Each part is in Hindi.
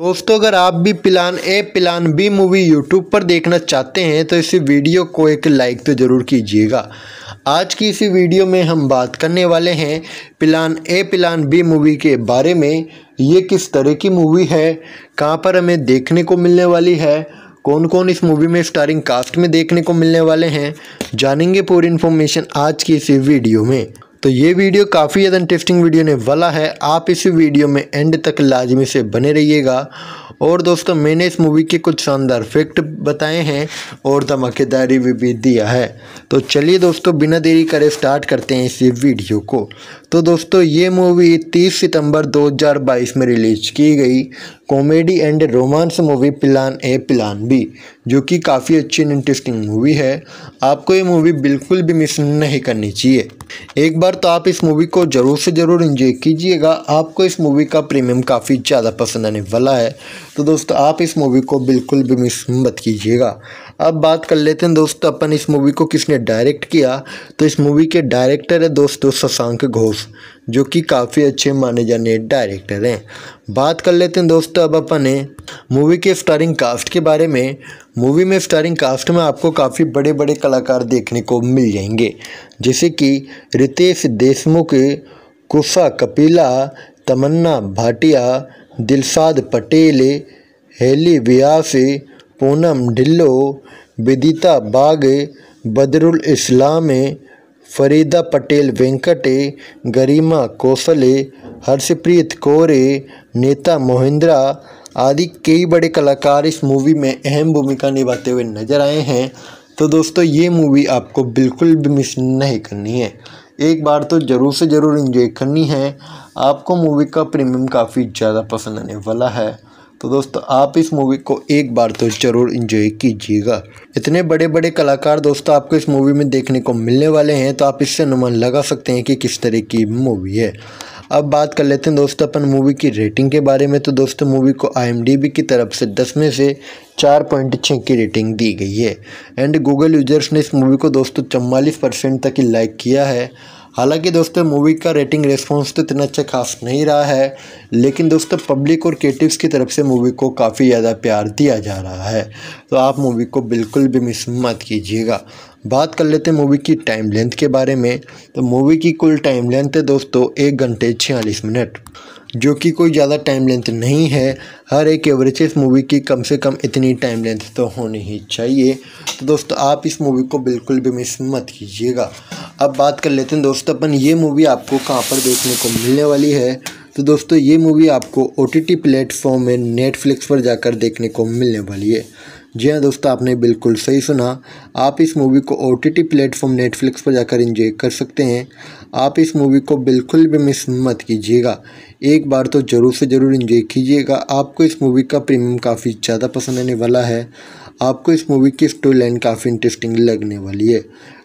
दोस्तों अगर आप भी plan A plan B movie YouTube पर देखना चाहते हैं तो इस वीडियो को एक लाइक तो ज़रूर कीजिएगा आज की इसी वीडियो में हम बात करने वाले हैं plan A plan B movie के बारे में ये किस तरह की मूवी है कहाँ पर हमें देखने को मिलने वाली है कौन कौन इस मूवी में स्टारिंग कास्ट में देखने को मिलने वाले हैं जानेंगे पूरी इन्फॉर्मेशन आज की इसी वीडियो में तो ये वीडियो काफ़ी ज़्यादा इंटरेस्टिंग वीडियो ने वाला है आप इस वीडियो में एंड तक लाजमी से बने रहिएगा और दोस्तों मैंने इस मूवी के कुछ शानदार फैक्ट बताए हैं और धमाकेदारी भी, भी दिया है तो चलिए दोस्तों बिना देरी करे स्टार्ट करते हैं इस वीडियो को तो दोस्तों ये मूवी 30 सितंबर 2022 में रिलीज की गई comedy and romance movie plan A plan B जो कि काफ़ी अच्छी एंड इंटरेस्टिंग मूवी है आपको ये मूवी बिल्कुल भी मिस नहीं करनी चाहिए एक बार तो आप इस मूवी को ज़रूर से ज़रूर इन्जॉय कीजिएगा आपको इस मूवी का प्रीमियम काफ़ी ज़्यादा पसंद आने वाला है तो दोस्तों आप इस मूवी को बिल्कुल भी मिस मत कीजिएगा अब बात कर लेते हैं दोस्तों अपन इस मूवी को किसने डायरेक्ट किया तो इस मूवी के डायरेक्टर है दोस्तों शशांक घोष जो कि काफ़ी अच्छे माने जाने डायरेक्टर हैं बात कर लेते हैं दोस्तों अब अपन ने मूवी के स्टारिंग कास्ट के बारे में मूवी में स्टारिंग कास्ट में आपको काफ़ी बड़े बड़े कलाकार देखने को मिल जाएंगे जैसे कि रितेश देशमुख कुशा कपिला तमन्ना भाटिया दिलसाद पटेल हेली व्यास पूनम ढिल्लो विदिता बाग बदरुल इस्लाम फरीदा पटेल वेंकटे गरिमा कोसले हर्षप्रीत कौरे नेता मोहिंद्रा आदि कई बड़े कलाकार इस मूवी में अहम भूमिका निभाते हुए नजर आए हैं तो दोस्तों ये मूवी आपको बिल्कुल भी मिस नहीं करनी है एक बार तो ज़रूर से ज़रूर इन्जॉय करनी है आपको मूवी का प्रीमियम काफ़ी ज़्यादा पसंद आने वाला है तो दोस्तों आप इस मूवी को एक बार तो ज़रूर इन्जॉय कीजिएगा इतने बड़े बड़े कलाकार दोस्तों आपको इस मूवी में देखने को मिलने वाले हैं तो आप इससे अनुमान लगा सकते हैं कि किस तरह की मूवी है अब बात कर लेते हैं दोस्तों अपन मूवी की रेटिंग के बारे में तो दोस्तों मूवी को आईएमडीबी की तरफ से दस में से चार पॉइंट छः की रेटिंग दी गई है एंड गूगल यूजर्स ने इस मूवी को दोस्तों चवालीस परसेंट तक ही लाइक किया है हालांकि दोस्तों मूवी का रेटिंग रेस्पॉन्स तो इतना अच्छा खास नहीं रहा है लेकिन दोस्तों पब्लिक और क्रिएटिव्स की तरफ से मूवी को काफ़ी ज़्यादा प्यार दिया जा रहा है तो आप मूवी को बिल्कुल भी मिस मत कीजिएगा बात कर लेते हैं मूवी की टाइम लेंथ के बारे में तो मूवी की कुल टाइम लेंथ है दोस्तों एक घंटे छियालीस मिनट जो कि कोई ज़्यादा टाइम लेंथ नहीं है हर एक इस मूवी की कम से कम इतनी टाइम लेंथ तो होनी ही चाहिए तो दोस्तों आप इस मूवी को बिल्कुल भी मिस मत कीजिएगा अब बात कर लेते हैं दोस्तों अपन ये मूवी आपको कहाँ पर देखने को मिलने वाली है तो दोस्तों ये मूवी आपको ओ टी प्लेटफॉर्म में नेटफ्लिक्स पर जाकर देखने को मिलने वाली है जी हाँ दोस्तों आपने बिल्कुल सही सुना आप इस मूवी को ओ टी प्लेटफॉर्म नेटफ्लिक्स पर जाकर इंजॉय कर सकते हैं आप इस मूवी को बिल्कुल भी मिस मत कीजिएगा एक बार तो ज़रूर से ज़रूर इन्जॉय कीजिएगा आपको इस मूवी का प्रीमियम काफ़ी ज़्यादा पसंद आने वाला है आपको इस मूवी की स्टोरी लाइन काफ़ी इंटरेस्टिंग लगने वाली है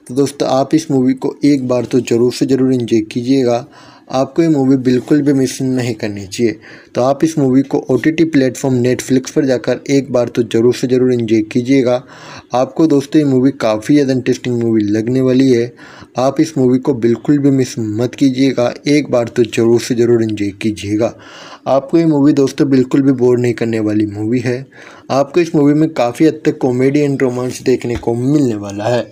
तो दोस्तों आप इस मूवी को एक बार तो ज़रूर से ज़रूर इन्जॉय कीजिएगा आपको ये मूवी बिल्कुल भी मिस नहीं करनी चाहिए तो आप इस मूवी को O T T platform Netflix पर जाकर एक बार तो ज़रूर से ज़रूर इन्जॉय कीजिएगा आपको दोस्तों ये मूवी काफ़ी ज़्यादा इंटरेस्टिंग मूवी लगने वाली है आप इस मूवी को बिल्कुल भी मिस मत कीजिएगा एक बार तो ज़रूर से ज़रूर इन्जॉय कीजिएगा आपको ये मूवी दोस्तों बिल्कुल भी बोर नहीं करने वाली मूवी है आपको इस मूवी में काफ़ी हद तक कॉमेडी एंड रोमांस देखने को मिलने वाला है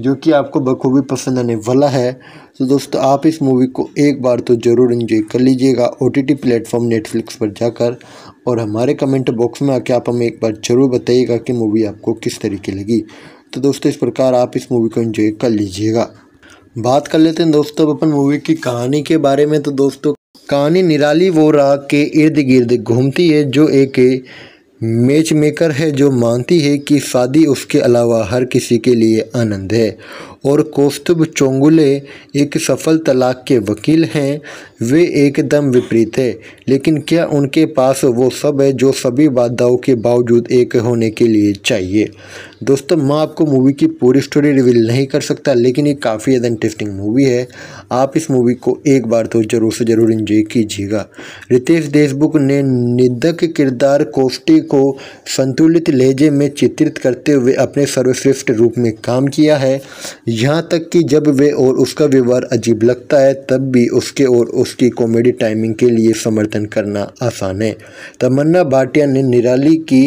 जो कि आपको बखूबी पसंद आने वाला है तो दोस्तों आप इस मूवी को एक बार तो ज़रूर इन्जॉय कर लीजिएगा O T T platform Netflix पर जाकर और हमारे कमेंट बॉक्स में आके आप हमें एक बार ज़रूर बताइएगा कि मूवी आपको किस तरीके लगी तो दोस्तों इस प्रकार आप इस मूवी को इन्जॉय कर लीजिएगा बात कर लेते हैं दोस्तों अपन मूवी की कहानी के बारे में तो दोस्तों कहानी निराली वो राह के इर्द गिर्द घूमती है जो एक मैच मेकर है जो मानती है कि शादी उसके अलावा हर किसी के लिए आनंद है और कौस्तुभ चोंगुले एक सफल तलाक के वकील हैं वे एकदम विपरीत है लेकिन क्या उनके पास वो सब है जो सभी बाधाओं के बावजूद एक होने के लिए चाहिए दोस्तों मैं आपको मूवी की पूरी स्टोरी रिवील नहीं कर सकता लेकिन ये काफ़ी ज़्यादा इंटरेस्टिंग मूवी है आप इस मूवी को एक बार तो ज़रूर से ज़रूर इंजॉय कीजिएगा रितेश देशमुख ने निधक किरदार कोष्टी को संतुलित लहजे में चित्रित करते हुए अपने सर्वश्रेष्ठ रूप में काम किया है यहाँ तक कि जब वे और उसका व्यवहार अजीब लगता है तब भी उसके और उसकी कॉमेडी टाइमिंग के लिए समर्थन करना आसान है तमन्ना भाटिया ने निराली की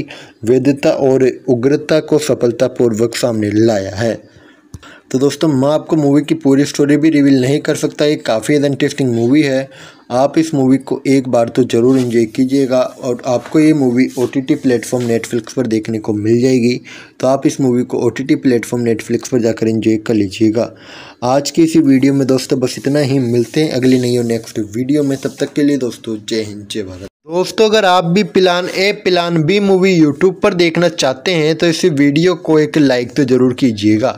वैधता और उग्रता को सफलतापूर्वक सामने लाया है तो दोस्तों मैं आपको मूवी की पूरी स्टोरी भी रिवील नहीं कर सकता ये काफ़ी ज्यादा इंटरेस्टिंग मूवी है आप इस मूवी को एक बार तो ज़रूर इन्जॉय कीजिएगा और आपको ये movie O T T platform Netflix पर देखने को मिल जाएगी तो आप इस मूवी को O T T platform Netflix पर जाकर इन्जॉय कर लीजिएगा आज की इसी वीडियो में दोस्तों बस इतना ही मिलते हैं अगली नई और नेक्स्ट वीडियो में तब तक के लिए दोस्तों जय हिंद जय भारत दोस्तों अगर आप भी plan A plan B movie YouTube पर देखना चाहते हैं तो इसी वीडियो को एक लाइक तो ज़रूर कीजिएगा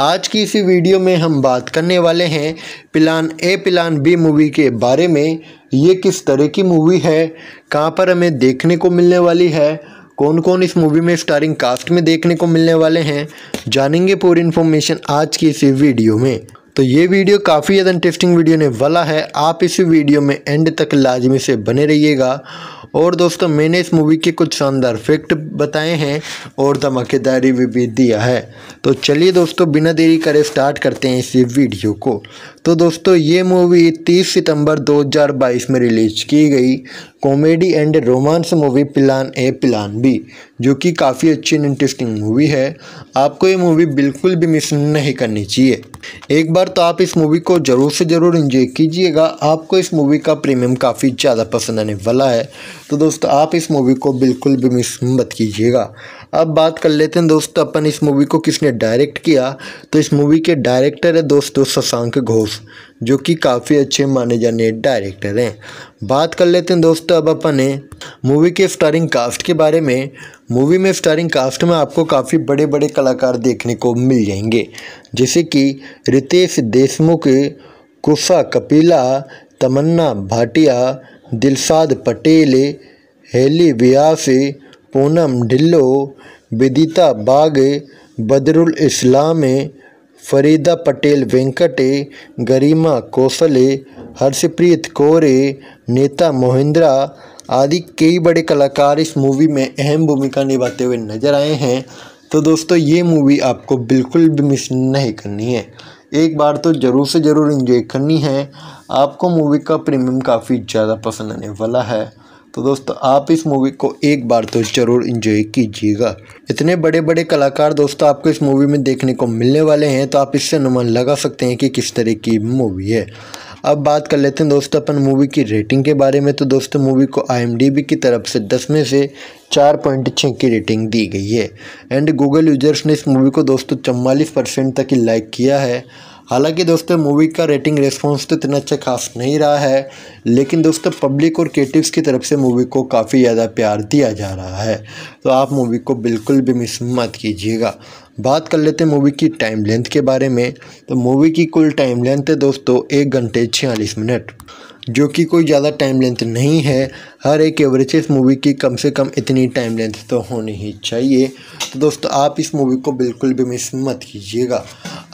आज की इसी वीडियो में हम बात करने वाले हैं plan A plan B movie के बारे में ये किस तरह की मूवी है कहाँ पर हमें देखने को मिलने वाली है कौन कौन इस मूवी में स्टारिंग कास्ट में देखने को मिलने वाले हैं जानेंगे पूरी इन्फॉर्मेशन आज की इसी वीडियो में तो ये वीडियो काफ़ी ज़्यादा इंटरेस्टिंग वीडियो ने वाला है आप इस वीडियो में एंड तक लाजमी से बने रहिएगा और दोस्तों मैंने इस मूवी के कुछ शानदार फैक्ट बताए हैं और धमाकेदारी भी, भी दिया है तो चलिए दोस्तों बिना देरी करे स्टार्ट करते हैं इस वीडियो को तो दोस्तों ये मूवी 30 सितंबर 2022 में रिलीज की गई comedy and romance movie plan A plan B जो कि काफ़ी अच्छी एंड इंटरेस्टिंग मूवी है आपको ये मूवी बिल्कुल भी मिस नहीं करनी चाहिए एक बार तो आप इस मूवी को ज़रूर से ज़रूर इन्जॉय कीजिएगा आपको इस मूवी का प्रीमियम काफ़ी ज़्यादा पसंद आने वाला है तो दोस्तों आप इस मूवी को बिल्कुल भी मिस मत कीजिएगा अब बात कर लेते हैं दोस्तों अपन इस मूवी को किसने डायरेक्ट किया तो इस मूवी के डायरेक्टर है दोस्तों शशांक घोष जो कि काफ़ी अच्छे माने जाने डायरेक्टर हैं बात कर लेते हैं दोस्तों अब अपन मूवी के स्टारिंग कास्ट के बारे में मूवी में स्टारिंग कास्ट में आपको काफ़ी बड़े बड़े कलाकार देखने को मिल जाएंगे जैसे कि रितेश देशमुख कुफा कपिला तमन्ना भाटिया दिलसाद पटेल हेली व्यास पूनम ढिल्लो विदिता बाग बदरुल इस्लाम फरीदा पटेल वेंकटे गरिमा कोसले हर्षप्रीत कोरे नेता मोहिंद्रा आदि कई बड़े कलाकार इस मूवी में अहम भूमिका निभाते हुए नजर आए हैं तो दोस्तों ये मूवी आपको बिल्कुल भी मिस नहीं करनी है एक बार तो ज़रूर से ज़रूर इन्जॉय करनी है आपको मूवी का प्रीमियम काफ़ी ज़्यादा पसंद आने वाला है तो दोस्तों आप इस मूवी को एक बार तो ज़रूर इन्जॉय कीजिएगा इतने बड़े बड़े कलाकार दोस्तों आपको इस मूवी में देखने को मिलने वाले हैं तो आप इससे अनुमान लगा सकते हैं कि किस तरह की मूवी है अब बात कर लेते हैं दोस्तों अपन मूवी की रेटिंग के बारे में तो दोस्तों मूवी को आई की तरफ से दस में से चार पॉइंट छः की रेटिंग दी गई है एंड गूगल यूजर्स ने इस मूवी को दोस्तों चवालीस परसेंट तक ही लाइक किया है हालांकि दोस्तों मूवी का रेटिंग रेस्पॉन्स तो इतना अच्छा खास नहीं रहा है लेकिन दोस्तों पब्लिक और क्रिएटिव्स की तरफ से मूवी को काफ़ी ज़्यादा प्यार दिया जा रहा है तो आप मूवी को बिल्कुल भी मिस मत कीजिएगा बात कर लेते हैं मूवी की टाइम लेंथ के बारे में तो मूवी की कुल टाइम लेंथ है दोस्तों एक घंटे छियालीस मिनट जो कि कोई ज़्यादा टाइम लेंथ नहीं है हर एक एवरेज मूवी की कम से कम इतनी टाइम लेंथ तो होनी ही चाहिए तो दोस्तों आप इस मूवी को बिल्कुल भी मिस मत कीजिएगा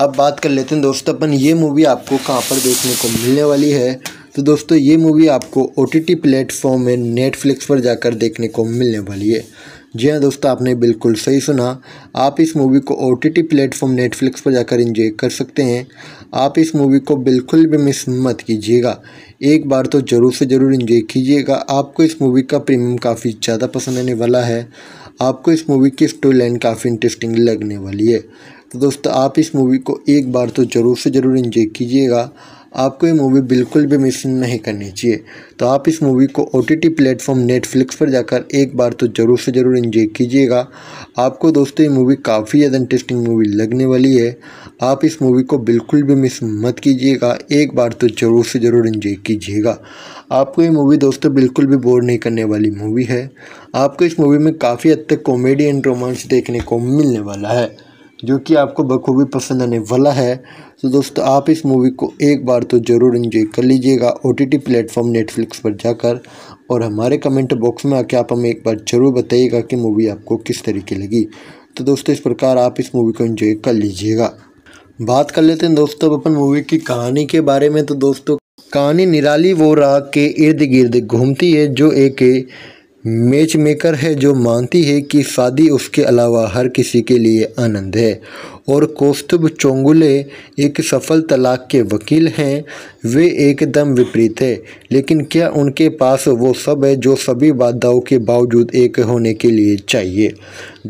अब बात कर लेते हैं दोस्तों अपन ये मूवी आपको कहाँ पर देखने को मिलने वाली है तो दोस्तों ये मूवी आपको ओ टी प्लेटफॉर्म में नेटफ्लिक्स पर जाकर देखने को मिलने वाली है जी हाँ दोस्तों आपने बिल्कुल सही सुना आप इस मूवी को ओ टी प्लेटफॉर्म नेटफ्लिक्स पर जाकर इंजॉय कर सकते हैं आप इस मूवी को बिल्कुल भी मिस मत कीजिएगा एक बार तो ज़रूर से ज़रूर इन्जॉय कीजिएगा आपको इस मूवी का प्रीमियम काफ़ी ज़्यादा पसंद आने वाला है आपको इस मूवी की स्टोरी लाइन काफ़ी इंटरेस्टिंग लगने वाली है तो दोस्तों आप इस मूवी को एक बार तो ज़रूर से ज़रूर इन्जॉय कीजिएगा आपको ये मूवी बिल्कुल भी मिस नहीं करनी चाहिए तो आप इस मूवी को O T T platform Netflix पर जाकर एक बार तो ज़रूर से ज़रूर इन्जॉय कीजिएगा आपको दोस्तों ये मूवी काफ़ी ज़्यादा इंटरेस्टिंग मूवी लगने वाली है आप इस मूवी को बिल्कुल भी मिस मत कीजिएगा एक बार तो ज़रूर से ज़रूर इन्जॉय कीजिएगा आपको ये मूवी दोस्तों बिल्कुल भी बोर नहीं करने वाली मूवी है आपको इस मूवी में काफ़ी हद तक कॉमेडी एंड रोमांस देखने को मिलने वाला है जो कि आपको बखूबी पसंद आने वाला है तो दोस्तों आप इस मूवी को एक बार तो ज़रूर इन्जॉय कर लीजिएगा O T T platform Netflix पर जाकर और हमारे कमेंट बॉक्स में आके आप हमें एक बार ज़रूर बताइएगा कि मूवी आपको किस तरीके लगी तो दोस्तों इस प्रकार आप इस मूवी को इन्जॉय कर लीजिएगा बात कर लेते हैं दोस्तों अपन मूवी की कहानी के बारे में तो दोस्तों कहानी निराली वो राग के इर्द गिर्द घूमती है जो एक मैच मेकर है जो मानती है कि शादी उसके अलावा हर किसी के लिए आनंद है और कौस्तुभ चोंगुले एक सफल तलाक के वकील हैं वे एकदम विपरीत है लेकिन क्या उनके पास वो सब है जो सभी बाधाओं के बावजूद एक होने के लिए चाहिए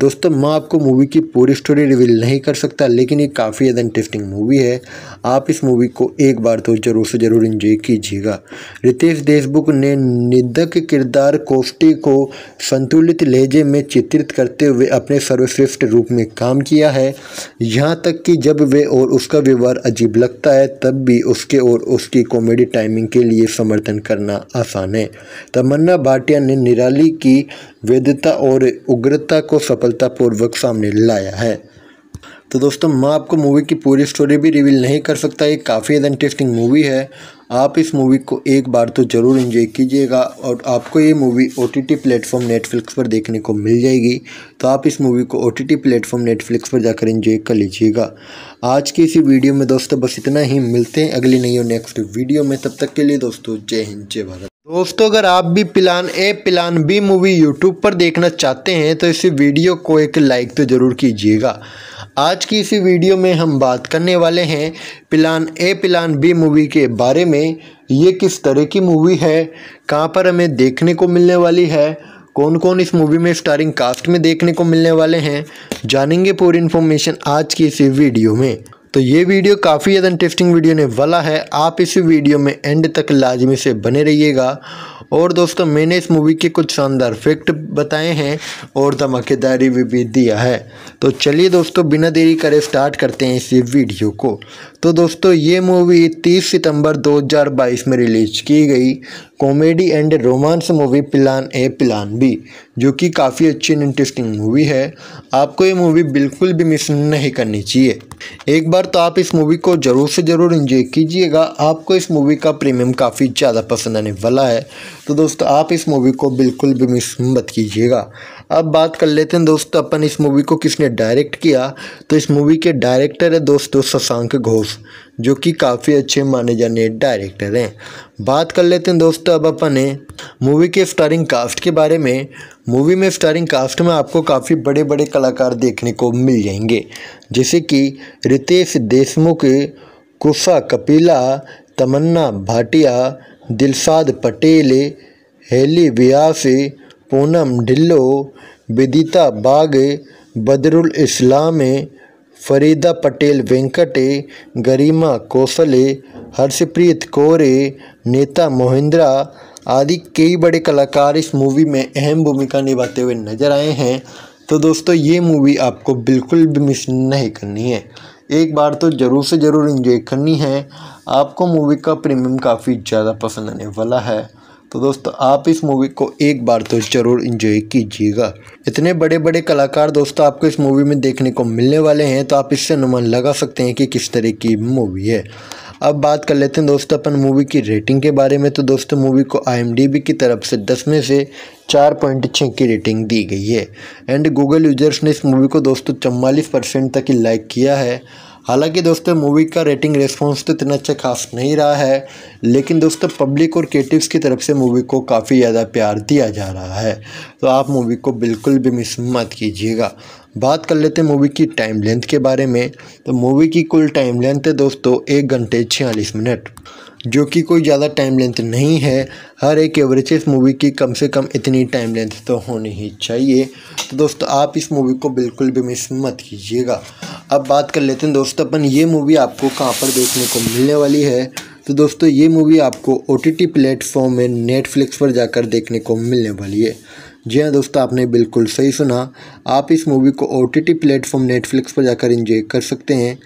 दोस्तों मैं आपको मूवी की पूरी स्टोरी रिवील नहीं कर सकता लेकिन ये काफ़ी ज़्यादा इंटरेस्टिंग मूवी है आप इस मूवी को एक बार तो ज़रूर से ज़रूर इंजॉय कीजिएगा रितेश देशमुख ने निदक किरदार कोष्टी को संतुलित लहजे में चित्रित करते हुए अपने सर्वश्रेष्ठ रूप में काम किया है यहाँ तक कि जब वे और उसका व्यवहार अजीब लगता है तब भी उसके और उसकी कॉमेडी टाइमिंग के लिए समर्थन करना आसान है तमन्ना भाटिया ने निराली की वैधता और उग्रता को सफलतापूर्वक सामने लाया है तो दोस्तों मैं आपको मूवी की पूरी स्टोरी भी रिवील नहीं कर सकता ये काफ़ी ज्यादा इंटरेस्टिंग मूवी है आप इस मूवी को एक बार तो ज़रूर इन्जॉय कीजिएगा और आपको ये movie O T T platform Netflix पर देखने को मिल जाएगी तो आप इस मूवी को O T T platform Netflix पर जाकर इन्जॉय कर लीजिएगा आज की इसी वीडियो में दोस्तों बस इतना ही मिलते हैं अगली नई और नेक्स्ट वीडियो में तब तक के लिए दोस्तों जय हिंद जय भारत दोस्तों अगर आप भी plan A plan B movie YouTube पर देखना चाहते हैं तो इस वीडियो को एक लाइक तो ज़रूर कीजिएगा आज की इसी वीडियो में हम बात करने वाले हैं plan A plan B movie के बारे में ये किस तरह की मूवी है कहाँ पर हमें देखने को मिलने वाली है कौन कौन इस मूवी में स्टारिंग कास्ट में देखने को मिलने वाले हैं जानेंगे पूरी इन्फॉर्मेशन आज की इसी वीडियो में तो ये वीडियो काफ़ी ज़्यादा इंटरेस्टिंग वीडियो ने वाला है आप इस वीडियो में एंड तक लाजमी से बने रहिएगा और दोस्तों मैंने इस मूवी के कुछ शानदार फैक्ट बताए हैं और धमाकेदारी भी, भी दिया है तो चलिए दोस्तों बिना देरी करे स्टार्ट करते हैं इस वीडियो को तो दोस्तों ये मूवी 30 सितंबर 2022 में रिलीज की गई comedy and romance movie plan A plan B जो कि काफ़ी अच्छी एंड इंटरेस्टिंग मूवी है आपको ये मूवी बिल्कुल भी मिस नहीं करनी चाहिए एक बार तो आप इस मूवी को ज़रूर से ज़रूर इन्जॉय कीजिएगा आपको इस मूवी का प्रीमियम काफ़ी ज़्यादा पसंद आने वाला है तो दोस्तों आप इस मूवी को बिल्कुल भी मिस मत कीजिएगा अब बात कर लेते हैं दोस्तों अपन इस मूवी को किसने डायरेक्ट किया तो इस मूवी के डायरेक्टर है दोस्तों शशांक घोष जो कि काफ़ी अच्छे माने जाने डायरेक्टर हैं बात कर लेते हैं दोस्तों अब अपन मूवी के स्टारिंग कास्ट के बारे में मूवी में स्टारिंग कास्ट में आपको काफ़ी बड़े बड़े कलाकार देखने को मिल जाएंगे जैसे कि रितेश देशमुख कुशा कपिला तमन्ना भाटिया दिलसाद पटेल हेली व्यास पूनम ढिल्लो विदिता बाग बदरुल इस्लाम फरीदा पटेल वेंकटे गरिमा कौशले हर्षप्रीत कौरे नेता मोहिंद्रा आदि कई बड़े कलाकार इस मूवी में अहम भूमिका निभाते हुए नजर आए हैं तो दोस्तों ये मूवी आपको बिल्कुल भी मिस नहीं करनी है एक बार तो ज़रूर से ज़रूर इंजॉय करनी है आपको मूवी का प्रीमियम काफ़ी ज़्यादा पसंद आने वाला है तो दोस्तों आप इस मूवी को एक बार तो ज़रूर इंजॉय कीजिएगा इतने बड़े बड़े कलाकार दोस्तों आपको इस मूवी में देखने को मिलने वाले हैं तो आप इससे अनुमान लगा सकते हैं कि किस तरह की मूवी है अब बात कर लेते हैं दोस्तों अपन मूवी की रेटिंग के बारे में तो दोस्तों मूवी को आई की तरफ से दस में से चार पॉइंट छः की रेटिंग दी गई है एंड गूगल यूजर्स ने इस मूवी को दोस्तों चवालीस परसेंट तक ही लाइक किया है हालांकि दोस्तों मूवी का रेटिंग रेस्पॉन्स तो इतना अच्छा खास नहीं रहा है लेकिन दोस्तों पब्लिक और क्रिएटिव्स की तरफ से मूवी को काफ़ी ज़्यादा प्यार दिया जा रहा है तो आप मूवी को बिल्कुल भी मिस मत कीजिएगा बात कर लेते हैं मूवी की टाइम लेंथ के बारे में तो मूवी की कुल टाइम लेंथ है दोस्तों एक घंटे छियालीस मिनट जो कि कोई ज़्यादा टाइम लेंथ नहीं है हर एक एवरेज मूवी की कम से कम इतनी टाइम लेंथ तो होनी ही चाहिए तो दोस्तों आप इस मूवी को बिल्कुल भी मिस मत कीजिएगा अब बात कर लेते हैं दोस्तों अपन ये मूवी आपको कहाँ पर देखने को मिलने वाली है तो दोस्तों ये मूवी आपको ओ टी प्लेटफॉर्म में नेटफ्लिक्स पर जाकर देखने को मिलने वाली है जी हाँ दोस्तों आपने बिल्कुल सही सुना आप इस मूवी को O T T platform Netflix पर जाकर इंजॉय कर सकते हैं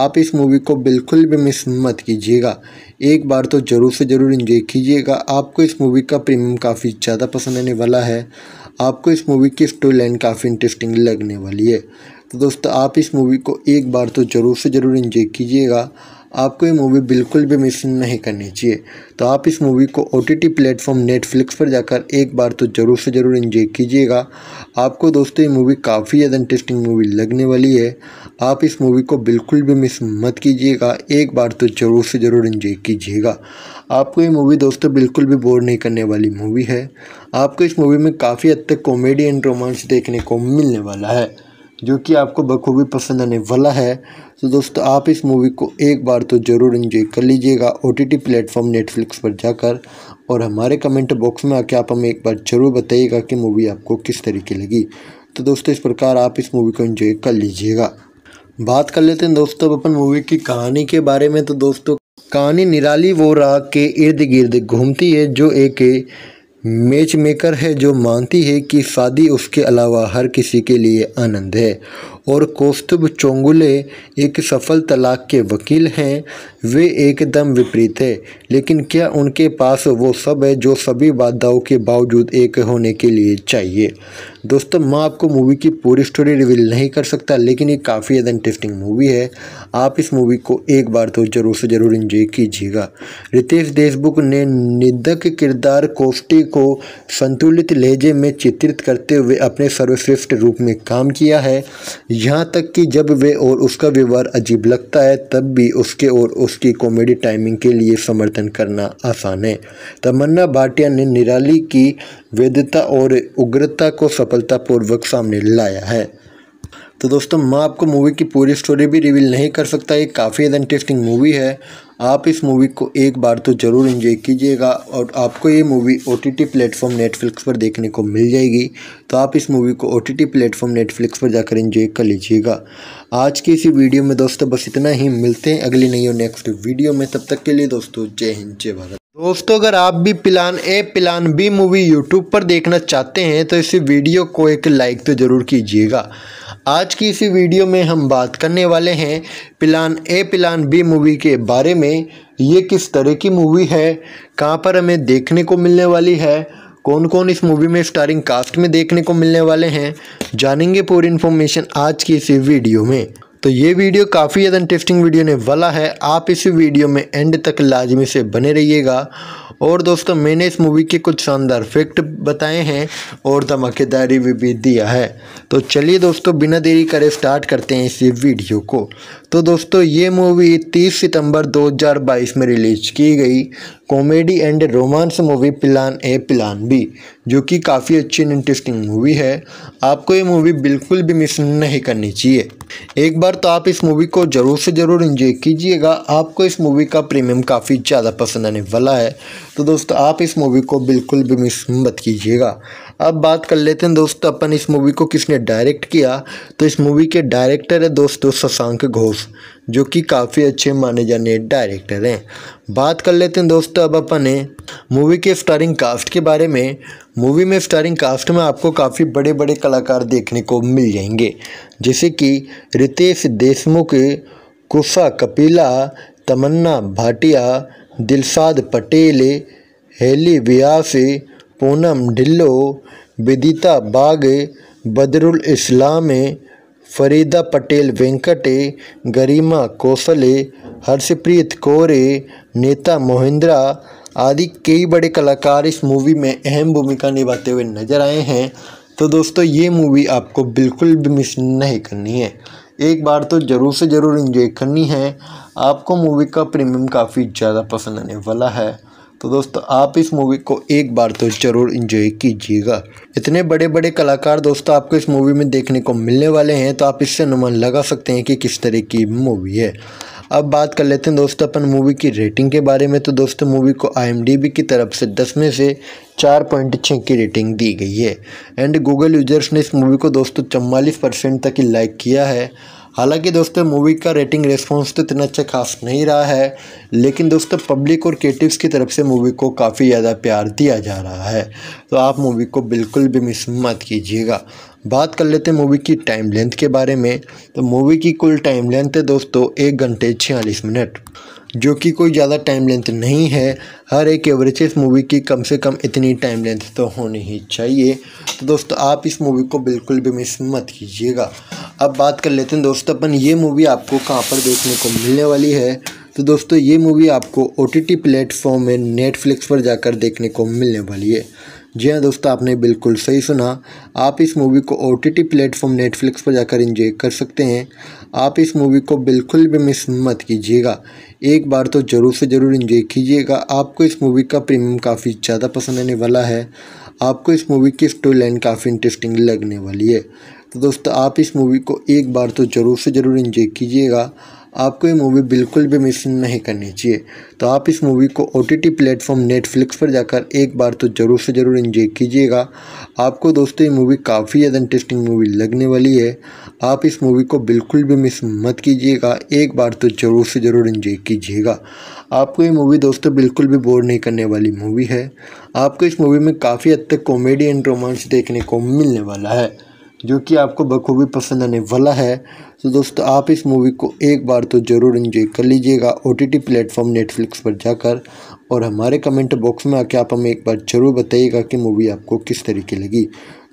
आप इस मूवी को बिल्कुल भी मिस मत कीजिएगा एक बार तो ज़रूर से ज़रूर इन्जॉय कीजिएगा आपको इस मूवी का प्रीमियम काफ़ी ज़्यादा पसंद आने वाला है आपको इस मूवी की स्टोरी लाइन काफ़ी इंटरेस्टिंग लगने वाली है तो दोस्तों आप इस मूवी को एक बार तो ज़रूर से ज़रूर इन्जॉय कीजिएगा आपको ये मूवी बिल्कुल भी मिस नहीं करनी चाहिए तो आप इस मूवी को O T T platform Netflix पर जाकर एक बार तो ज़रूर से ज़रूर इन्जॉय कीजिएगा आपको दोस्तों ये मूवी काफ़ी ज़्यादा इंटरेस्टिंग मूवी लगने वाली है आप इस मूवी को बिल्कुल भी मिस मत कीजिएगा एक बार तो ज़रूर से ज़रूर इन्जॉय कीजिएगा आपको ये मूवी दोस्तों बिल्कुल भी बोर नहीं करने वाली मूवी है आपको इस मूवी में काफ़ी हद तक कॉमेडी एंड रोमांस देखने को मिलने वाला है जो कि आपको बखूबी पसंद आने वाला है तो दोस्तों आप इस मूवी को एक बार तो ज़रूर इन्जॉय कर लीजिएगा O T T platform Netflix पर जाकर और हमारे कमेंट बॉक्स में आके आप हमें एक बार ज़रूर बताइएगा कि मूवी आपको किस तरीके लगी तो दोस्तों इस प्रकार आप इस मूवी को इन्जॉय कर लीजिएगा बात कर लेते हैं दोस्तों अपन मूवी की कहानी के बारे में तो दोस्तों कहानी निराली वो राग के इर्द गिर्द घूमती है जो एक मैच मेकर है जो मानती है कि शादी उसके अलावा हर किसी के लिए आनंद है और कौस्तुभ चोंगुले एक सफल तलाक के वकील हैं वे एकदम विपरीत है लेकिन क्या उनके पास वो सब है जो सभी बाधाओं के बावजूद एक होने के लिए चाहिए दोस्तों मैं आपको मूवी की पूरी स्टोरी रिवील नहीं कर सकता लेकिन ये काफ़ी ज़्यादा इंटरेस्टिंग मूवी है आप इस मूवी को एक बार तो ज़रूर से ज़रूर इंजॉय कीजिएगा रितेश देशमुख ने निदक किरदार कोष्टी को संतुलित लहजे में चित्रित करते हुए अपने सर्वश्रेष्ठ रूप में काम किया है यहाँ तक कि जब वे और उसका व्यवहार अजीब लगता है तब भी उसके और उसकी कॉमेडी टाइमिंग के लिए समर्थन करना आसान है तमन्ना भाटिया ने निराली की वैधता और उग्रता को सफलतापूर्वक सामने लाया है तो दोस्तों मैं आपको मूवी की पूरी स्टोरी भी रिवील नहीं कर सकता ये काफ़ी ज़्यादा इंटरेस्टिंग मूवी है आप इस मूवी को एक बार तो ज़रूर इन्जॉय कीजिएगा और आपको ये movie O T T platform Netflix पर देखने को मिल जाएगी तो आप इस मूवी को O T T platform Netflix पर जाकर इन्जॉय कर लीजिएगा आज की इसी वीडियो में दोस्तों बस इतना ही मिलते हैं अगली नई और नेक्स्ट वीडियो में तब तक के लिए दोस्तों जय हिंद जय भारत दोस्तों अगर आप भी plan A plan B movie YouTube पर देखना चाहते हैं तो इस वीडियो को एक लाइक तो ज़रूर कीजिएगा आज की इसी वीडियो में हम बात करने वाले हैं plan A plan B movie के बारे में ये किस तरह की मूवी है कहाँ पर हमें देखने को मिलने वाली है कौन कौन इस मूवी में स्टारिंग कास्ट में देखने को मिलने वाले हैं जानेंगे पूरी इन्फॉर्मेशन आज की इसी वीडियो में तो ये वीडियो काफ़ी ज़्यादा इंटरेस्टिंग वीडियो ने वाला है आप इस वीडियो में एंड तक लाजमी से बने रहिएगा और दोस्तों मैंने इस मूवी के कुछ शानदार फैक्ट बताए हैं और धमाकेदारी भी, भी दिया है तो चलिए दोस्तों बिना देरी करे स्टार्ट करते हैं इस वीडियो को तो दोस्तों ये मूवी 30 सितंबर 2022 में रिलीज की गई comedy and romance movie plan A plan B जो कि काफ़ी अच्छी एंड इंटरेस्टिंग मूवी है आपको ये मूवी बिल्कुल भी मिस नहीं करनी चाहिए एक बार तो आप इस मूवी को ज़रूर से ज़रूर इन्जॉय कीजिएगा आपको इस मूवी का प्रीमियम काफ़ी ज़्यादा पसंद आने वाला है तो दोस्तों आप इस मूवी को बिल्कुल भी मिस मत कीजिएगा अब बात कर लेते हैं दोस्तों अपन इस मूवी को किसने डायरेक्ट किया तो इस मूवी के डायरेक्टर है दोस्तों शशांक घोष जो कि काफ़ी अच्छे माने जाने डायरेक्टर हैं बात कर लेते हैं दोस्तों अब अपन मूवी के स्टारिंग कास्ट के बारे में मूवी में स्टारिंग कास्ट में आपको काफ़ी बड़े बड़े कलाकार देखने को मिल जाएंगे जैसे कि रितेश देशमुख कुशा कपिला तमन्ना भाटिया दिलसाद पटेल हेली व्यास पूनम ढिल्लो विदिता बाग बदरुल इस्लाम फरीदा पटेल वेंकटे गरिमा कौशले हर्षप्रीत कौरे नेता मोहिंद्रा आदि कई बड़े कलाकार इस मूवी में अहम भूमिका निभाते हुए नजर आए हैं तो दोस्तों ये मूवी आपको बिल्कुल भी मिस नहीं करनी है एक बार तो ज़रूर से ज़रूर इन्जॉय करनी है आपको मूवी का प्रीमियम काफ़ी ज़्यादा पसंद आने वाला है तो दोस्तों आप इस मूवी को एक बार तो ज़रूर इन्जॉय कीजिएगा इतने बड़े बड़े कलाकार दोस्तों आपको इस मूवी में देखने को मिलने वाले हैं तो आप इससे अनुमान लगा सकते हैं कि किस तरह की मूवी है अब बात कर लेते हैं दोस्तों अपन मूवी की रेटिंग के बारे में तो दोस्तों मूवी को आई की तरफ से दस में से चार पॉइंट छः की रेटिंग दी गई है एंड गूगल यूजर्स ने इस मूवी को दोस्तों चवालीस परसेंट तक ही लाइक किया है हालांकि दोस्तों मूवी का रेटिंग रेस्पॉन्स तो इतना अच्छा खास नहीं रहा है लेकिन दोस्तों पब्लिक और क्रिएटिव्स की तरफ से मूवी को काफ़ी ज़्यादा प्यार दिया जा रहा है तो आप मूवी को बिल्कुल भी मिस मत कीजिएगा बात कर लेते हैं मूवी की टाइम लेंथ के बारे में तो मूवी की कुल टाइम लेंथ है दोस्तों एक घंटे छियालीस मिनट जो कि कोई ज़्यादा टाइम लेंथ नहीं है हर एक इस मूवी की कम से कम इतनी टाइम लेंथ तो होनी ही चाहिए तो दोस्तों आप इस मूवी को बिल्कुल भी मिस मत कीजिएगा अब बात कर लेते हैं दोस्तों अपन ये मूवी आपको कहाँ पर देखने को मिलने वाली है तो दोस्तों ये मूवी आपको ओ टी प्लेटफॉर्म में नेटफ्लिक्स पर जाकर देखने को मिलने वाली है जी हाँ दोस्तों आपने बिल्कुल सही सुना आप इस मूवी को ओ टी प्लेटफॉर्म नेटफ्लिक्स पर जाकर इंजॉय कर सकते हैं आप इस मूवी को बिल्कुल भी मिस मत कीजिएगा एक बार तो ज़रूर से ज़रूर इन्जॉय कीजिएगा आपको इस मूवी का प्रीमियम काफ़ी ज़्यादा पसंद आने वाला है आपको इस मूवी की स्टोरी लाइन काफ़ी इंटरेस्टिंग लगने वाली है तो दोस्तों आप इस मूवी को एक बार तो ज़रूर से ज़रूर इन्जॉय कीजिएगा आपको ये मूवी बिल्कुल भी मिस नहीं करनी चाहिए तो आप इस मूवी को O T T platform Netflix पर जाकर एक बार तो ज़रूर से ज़रूर इन्जॉय कीजिएगा आपको दोस्तों ये मूवी काफ़ी ज़्यादा इंटरेस्टिंग मूवी लगने वाली है आप इस मूवी को बिल्कुल भी मिस मत कीजिएगा एक बार तो ज़रूर से ज़रूर इन्जॉय कीजिएगा आपको ये मूवी दोस्तों बिल्कुल भी बोर नहीं करने वाली मूवी है आपको इस मूवी में काफ़ी हद तक कॉमेडी एंड रोमांस देखने को मिलने वाला है जो कि आपको बखूबी पसंद आने वाला है तो दोस्तों आप इस मूवी को एक बार तो ज़रूर इन्जॉय कर लीजिएगा O T T platform Netflix पर जाकर और हमारे कमेंट बॉक्स में आके आप हमें एक बार ज़रूर बताइएगा कि मूवी आपको किस तरीके लगी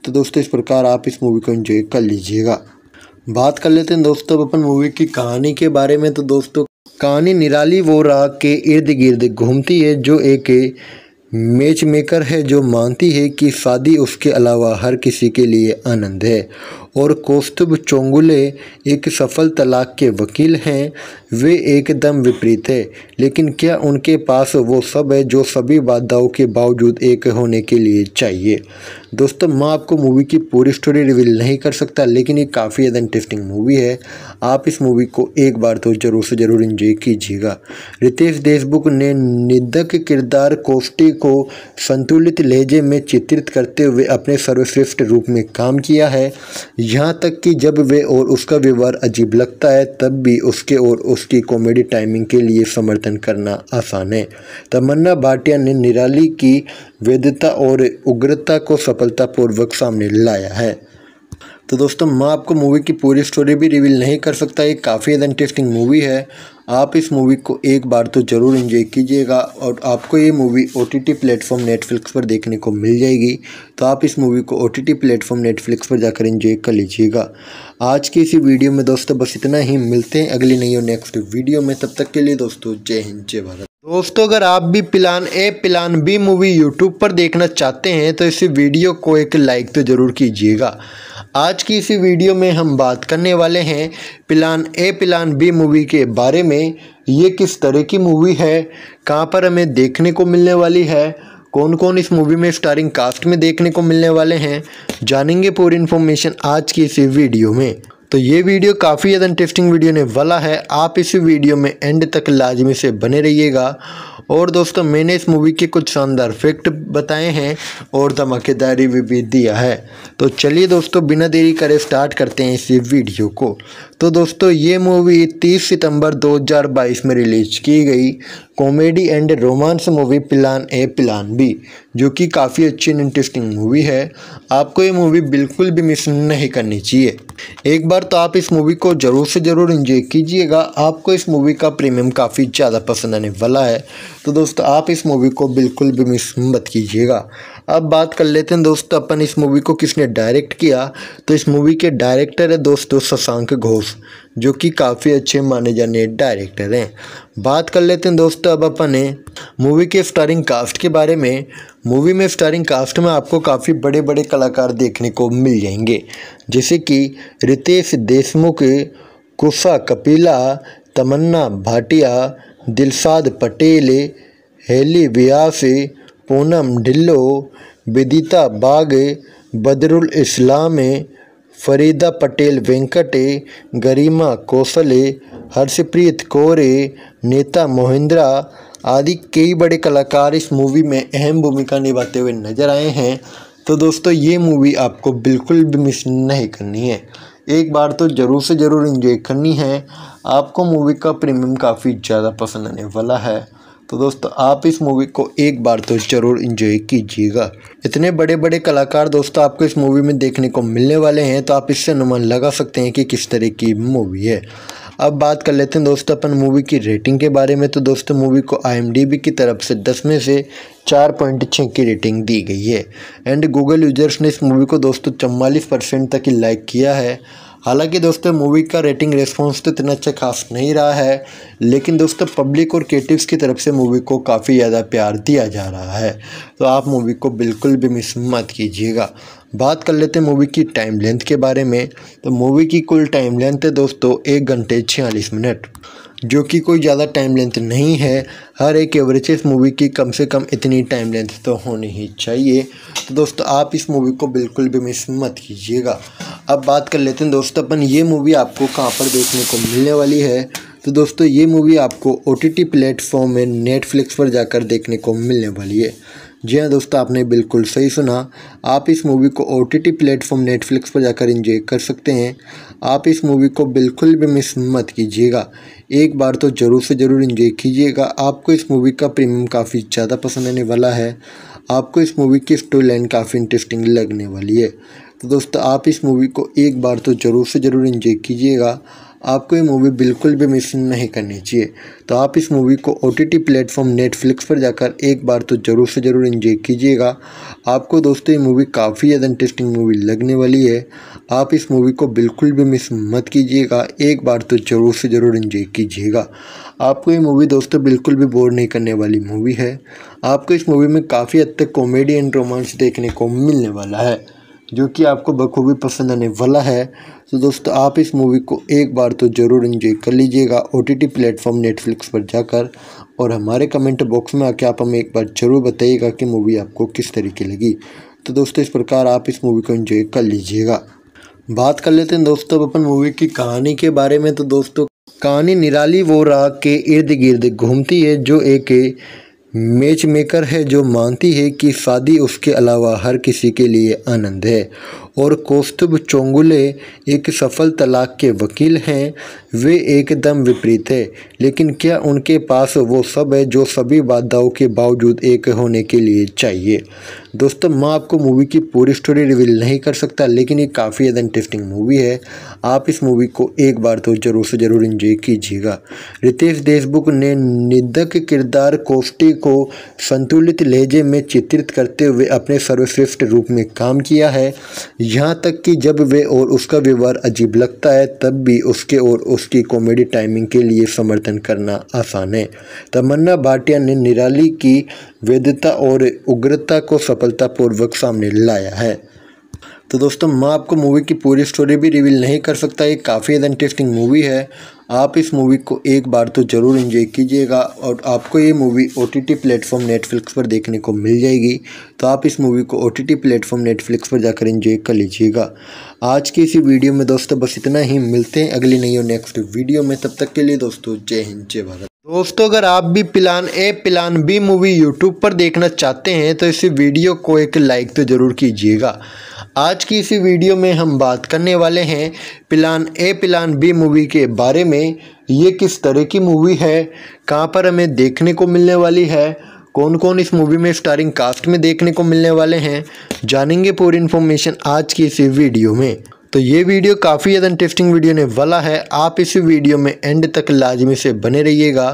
तो दोस्तों इस प्रकार आप इस मूवी को इन्जॉय कर लीजिएगा बात कर लेते हैं दोस्तों अपन मूवी की कहानी के बारे में तो दोस्तों कहानी निराली वो राग के इर्द गिर्द घूमती है जो एक मैच मेकर है जो मानती है कि शादी उसके अलावा हर किसी के लिए आनंद है और कौस्तुभ चोंगुले एक सफल तलाक के वकील हैं वे एकदम विपरीत है लेकिन क्या उनके पास वो सब है जो सभी बाधाओं के बावजूद एक होने के लिए चाहिए दोस्तों मैं आपको मूवी की पूरी स्टोरी रिवील नहीं कर सकता लेकिन ये काफ़ी ज़्यादा इंटरेस्टिंग मूवी है आप इस मूवी को एक बार तो ज़रूर से ज़रूर इंजॉय कीजिएगा रितेश देशमुख ने निदक किरदार कोष्टी को संतुलित लहजे में चित्रित करते हुए अपने सर्वश्रेष्ठ रूप में काम किया है यहाँ तक कि जब वे और उसका व्यवहार अजीब लगता है तब भी उसके और उसकी कॉमेडी टाइमिंग के लिए समर्थन करना आसान है तमन्ना भाटिया ने निराली की वैधता और उग्रता को सफलतापूर्वक सामने लाया है तो दोस्तों मैं आपको मूवी की पूरी स्टोरी भी रिवील नहीं कर सकता ये काफ़ी इंटरेस्टिंग मूवी है आप इस मूवी को एक बार तो ज़रूर इन्जॉय कीजिएगा और आपको ये movie O T T platform Netflix पर देखने को मिल जाएगी तो आप इस मूवी को O T T platform Netflix पर जाकर इन्जॉय कर लीजिएगा आज की इसी वीडियो में दोस्तों बस इतना ही मिलते हैं अगली नई और नेक्स्ट वीडियो में तब तक के लिए दोस्तों जय हिंद जय भारत दोस्तों अगर आप भी plan A plan B movie YouTube पर देखना चाहते हैं तो इस वीडियो को एक लाइक तो ज़रूर कीजिएगा आज की इसी वीडियो में हम बात करने वाले हैं plan A plan B movie के बारे में ये किस तरह की मूवी है कहाँ पर हमें देखने को मिलने वाली है कौन कौन इस मूवी में स्टारिंग कास्ट में देखने को मिलने वाले हैं जानेंगे पूरी इन्फॉर्मेशन आज की इसी वीडियो में तो ये वीडियो काफ़ी ज़्यादा इंटरेस्टिंग वीडियो ने वाला है आप इस वीडियो में एंड तक लाजमी से बने रहिएगा और दोस्तों मैंने इस मूवी के कुछ शानदार फैक्ट बताए हैं और धमाकेदारी भी, भी दिया है तो चलिए दोस्तों बिना देरी करे स्टार्ट करते हैं इस वीडियो को तो दोस्तों ये मूवी 30 सितंबर 2022 में रिलीज की गई comedy and romance movie plan A plan B जो कि काफ़ी अच्छी एंड इंटरेस्टिंग मूवी है आपको ये मूवी बिल्कुल भी मिस नहीं करनी चाहिए एक बार तो आप इस मूवी को ज़रूर से ज़रूर इन्जॉय कीजिएगा आपको इस मूवी का प्रीमियम काफ़ी ज़्यादा पसंद आने वाला है तो दोस्तों आप इस मूवी को बिल्कुल भी मिस मत कीजिएगा अब बात कर लेते हैं दोस्तों अपन इस मूवी को किसने डायरेक्ट किया तो इस मूवी के डायरेक्टर है दोस्तों शशांक घोष जो कि काफ़ी अच्छे माने जाने डायरेक्टर हैं बात कर लेते हैं दोस्तों अब अपन मूवी के स्टारिंग कास्ट के बारे में मूवी में स्टारिंग कास्ट में आपको काफ़ी बड़े बड़े कलाकार देखने को मिल जाएंगे जैसे कि रितेश देशमुख कुशा कपिला तमन्ना भाटिया दिलसाद पटेल हेली व्यास पूनम ढिल्लो विदिता बाग बदरुल इस्लाम फरीदा पटेल वेंकटे गरिमा कोसले हर्षप्रीत कौरे नेता मोहिंद्रा आदि कई बड़े कलाकार इस मूवी में अहम भूमिका निभाते हुए नजर आए हैं तो दोस्तों ये मूवी आपको बिल्कुल भी मिस नहीं करनी है एक बार तो ज़रूर से ज़रूर इन्जॉय करनी है आपको मूवी का प्रीमियम काफ़ी ज़्यादा पसंद आने वाला है तो दोस्तों आप इस मूवी को एक बार तो ज़रूर इन्जॉय कीजिएगा इतने बड़े बड़े कलाकार दोस्तों आपको इस मूवी में देखने को मिलने वाले हैं तो आप इससे अनुमान लगा सकते हैं कि किस तरह की मूवी है अब बात कर लेते हैं दोस्तों अपन मूवी की रेटिंग के बारे में तो दोस्तों मूवी को आई की तरफ से दस में से चार पॉइंट छः की रेटिंग दी गई है एंड गूगल यूजर्स ने इस मूवी को दोस्तों चवालीस परसेंट तक लाइक किया है हालांकि दोस्तों मूवी का रेटिंग रिस्पॉन्स तो इतना अच्छा खास नहीं रहा है लेकिन दोस्तों पब्लिक और क्रिएटिव्स की तरफ से मूवी को काफ़ी ज़्यादा प्यार दिया जा रहा है तो आप मूवी को बिल्कुल भी मिस मत कीजिएगा बात कर लेते हैं मूवी की टाइम लेंथ के बारे में तो मूवी की कुल टाइम लेंथ है दोस्तों एक घंटे छियालीस मिनट जो कि कोई ज़्यादा टाइम लेंथ नहीं है हर एक एवरेजेस मूवी की कम से कम इतनी टाइम लेंथ तो होनी ही चाहिए तो दोस्तों आप इस मूवी को बिल्कुल भी मिस मत कीजिएगा अब बात कर लेते हैं दोस्तों अपन ये मूवी आपको कहाँ पर देखने को मिलने वाली है तो दोस्तों ये मूवी आपको ओ टी टी प्लेटफॉर्म में नेटफ्लिक्स पर जाकर देखने को मिलने वाली है जी हाँ दोस्तों आपने बिल्कुल सही सुना आप इस मूवी को O T T platform Netflix पर जाकर इंजॉय कर सकते हैं आप इस मूवी को बिल्कुल भी मिस मत कीजिएगा एक बार तो ज़रूर से ज़रूर इन्जॉय कीजिएगा आपको इस मूवी का प्रीमियम काफ़ी ज़्यादा पसंद आने वाला है आपको इस मूवी की स्टोरी लाइन काफ़ी इंटरेस्टिंग लगने वाली है तो दोस्तों आप इस मूवी को एक बार तो ज़रूर से ज़रूर इन्जॉय कीजिएगा आपको ये मूवी बिल्कुल भी मिस नहीं करनी चाहिए तो आप इस मूवी को ओ टी प्लेटफॉर्म नेटफ्लिक्स पर जाकर एक बार तो ज़रूर से ज़रूर इन्जॉय कीजिएगा आपको दोस्तों ये मूवी काफ़ी ज़्यादा इंटरेस्टिंग मूवी लगने वाली है आप इस मूवी को बिल्कुल भी मिस मत कीजिएगा एक बार तो ज़रूर से ज़रूर इन्जॉय कीजिएगा आपको ये मूवी दोस्तों बिल्कुल भी बोर नहीं करने वाली मूवी है आपको इस मूवी में काफ़ी हद तक कॉमेडी एंड रोमांस देखने को मिलने वाला है जो कि आपको बखूबी पसंद आने वाला है तो दोस्तों आप इस मूवी को एक बार तो ज़रूर इन्जॉय कर लीजिएगा O T T platform Netflix पर जाकर और हमारे कमेंट बॉक्स में आके आप हमें एक बार ज़रूर बताइएगा कि मूवी आपको किस तरीके लगी तो दोस्तों इस प्रकार आप इस मूवी को इन्जॉय कर लीजिएगा बात कर लेते हैं दोस्तों अपन मूवी की कहानी के बारे में तो दोस्तों कहानी निराली वो राग के इर्द गिर्द घूमती है जो एक मैच मेकर है जो मानती है कि शादी उसके अलावा हर किसी के लिए आनंद है और कौस्तुभ चोंगुले एक सफल तलाक के वकील हैं वे एकदम विपरीत है लेकिन क्या उनके पास वो सब है जो सभी बाधाओं के बावजूद एक होने के लिए चाहिए दोस्तों मैं आपको मूवी की पूरी स्टोरी रिवील नहीं कर सकता लेकिन ये काफ़ी ज़्यादा इंटरेस्टिंग मूवी है आप इस मूवी को एक बार तो ज़रूर से ज़रूर इंजॉय कीजिएगा रितेश देशमुख ने निदक किरदार कोष्टी को संतुलित लहजे में चित्रित करते हुए अपने सर्वश्रेष्ठ रूप में काम किया है यहाँ तक कि जब वे और उसका व्यवहार अजीब लगता है तब भी उसके और उसकी कॉमेडी टाइमिंग के लिए समर्थन करना आसान है तमन्ना भाटिया ने निराली की वैधता और उग्रता को सफलतापूर्वक सामने लाया है तो दोस्तों मैं आपको मूवी की पूरी स्टोरी भी रिवील नहीं कर सकता ये काफ़ी इंटरेस्टिंग मूवी है आप इस मूवी को एक बार तो ज़रूर इन्जॉय कीजिएगा और आपको ये movie O T T platform Netflix पर देखने को मिल जाएगी तो आप इस मूवी को O T T platform Netflix पर जाकर इन्जॉय कर लीजिएगा आज की इसी वीडियो में दोस्तों बस इतना ही मिलते हैं अगली नई और नेक्स्ट वीडियो में तब तक के लिए दोस्तों जय हिंद जय भारत दोस्तों अगर आप भी plan A plan B movie YouTube पर देखना चाहते हैं तो इसी वीडियो को एक लाइक तो ज़रूर कीजिएगा आज की इसी वीडियो में हम बात करने वाले हैं plan A plan B movie के बारे में ये किस तरह की मूवी है कहाँ पर हमें देखने को मिलने वाली है कौन कौन इस मूवी में स्टारिंग कास्ट में देखने को मिलने वाले हैं जानेंगे पूरी इन्फॉर्मेशन आज की इसी वीडियो में तो ये वीडियो काफ़ी ज़्यादा इंटरेस्टिंग वीडियो ने वाला है आप इस वीडियो में एंड तक लाजमी से बने रहिएगा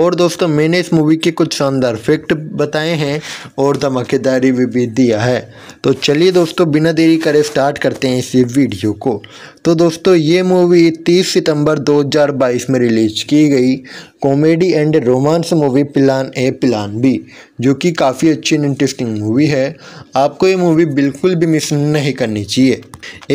और दोस्तों मैंने इस मूवी के कुछ शानदार फैक्ट बताए हैं और धमाकेदारी भी दिया है तो चलिए दोस्तों बिना देरी करे स्टार्ट करते हैं इस वीडियो को तो दोस्तों ये मूवी 30 सितंबर 2022 में रिलीज की गई comedy and romance movie plan A plan B जो कि काफ़ी अच्छी एंड इंटरेस्टिंग मूवी है आपको ये मूवी बिल्कुल भी मिस नहीं करनी चाहिए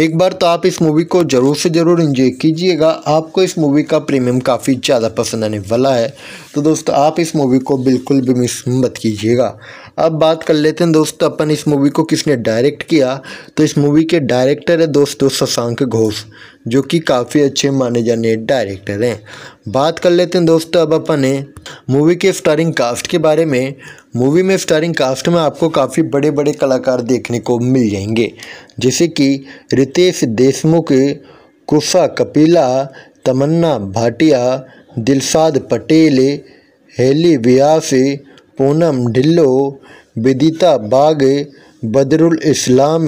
एक बार तो आप इस मूवी को ज़रूर से ज़रूर इन्जॉय कीजिएगा आपको इस मूवी का प्रीमियम काफ़ी ज़्यादा पसंद आने वाला है तो दोस्तों आप इस मूवी को बिल्कुल भी मिस मत कीजिएगा अब बात कर लेते हैं दोस्त अपन इस मूवी को किसने डायरेक्ट किया तो इस मूवी के डायरेक्टर है दोस्तों शशांक घोष जो कि काफ़ी अच्छे माने जाने डायरेक्टर हैं बात कर लेते हैं दोस्तों अब अपने मूवी के स्टारिंग कास्ट के बारे में मूवी में स्टारिंग कास्ट में आपको काफ़ी बड़े बड़े कलाकार देखने को मिल जाएंगे जैसे कि रितेश देशमुख कुशा कपिला तमन्ना भाटिया दिलसाद पटेल हेली व्यास पूनम ढिल्लो विदिता बाग बदरुल इस्लाम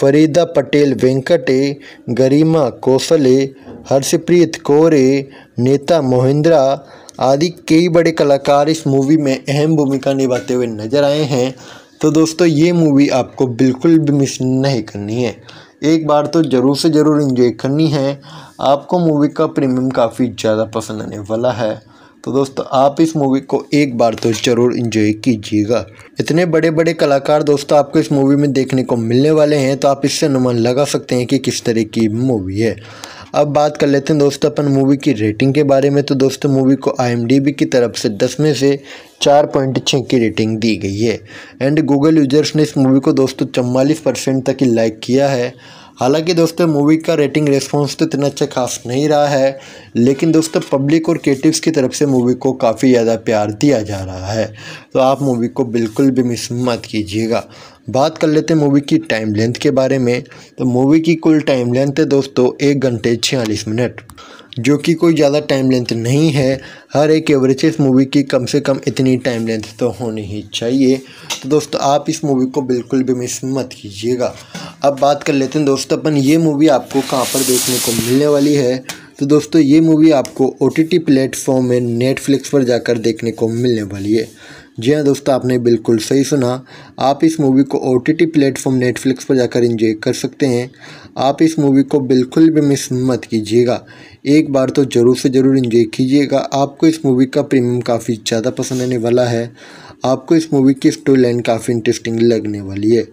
फरीदा पटेल वेंकटे गरिमा कोसले हर्षप्रीत कौरे नेता मोहिंद्रा आदि कई बड़े कलाकार इस मूवी में अहम भूमिका निभाते हुए नजर आए हैं तो दोस्तों ये मूवी आपको बिल्कुल भी मिस नहीं करनी है एक बार तो ज़रूर से ज़रूर इन्जॉय करनी है आपको मूवी का प्रीमियम काफ़ी ज़्यादा पसंद आने वाला है तो दोस्तों आप इस मूवी को एक बार तो ज़रूर इन्जॉय कीजिएगा इतने बड़े बड़े कलाकार दोस्तों आपको इस मूवी में देखने को मिलने वाले हैं तो आप इससे अनुमान लगा सकते हैं कि किस तरह की मूवी है अब बात कर लेते हैं दोस्तों अपन मूवी की रेटिंग के बारे में तो दोस्तों मूवी को आई की तरफ से दस में से चार पॉइंट छः की रेटिंग दी गई है एंड गूगल यूजर्स ने इस मूवी को दोस्तों चवालीस परसेंट तक लाइक किया है हालांकि दोस्तों मूवी का रेटिंग रिस्पॉन्स तो इतना अच्छा खास नहीं रहा है लेकिन दोस्तों पब्लिक और क्रिएटिव्स की तरफ से मूवी को काफ़ी ज़्यादा प्यार दिया जा रहा है तो आप मूवी को बिल्कुल भी मिस मत कीजिएगा बात कर लेते हैं मूवी की टाइम लेंथ के बारे में तो मूवी की कुल टाइम लेंथ है दोस्तों एक घंटे छियालीस मिनट जो कि कोई ज़्यादा टाइम लेंथ नहीं है हर एक एवरेज इस मूवी की कम से कम इतनी टाइम लेंथ तो होनी ही चाहिए तो दोस्तों आप इस मूवी को बिल्कुल भी मिस मत कीजिएगा अब बात कर लेते हैं दोस्तों अपन ये मूवी आपको कहाँ पर देखने को मिलने वाली है तो दोस्तों ये मूवी आपको ओ टी प्लेटफॉर्म में नेटफ्लिक्स पर जाकर देखने को मिलने वाली है जी हाँ दोस्तों आपने बिल्कुल सही सुना आप इस मूवी को ओ टी प्लेटफॉर्म नेटफ्लिक्स पर जाकर इंजॉय कर सकते हैं आप इस मूवी को बिल्कुल भी मिस मत कीजिएगा एक बार तो ज़रूर से ज़रूर इंजॉय कीजिएगा आपको इस मूवी का प्रीमियम काफ़ी ज़्यादा पसंद आने वाला है आपको इस मूवी की स्टोरी लाइन काफ़ी इंटरेस्टिंग लगने वाली है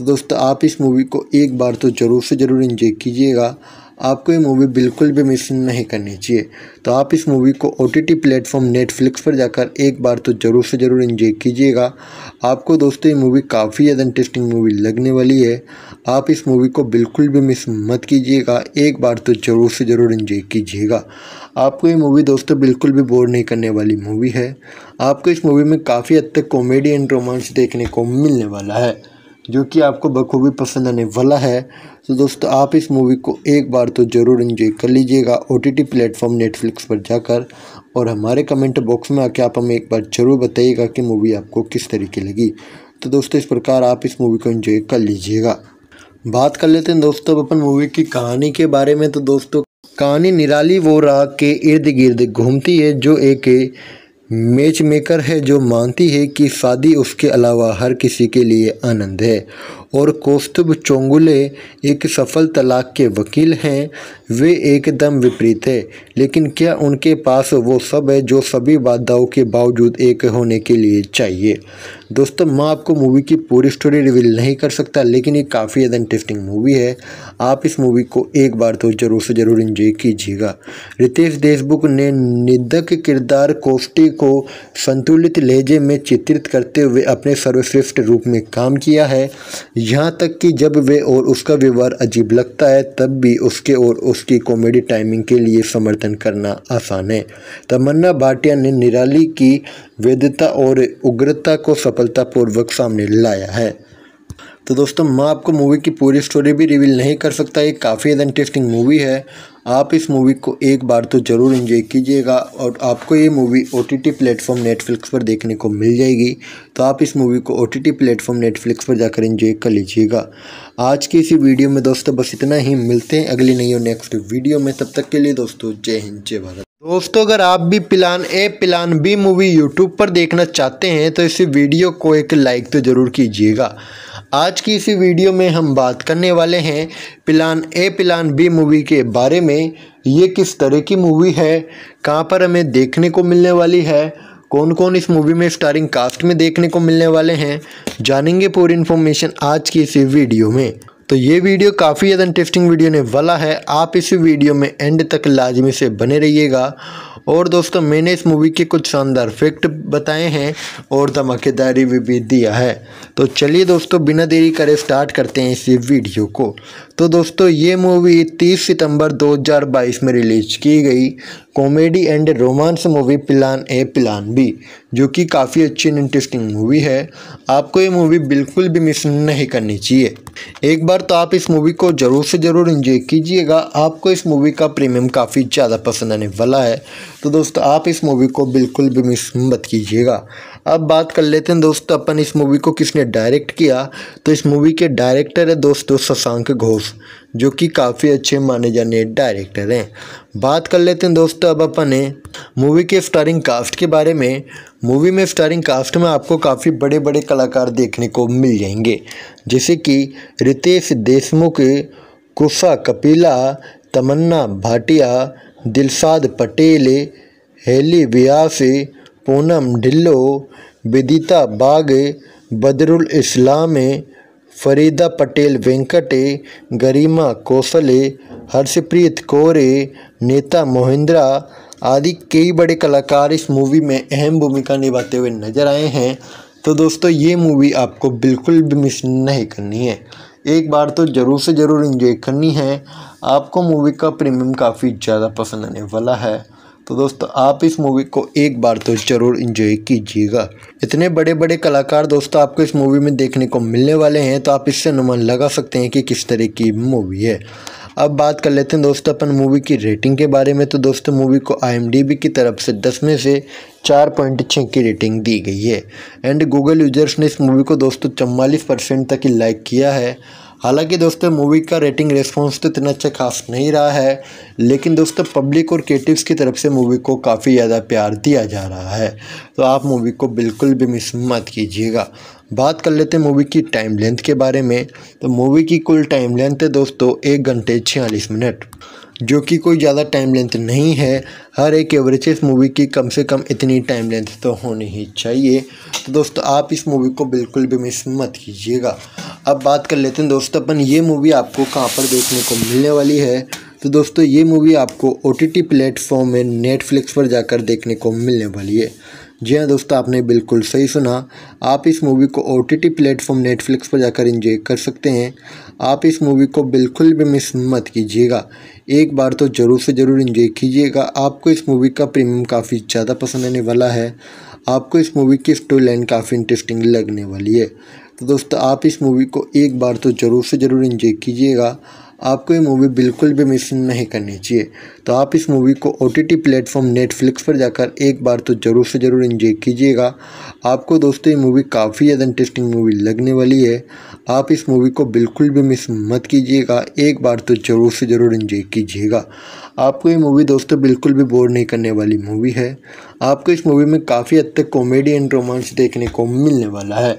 तो दोस्तों आप इस मूवी को एक बार तो ज़रूर से ज़रूर इंजॉय कीजिएगा आपको ये मूवी बिल्कुल भी मिस नहीं करनी चाहिए तो आप इस मूवी को O T T platform Netflix पर जाकर एक बार तो ज़रूर से ज़रूर इंजॉय कीजिएगा आपको दोस्तों ये मूवी काफ़ी ज़्यादा इंटरेस्टिंग मूवी लगने वाली है आप इस मूवी को बिल्कुल भी मिस मत कीजिएगा एक बार तो ज़रूर से ज़रूर इंजॉय कीजिएगा आपको ये मूवी दोस्तों बिल्कुल भी बोर नहीं करने वाली मूवी है आपको इस मूवी में काफ़ी हद तक कॉमेडी एंड रोमांस देखने को मिलने वाला है जो कि आपको बखूबी पसंद आने वाला है तो दोस्तों आप इस मूवी को एक बार तो ज़रूर इन्जॉय कर लीजिएगा O T T platform Netflix पर जाकर और हमारे कमेंट बॉक्स में आके आप हमें एक बार ज़रूर बताइएगा कि मूवी आपको किस तरीके लगी तो दोस्तों इस प्रकार आप इस मूवी को इन्जॉय कर लीजिएगा बात कर लेते हैं दोस्तों अपन मूवी की कहानी के बारे में तो दोस्तों कहानी निराली वो राह के इर्द गिर्द घूमती है जो एक मैच मेकर है जो मानती है कि शादी उसके अलावा हर किसी के लिए आनंद है और कौस्तुभ चोंगुले एक सफल तलाक के वकील हैं वे एकदम विपरीत है लेकिन क्या उनके पास वो सब है जो सभी बाधाओं के बावजूद एक होने के लिए चाहिए दोस्तों मैं आपको मूवी की पूरी स्टोरी रिवील नहीं कर सकता लेकिन ये काफ़ी ज़्यादा इंटरेस्टिंग मूवी है आप इस मूवी को एक बार तो ज़रूर से ज़रूर इंजॉय कीजिएगा रितेश देशमुख ने निधक किरदार कोष्टी को संतुलित लहजे में चित्रित करते हुए अपने सर्वश्रेष्ठ रूप में काम किया है यहाँ तक कि जब वे और उसका व्यवहार अजीब लगता है तब भी उसके और उसकी कॉमेडी टाइमिंग के लिए समर्थन करना आसान है तमन्ना भाटिया ने निराली की वैधता और उग्रता को सफलतापूर्वक सामने लाया है तो दोस्तों मैं आपको मूवी की पूरी स्टोरी भी रिवील नहीं कर सकता ये काफ़ी ज़्यादा इंटरेस्टिंग मूवी है आप इस मूवी को एक बार तो ज़रूर इन्जॉय कीजिएगा और आपको ये movie O T T platform Netflix पर देखने को मिल जाएगी तो आप इस मूवी को O T T platform Netflix पर जाकर इन्जॉय कर लीजिएगा आज की इसी वीडियो में दोस्तों बस इतना ही मिलते हैं अगली नई और नेक्स्ट वीडियो में तब तक के लिए दोस्तों जय हिंद जय भारत दोस्तों अगर आप भी plan A plan B movie YouTube पर देखना चाहते हैं तो इस वीडियो को एक लाइक तो ज़रूर कीजिएगा आज की इसी वीडियो में हम बात करने वाले हैं plan A plan B movie के बारे में ये किस तरह की मूवी है कहाँ पर हमें देखने को मिलने वाली है कौन कौन इस मूवी में स्टारिंग कास्ट में देखने को मिलने वाले हैं जानेंगे पूरी इन्फॉर्मेशन आज की इसी वीडियो में तो ये वीडियो काफ़ी ज़्यादा इंटरेस्टिंग वीडियो ने वाला है आप इस वीडियो में एंड तक लाजमी से बने रहिएगा और दोस्तों मैंने इस मूवी के कुछ शानदार फैक्ट बताए हैं और धमाकेदारी भी दिया है तो चलिए दोस्तों बिना देरी करे स्टार्ट करते हैं इस वीडियो को तो दोस्तों ये मूवी 30 सितंबर 2022 में रिलीज की गई comedy and romance movie plan A plan B जो कि काफ़ी अच्छी एंड इंटरेस्टिंग मूवी है आपको ये मूवी बिल्कुल भी मिस नहीं करनी चाहिए एक बार तो आप इस मूवी को ज़रूर से ज़रूर इन्जॉय कीजिएगा आपको इस मूवी का प्रीमियम काफ़ी ज़्यादा पसंद आने वाला है तो दोस्तों आप इस मूवी को बिल्कुल भी मिस मत कीजिएगा अब बात कर लेते हैं दोस्तों अपन इस मूवी को किसने डायरेक्ट किया तो इस मूवी के डायरेक्टर है दोस्तों शशांक घोष जो कि काफ़ी अच्छे माने जाने डायरेक्टर हैं बात कर लेते हैं दोस्तों अब अपन मूवी के स्टारिंग कास्ट के बारे में मूवी में स्टारिंग कास्ट में आपको काफ़ी बड़े बड़े कलाकार देखने को मिल जाएंगे जैसे कि रितेश देशमुख कुशा कपिला तमन्ना भाटिया दिलसाद पटेल हेली व्यास पूनम ढिल्लो विदिता बाग बदरुल इस्लाम फरीदा पटेल वेंकटे गरिमा कोसले हर्षप्रीत कौरे नेता मोहिंद्रा आदि कई बड़े कलाकार इस मूवी में अहम भूमिका निभाते हुए नजर आए हैं तो दोस्तों ये मूवी आपको बिल्कुल भी मिस नहीं करनी है एक बार तो ज़रूर से ज़रूर इन्जॉय करनी है आपको मूवी का प्रीमियम काफ़ी ज़्यादा पसंद आने वाला है तो दोस्तों आप इस मूवी को एक बार तो ज़रूर इन्जॉय कीजिएगा इतने बड़े बड़े कलाकार दोस्तों आपको इस मूवी में देखने को मिलने वाले हैं तो आप इससे अनुमान लगा सकते हैं कि किस तरह की मूवी है अब बात कर लेते हैं दोस्तों अपन मूवी की रेटिंग के बारे में तो दोस्तों मूवी को आई की तरफ से दस में से चार पॉइंट छः की रेटिंग दी गई है एंड गूगल यूजर्स ने इस मूवी को दोस्तों चौवालीस परसेंट तक लाइक किया है हालांकि दोस्तों मूवी का रेटिंग रिस्पॉन्स तो इतना अच्छा खास नहीं रहा है लेकिन दोस्तों पब्लिक और क्रिएटिव्स की तरफ से मूवी को काफ़ी ज़्यादा प्यार दिया जा रहा है तो आप मूवी को बिल्कुल भी मिस मत कीजिएगा बात कर लेते हैं मूवी की टाइम लेंथ के बारे में तो मूवी की कुल टाइम लेंथ है दोस्तों एक घंटे छियालीस मिनट जो कि कोई ज़्यादा टाइम लेंथ नहीं है हर एक इस मूवी की कम से कम इतनी टाइम लेंथ तो होनी ही चाहिए तो दोस्तों आप इस मूवी को बिल्कुल भी मिस मत कीजिएगा अब बात कर लेते हैं दोस्तों अपन ये मूवी आपको कहाँ पर देखने को मिलने वाली है तो दोस्तों ये मूवी आपको ओ टी टी प्लेटफॉर्म में नेटफ्लिक्स पर जाकर देखने को मिलने वाली है जी हाँ दोस्तों आपने बिल्कुल सही सुना आप इस मूवी को O T T platform Netflix पर जाकर इंजॉय कर सकते हैं आप इस मूवी को बिल्कुल भी मिस मत कीजिएगा एक बार तो ज़रूर से ज़रूर इन्जॉय कीजिएगा आपको इस मूवी का प्रीमियम काफ़ी ज़्यादा पसंद आने वाला है आपको इस मूवी की स्टोरी लाइन काफ़ी इंटरेस्टिंग लगने वाली है तो दोस्तों आप इस मूवी को एक बार तो ज़रूर से ज़रूर इन्जॉय कीजिएगा आपको ये मूवी बिल्कुल भी मिस नहीं करनी चाहिए तो आप इस मूवी को O T T platform Netflix पर जाकर एक बार तो ज़रूर से ज़रूर इन्जॉय कीजिएगा आपको दोस्तों ये मूवी काफ़ी ज़्यादा इंटरेस्टिंग मूवी लगने वाली है आप इस मूवी को बिल्कुल भी मिस मत कीजिएगा एक बार तो ज़रूर से ज़रूर इन्जॉय कीजिएगा आपको ये मूवी दोस्तों बिल्कुल भी बोर नहीं करने वाली मूवी है आपको इस मूवी में काफ़ी हद तक कॉमेडी एंड रोमांस देखने को मिलने वाला है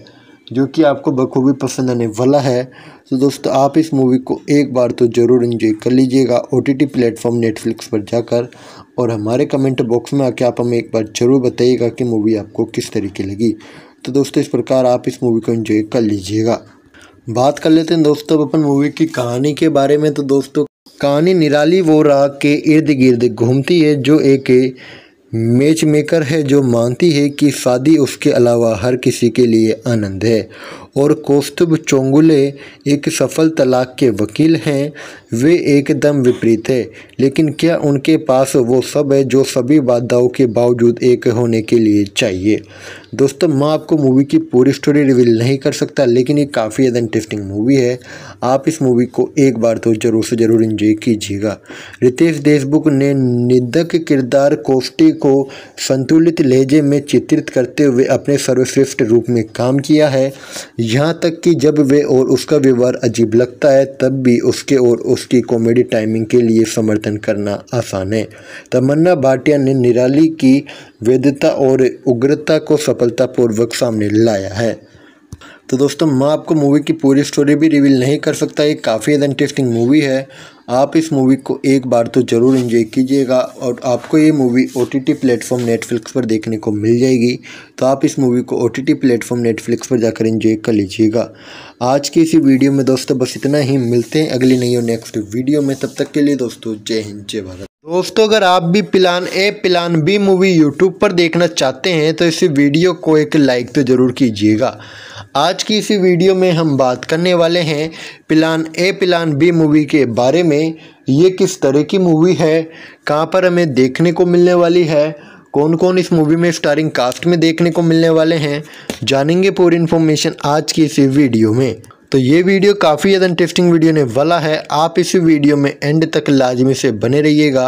जो कि आपको बखूबी पसंद आने वाला है तो दोस्तों आप इस मूवी को एक बार तो ज़रूर इन्जॉय कर लीजिएगा O T T platform Netflix पर जाकर और हमारे कमेंट बॉक्स में आके आप हमें एक बार ज़रूर बताइएगा कि मूवी आपको किस तरीके लगी तो दोस्तों इस प्रकार आप इस मूवी को इन्जॉय कर लीजिएगा बात कर लेते हैं दोस्तों अपन मूवी की कहानी के बारे में तो दोस्तों कहानी निराली वो राग के इर्द गिर्द घूमती है जो एक मैच मेकर है जो मानती है कि शादी उसके अलावा हर किसी के लिए आनंद है और कौस्तुभ चोंगुले एक सफल तलाक के वकील हैं वे एकदम विपरीत है लेकिन क्या उनके पास वो सब है जो सभी बाधाओं के बावजूद एक होने के लिए चाहिए दोस्तों मैं आपको मूवी की पूरी स्टोरी रिवील नहीं कर सकता लेकिन ये काफ़ी ज़्यादा इंटरेस्टिंग मूवी है आप इस मूवी को एक बार तो ज़रूर से ज़रूर इंजॉय कीजिएगा रितेश देशमुख ने निदक किरदार कोष्टी को संतुलित लहजे में चित्रित करते हुए अपने सर्वश्रेष्ठ रूप में काम किया है यहाँ तक कि जब वे और उसका व्यवहार अजीब लगता है तब भी उसके और उसकी कॉमेडी टाइमिंग के लिए समर्थन करना आसान है तमन्ना भाटिया ने निराली की वैधता और उग्रता को सफलतापूर्वक सामने लाया है तो दोस्तों मैं आपको मूवी की पूरी स्टोरी भी रिवील नहीं कर सकता ये काफ़ी ज़्यादा इंटरेस्टिंग मूवी है आप इस मूवी को एक बार तो ज़रूर इन्जॉय कीजिएगा और आपको ये movie O T T platform Netflix पर देखने को मिल जाएगी तो आप इस मूवी को O T T platform Netflix पर जाकर इन्जॉय कर लीजिएगा आज की इसी वीडियो में दोस्तों बस इतना ही मिलते हैं अगली नई और नेक्स्ट वीडियो में तब तक के लिए दोस्तों जय हिंद जय भारत दोस्तों अगर आप भी plan A plan B movie YouTube पर देखना चाहते हैं तो इसी वीडियो को एक लाइक तो ज़रूर कीजिएगा आज की इसी वीडियो में हम बात करने वाले हैं plan A plan B movie के बारे में ये किस तरह की मूवी है कहाँ पर हमें देखने को मिलने वाली है कौन कौन इस मूवी में स्टारिंग कास्ट में देखने को मिलने वाले हैं जानेंगे पूरी इन्फॉर्मेशन आज की इस वीडियो में तो ये वीडियो काफ़ी ज़्यादा इंटरेस्टिंग वीडियो ने वाला है आप इस वीडियो में एंड तक लाजमी से बने रहिएगा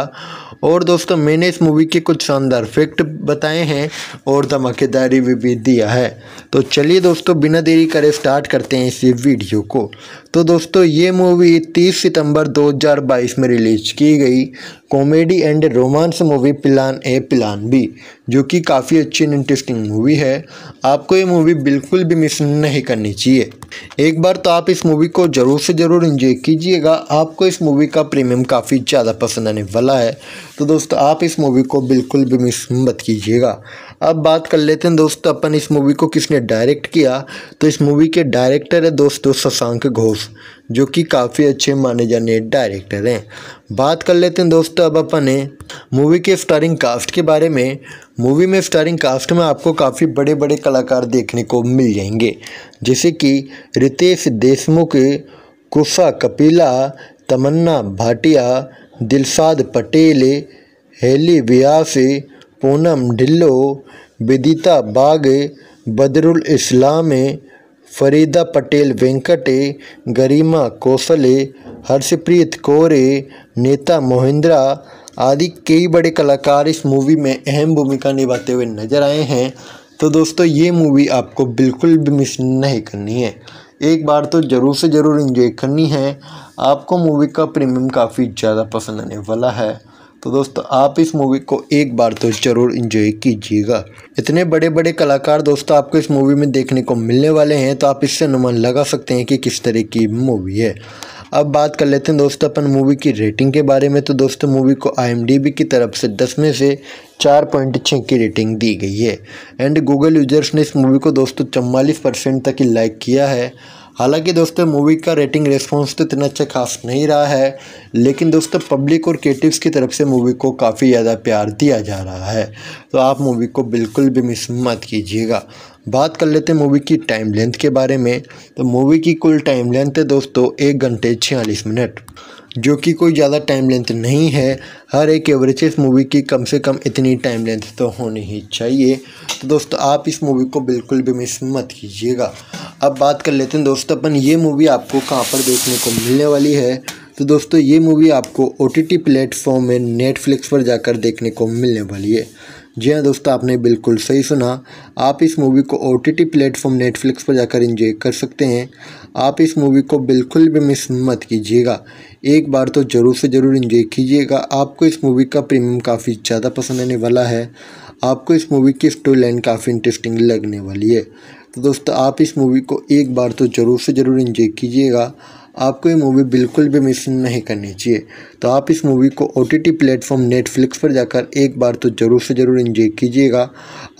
और दोस्तों मैंने इस मूवी के कुछ शानदार फैक्ट बताए हैं और धमाकेदारी भी, भी दिया है तो चलिए दोस्तों बिना देरी करे स्टार्ट करते हैं इस वीडियो को तो दोस्तों ये मूवी 30 सितंबर 2022 में रिलीज की गई comedy and romance movie plan A plan B जो कि काफ़ी अच्छी एंड इंटरेस्टिंग मूवी है आपको ये मूवी बिल्कुल भी मिस नहीं करनी चाहिए एक बार तो आप इस मूवी को ज़रूर से ज़रूर इन्जॉय कीजिएगा आपको इस मूवी का प्रीमियम काफ़ी ज़्यादा पसंद आने वाला है तो दोस्तों आप इस मूवी को बिल्कुल भी मिस मत कीजिएगा अब बात कर लेते हैं दोस्तों अपन इस मूवी को किसने डायरेक्ट किया तो इस मूवी के डायरेक्टर है दोस्तों शशांक घोष जो कि काफ़ी अच्छे माने जाने डायरेक्टर हैं बात कर लेते हैं दोस्तों अब अपन ने मूवी के स्टारिंग कास्ट के बारे में मूवी में स्टारिंग कास्ट में आपको काफ़ी बड़े बड़े कलाकार देखने को मिल जाएंगे जैसे कि रितेश देशमुख कुशा कपिला तमन्ना भाटिया दिलसाद पटेल हेली व्यास पूनम ढिल्लो विदिता बाग बदरुल इस्लाम फरीदा पटेल वेंकटे गरिमा कोसले हर्षप्रीत कौरे नेता मोहिंद्रा आदि कई बड़े कलाकार इस मूवी में अहम भूमिका निभाते हुए नजर आए हैं तो दोस्तों ये मूवी आपको बिल्कुल भी मिस नहीं करनी है एक बार तो ज़रूर से ज़रूर इन्जॉय करनी है आपको मूवी का प्रीमियम काफ़ी ज़्यादा पसंद आने वाला है तो दोस्तों आप इस मूवी को एक बार तो ज़रूर इन्जॉय कीजिएगा इतने बड़े बड़े कलाकार दोस्तों आपको इस मूवी में देखने को मिलने वाले हैं तो आप इससे अनुमान लगा सकते हैं कि किस तरह की मूवी है अब बात कर लेते हैं दोस्तों अपन मूवी की रेटिंग के बारे में तो दोस्तों मूवी को आईएमडीबी की तरफ से दस में से चार पॉइंट छः की रेटिंग दी गई है एंड गूगल यूजर्स ने इस मूवी को दोस्तों चवालीस परसेंट तक ही लाइक किया है हालांकि दोस्तों मूवी का रेटिंग रेस्पॉन्स तो इतना अच्छा खास नहीं रहा है लेकिन दोस्तों पब्लिक और क्रिएटिव्स की तरफ से मूवी को काफ़ी ज़्यादा प्यार दिया जा रहा है तो आप मूवी को बिल्कुल भी मिस मत कीजिएगा बात कर लेते हैं मूवी की टाइम लेंथ के बारे में तो मूवी की कुल टाइम लेंथ है दोस्तों एक घंटे छियालीस मिनट जो कि कोई ज़्यादा टाइम लेंथ नहीं है हर एक इस मूवी की कम से कम इतनी टाइम लेंथ तो होनी ही चाहिए तो दोस्तों आप इस मूवी को बिल्कुल भी मिस मत कीजिएगा अब बात कर लेते हैं दोस्तों अपन ये मूवी आपको कहाँ पर देखने को मिलने वाली है तो दोस्तों ये मूवी आपको ओ टी प्लेटफॉर्म में नेटफ्लिक्स पर जाकर देखने को मिलने वाली है जी हाँ दोस्तों आपने बिल्कुल सही सुना आप इस मूवी को ओ टी प्लेटफॉर्म नेटफ्लिक्स पर जाकर इंजॉय कर सकते हैं आप इस मूवी को बिल्कुल भी मिस मत कीजिएगा एक बार तो ज़रूर से ज़रूर इन्जॉय कीजिएगा आपको इस मूवी का प्रीमियम काफ़ी ज़्यादा पसंद आने वाला है आपको इस मूवी की स्टोरी लाइन काफ़ी इंटरेस्टिंग लगने वाली है तो दोस्तों आप इस मूवी को एक बार तो ज़रूर से ज़रूर इन्जॉय कीजिएगा आपको ये मूवी बिल्कुल भी मिस नहीं करनी चाहिए तो आप इस मूवी को O T T platform Netflix पर जाकर एक बार तो ज़रूर से ज़रूर इन्जॉय कीजिएगा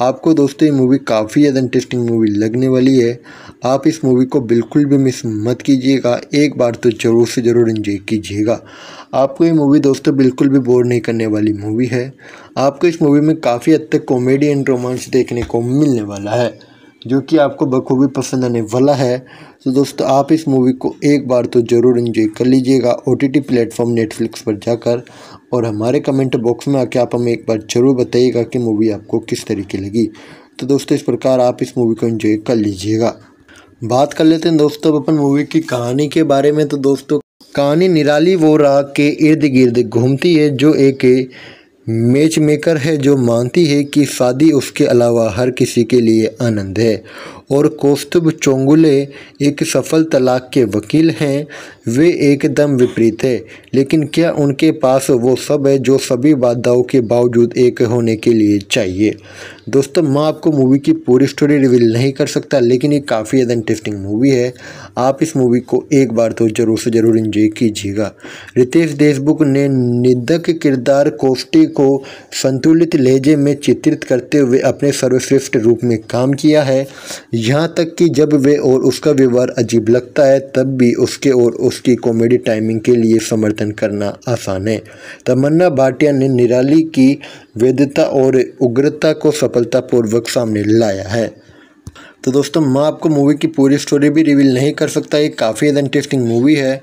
आपको दोस्तों ये मूवी काफ़ी ज़्यादा इंटरेस्टिंग मूवी लगने वाली है आप इस मूवी को बिल्कुल भी मिस मत कीजिएगा एक बार तो ज़रूर से ज़रूर इन्जॉय कीजिएगा आपको ये मूवी दोस्तों बिल्कुल भी बोर नहीं करने वाली मूवी है आपको इस मूवी में काफ़ी हद तक कॉमेडी एंड रोमांस देखने को मिलने वाला है जो कि आपको बखूबी पसंद आने वाला है तो दोस्तों आप इस मूवी को एक बार तो ज़रूर इन्जॉय कर लीजिएगा O T T platform Netflix पर जाकर और हमारे कमेंट बॉक्स में आके आप हमें एक बार ज़रूर बताइएगा कि मूवी आपको किस तरीके लगी तो दोस्तों इस प्रकार आप इस मूवी को इन्जॉय कर लीजिएगा बात कर लेते हैं दोस्तों अब अपन मूवी की कहानी के बारे में तो दोस्तों कहानी निराली वो राह के इर्द गिर्द घूमती है जो एक मैच मेकर है जो मानती है कि शादी उसके अलावा हर किसी के लिए आनंद है और कौस्तुभ चोंगुले एक सफल तलाक के वकील हैं वे एकदम विपरीत है लेकिन क्या उनके पास वो सब है जो सभी बाधाओं के बावजूद एक होने के लिए चाहिए दोस्तों मैं आपको मूवी की पूरी स्टोरी रिवील नहीं कर सकता लेकिन ये काफ़ी ज़्यादा इंटरेस्टिंग मूवी है आप इस मूवी को एक बार तो ज़रूर से ज़रूर इंजॉय कीजिएगा रितेश देशमुख ने निधक किरदार कोष्टी को संतुलित लहजे में चित्रित करते हुए अपने सर्वश्रेष्ठ रूप में काम किया है यहाँ तक कि जब वे और उसका व्यवहार अजीब लगता है तब भी उसके और उसकी कॉमेडी टाइमिंग के लिए समर्थन करना आसान है तमन्ना भाटिया ने निराली की वैधता और उग्रता को सफलतापूर्वक सामने लाया है तो दोस्तों मैं आपको मूवी की पूरी स्टोरी भी रिवील नहीं कर सकता ये काफ़ी ज्यादा इंटरेस्टिंग मूवी है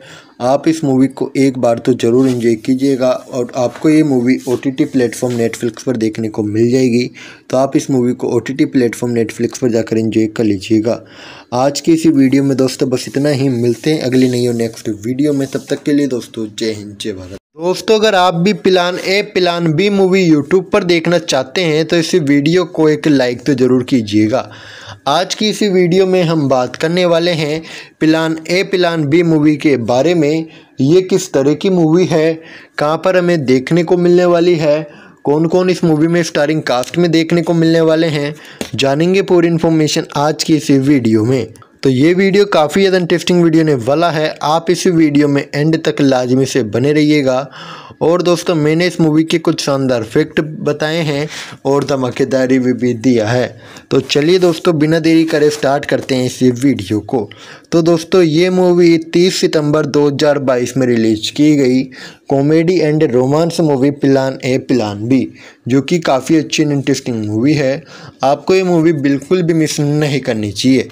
आप इस मूवी को एक बार तो ज़रूर इन्जॉय कीजिएगा और आपको ये movie O T T platform Netflix पर देखने को मिल जाएगी तो आप इस मूवी को O T T platform Netflix पर जाकर इन्जॉय कर लीजिएगा आज की इसी वीडियो में दोस्तों बस इतना ही मिलते हैं अगली नई और नेक्स्ट वीडियो में तब तक के लिए दोस्तों जय हिंद जय भारत दोस्तों अगर आप भी plan A plan B movie YouTube पर देखना चाहते हैं तो इसी वीडियो को एक लाइक तो ज़रूर कीजिएगा आज की इसी वीडियो में हम बात करने वाले हैं plan A plan B movie के बारे में ये किस तरह की मूवी है कहाँ पर हमें देखने को मिलने वाली है कौन कौन इस मूवी में स्टारिंग कास्ट में देखने को मिलने वाले हैं जानेंगे पूरी इन्फॉर्मेशन आज की इसी वीडियो में तो ये वीडियो काफ़ी ज़्यादा इंटरेस्टिंग वीडियो ने वाला है आप इस वीडियो में एंड तक लाजमी से बने रहिएगा और दोस्तों मैंने इस मूवी के कुछ शानदार फैक्ट बताए हैं और धमाकेदारी भी, भी दिया है तो चलिए दोस्तों बिना देरी करे स्टार्ट करते हैं इस वीडियो को तो दोस्तों ये मूवी 30 सितंबर 2022 में रिलीज की गई comedy and romance movie plan A plan B जो कि काफ़ी अच्छी एंड इंटरेस्टिंग मूवी है आपको ये मूवी बिल्कुल भी मिस नहीं करनी चाहिए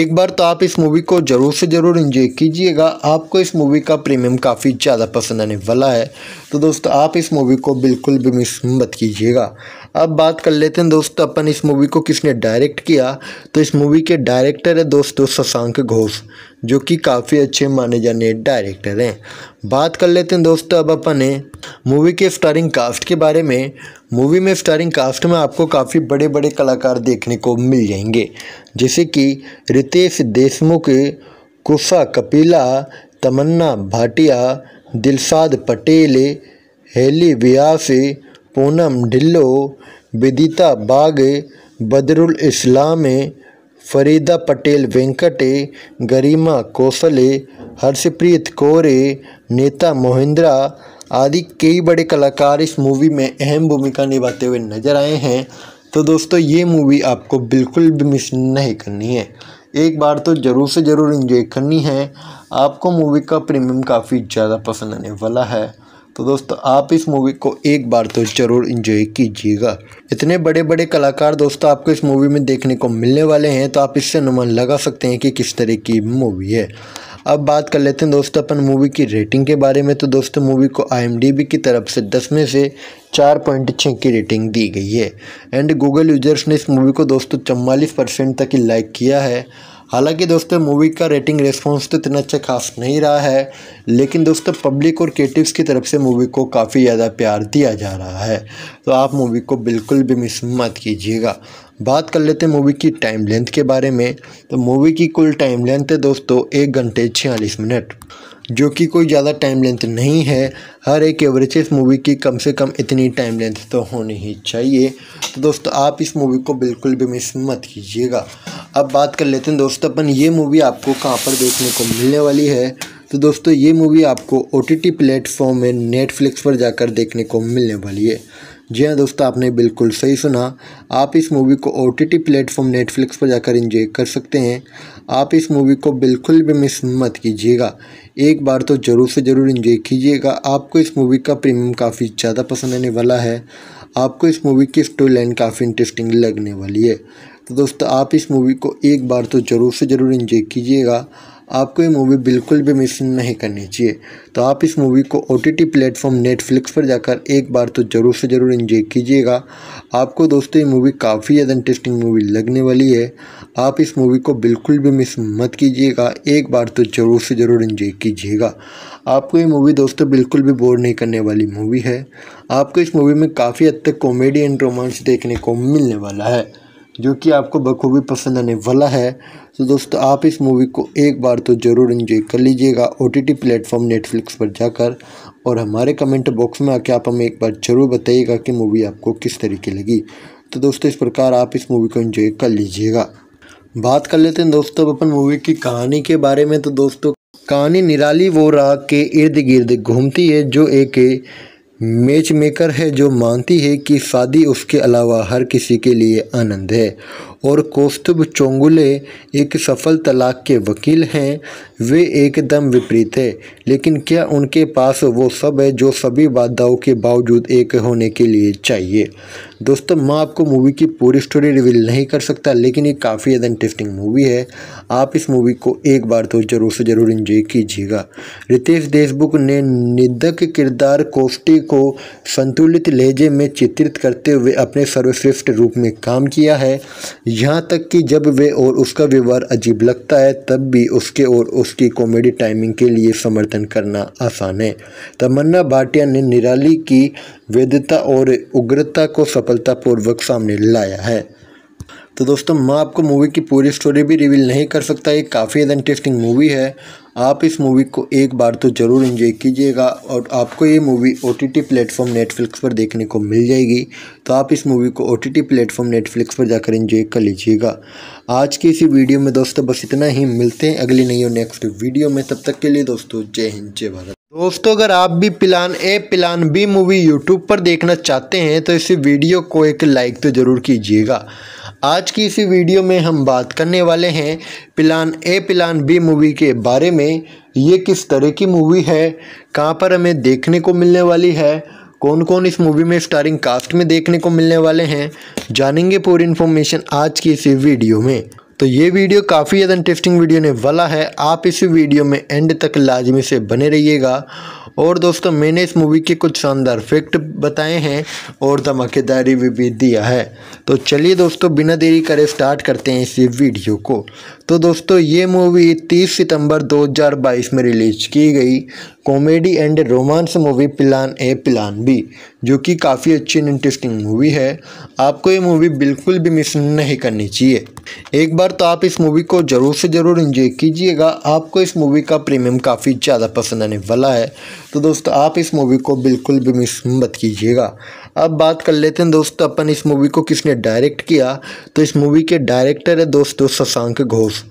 एक बार तो आप इस मूवी को ज़रूर से ज़रूर इन्जॉय कीजिएगा आपको इस मूवी का प्रीमियम काफ़ी ज़्यादा पसंद आने वाला है तो दोस्तों आप इस मूवी को बिल्कुल भी मिस मत कीजिएगा अब बात कर लेते हैं दोस्तों अपन इस मूवी को किसने डायरेक्ट किया तो इस मूवी के डायरेक्टर है दोस्तों शशांक घोष जो कि काफ़ी अच्छे माने जाने डायरेक्टर हैं बात कर लेते हैं दोस्तों अब अपन मूवी के स्टारिंग कास्ट के बारे में मूवी में स्टारिंग कास्ट में आपको काफ़ी बड़े बड़े कलाकार देखने को मिल जाएंगे जैसे कि रितेश देशमुख कुफा कपिला तमन्ना भाटिया दिलसाद पटेल हेली व्यास पूनम ढिल्लो विदिता बाग बदरुल इस्लाम फरीदा पटेल वेंकटे गरिमा कोसले हर्षप्रीत कोरे नेता मोहिंद्रा आदि कई बड़े कलाकार इस मूवी में अहम भूमिका निभाते हुए नजर आए हैं तो दोस्तों ये मूवी आपको बिल्कुल भी मिस नहीं करनी है एक बार तो ज़रूर से ज़रूर इन्जॉय करनी है आपको मूवी का प्रीमियम काफ़ी ज़्यादा पसंद आने वाला है तो दोस्तों आप इस मूवी को एक बार तो ज़रूर इन्जॉय कीजिएगा इतने बड़े बड़े कलाकार दोस्तों आपको इस मूवी में देखने को मिलने वाले हैं तो आप इससे अनुमान लगा सकते हैं कि किस तरह की मूवी है अब बात कर लेते हैं दोस्तों अपन मूवी की रेटिंग के बारे में तो दोस्तों मूवी को आई की तरफ से दस में से चार पॉइंट छः की रेटिंग दी गई है एंड गूगल यूजर्स ने इस मूवी को दोस्तों चवालीस परसेंट तक ही लाइक किया है हालांकि दोस्तों मूवी का रेटिंग रेस्पॉन्स तो इतना अच्छा खास नहीं रहा है लेकिन दोस्तों पब्लिक और क्रिएटिव्स की तरफ से मूवी को काफ़ी ज़्यादा प्यार दिया जा रहा है तो आप मूवी को बिल्कुल भी मिस मत कीजिएगा बात कर लेते हैं मूवी की टाइम लेंथ के बारे में तो मूवी की कुल टाइम लेंथ है दोस्तों एक घंटे छियालीस मिनट जो कि कोई ज़्यादा टाइम लेंथ नहीं है हर एक एवरेज मूवी की कम से कम इतनी टाइम लेंथ तो होनी ही चाहिए तो दोस्तों आप इस मूवी को बिल्कुल भी मिस मत कीजिएगा अब बात कर लेते हैं दोस्तों अपन ये मूवी आपको कहाँ पर देखने को मिलने वाली है तो दोस्तों ये मूवी आपको ओ टी प्लेटफॉर्म में नेटफ्लिक्स पर जाकर देखने को मिलने वाली है जी हाँ दोस्तों आपने बिल्कुल सही सुना आप इस मूवी को ओ टी प्लेटफॉर्म नेटफ्लिक्स पर जाकर इंजॉय कर सकते हैं आप इस मूवी को बिल्कुल भी मिस मत कीजिएगा एक बार तो ज़रूर से ज़रूर इन्जॉय कीजिएगा आपको इस मूवी का प्रीमियम काफ़ी ज़्यादा पसंद आने वाला है आपको इस मूवी की स्टोरी लाइन काफ़ी इंटरेस्टिंग लगने वाली है तो दोस्तों आप इस मूवी को एक बार तो ज़रूर से ज़रूर इन्जॉय कीजिएगा आपको ये मूवी बिल्कुल भी मिस नहीं करनी चाहिए तो आप इस मूवी को O T T platform Netflix पर जाकर एक बार तो ज़रूर से ज़रूर इन्जॉय कीजिएगा आपको दोस्तों ये मूवी काफ़ी ज़्यादा इंटरेस्टिंग मूवी लगने वाली है आप इस मूवी को बिल्कुल भी मिस मत कीजिएगा एक बार तो ज़रूर से ज़रूर इन्जॉय कीजिएगा आपको ये मूवी दोस्तों बिल्कुल भी बोर नहीं करने वाली मूवी है आपको इस मूवी में काफ़ी हद तक कॉमेडी एंड रोमांस देखने को मिलने वाला है जो कि आपको बखूबी पसंद आने वाला है तो दोस्तों आप इस मूवी को एक बार तो ज़रूर इन्जॉय कर लीजिएगा O T T platform Netflix पर जाकर और हमारे कमेंट बॉक्स में आके आप हमें एक बार ज़रूर बताइएगा कि मूवी आपको किस तरीके लगी तो दोस्तों इस प्रकार आप इस मूवी को इन्जॉय कर लीजिएगा बात कर लेते हैं दोस्तों अपन मूवी की कहानी के बारे में तो दोस्तों कहानी निराली वो राग के इर्द गिर्द घूमती है जो एक मैच मेकर है जो मानती है कि शादी उसके अलावा हर किसी के लिए आनंद है और कौस्तुभ चोंगुले एक सफल तलाक के वकील हैं वे एकदम विपरीत है लेकिन क्या उनके पास वो सब है जो सभी बाधाओं के बावजूद एक होने के लिए चाहिए दोस्तों मैं आपको मूवी की पूरी स्टोरी रिवील नहीं कर सकता लेकिन ये काफ़ी ज़्यादा इंटरेस्टिंग मूवी है आप इस मूवी को एक बार तो ज़रूर से ज़रूर इंजॉय कीजिएगा रितेश देशमुख ने निदक किरदार कोष्टी को संतुलित लहजे में चित्रित करते हुए अपने सर्वश्रेष्ठ रूप में काम किया है यहाँ तक कि जब वे और उसका व्यवहार अजीब लगता है तब भी उसके और उसकी कॉमेडी टाइमिंग के लिए समर्थन करना आसान है तमन्ना भाटिया ने निराली की वैधता और उग्रता को सफलतापूर्वक सामने लाया है तो दोस्तों मैं आपको मूवी की पूरी स्टोरी भी रिवील नहीं कर सकता ये काफ़ी ज़्यादा इंटरेस्टिंग मूवी है आप इस मूवी को एक बार तो ज़रूर इन्जॉय कीजिएगा और आपको ये movie O T T platform Netflix पर देखने को मिल जाएगी तो आप इस मूवी को O T T platform Netflix पर जाकर इन्जॉय कर लीजिएगा आज की इसी वीडियो में दोस्तों बस इतना ही मिलते हैं अगली नई और नेक्स्ट वीडियो में तब तक के लिए दोस्तों जय हिंद जय भारत दोस्तों अगर आप भी plan A plan B movie YouTube पर देखना चाहते हैं तो इस वीडियो को एक लाइक तो ज़रूर कीजिएगा आज की इसी वीडियो में हम बात करने वाले हैं plan A plan B movie के बारे में ये किस तरह की मूवी है कहाँ पर हमें देखने को मिलने वाली है कौन कौन इस मूवी में स्टारिंग कास्ट में देखने को मिलने वाले हैं जानेंगे पूरी इन्फॉर्मेशन आज की इसी वीडियो में तो ये वीडियो काफ़ी ज़्यादा इंटरेस्टिंग वीडियो ने वाला है आप इस वीडियो में एंड तक लाजमी से बने रहिएगा और दोस्तों मैंने इस मूवी के कुछ शानदार फैक्ट बताए हैं और धमाकेदारी भी, भी दिया है तो चलिए दोस्तों बिना देरी करे स्टार्ट करते हैं इस वीडियो को तो दोस्तों ये मूवी 30 सितंबर 2022 में रिलीज की गई comedy and romance movie plan A plan B जो कि काफ़ी अच्छी एंड इंटरेस्टिंग मूवी है आपको ये मूवी बिल्कुल भी मिस नहीं करनी चाहिए एक बार तो आप इस मूवी को ज़रूर से ज़रूर इन्जॉय कीजिएगा आपको इस मूवी का प्रीमियम काफ़ी ज़्यादा पसंद आने वाला है तो दोस्त आप इस मूवी को बिल्कुल भी मिस मत कीजिएगा अब बात कर लेते हैं दोस्त अपन इस मूवी को किसने डायरेक्ट किया तो इस मूवी के डायरेक्टर है दोस्तों शशांक घोष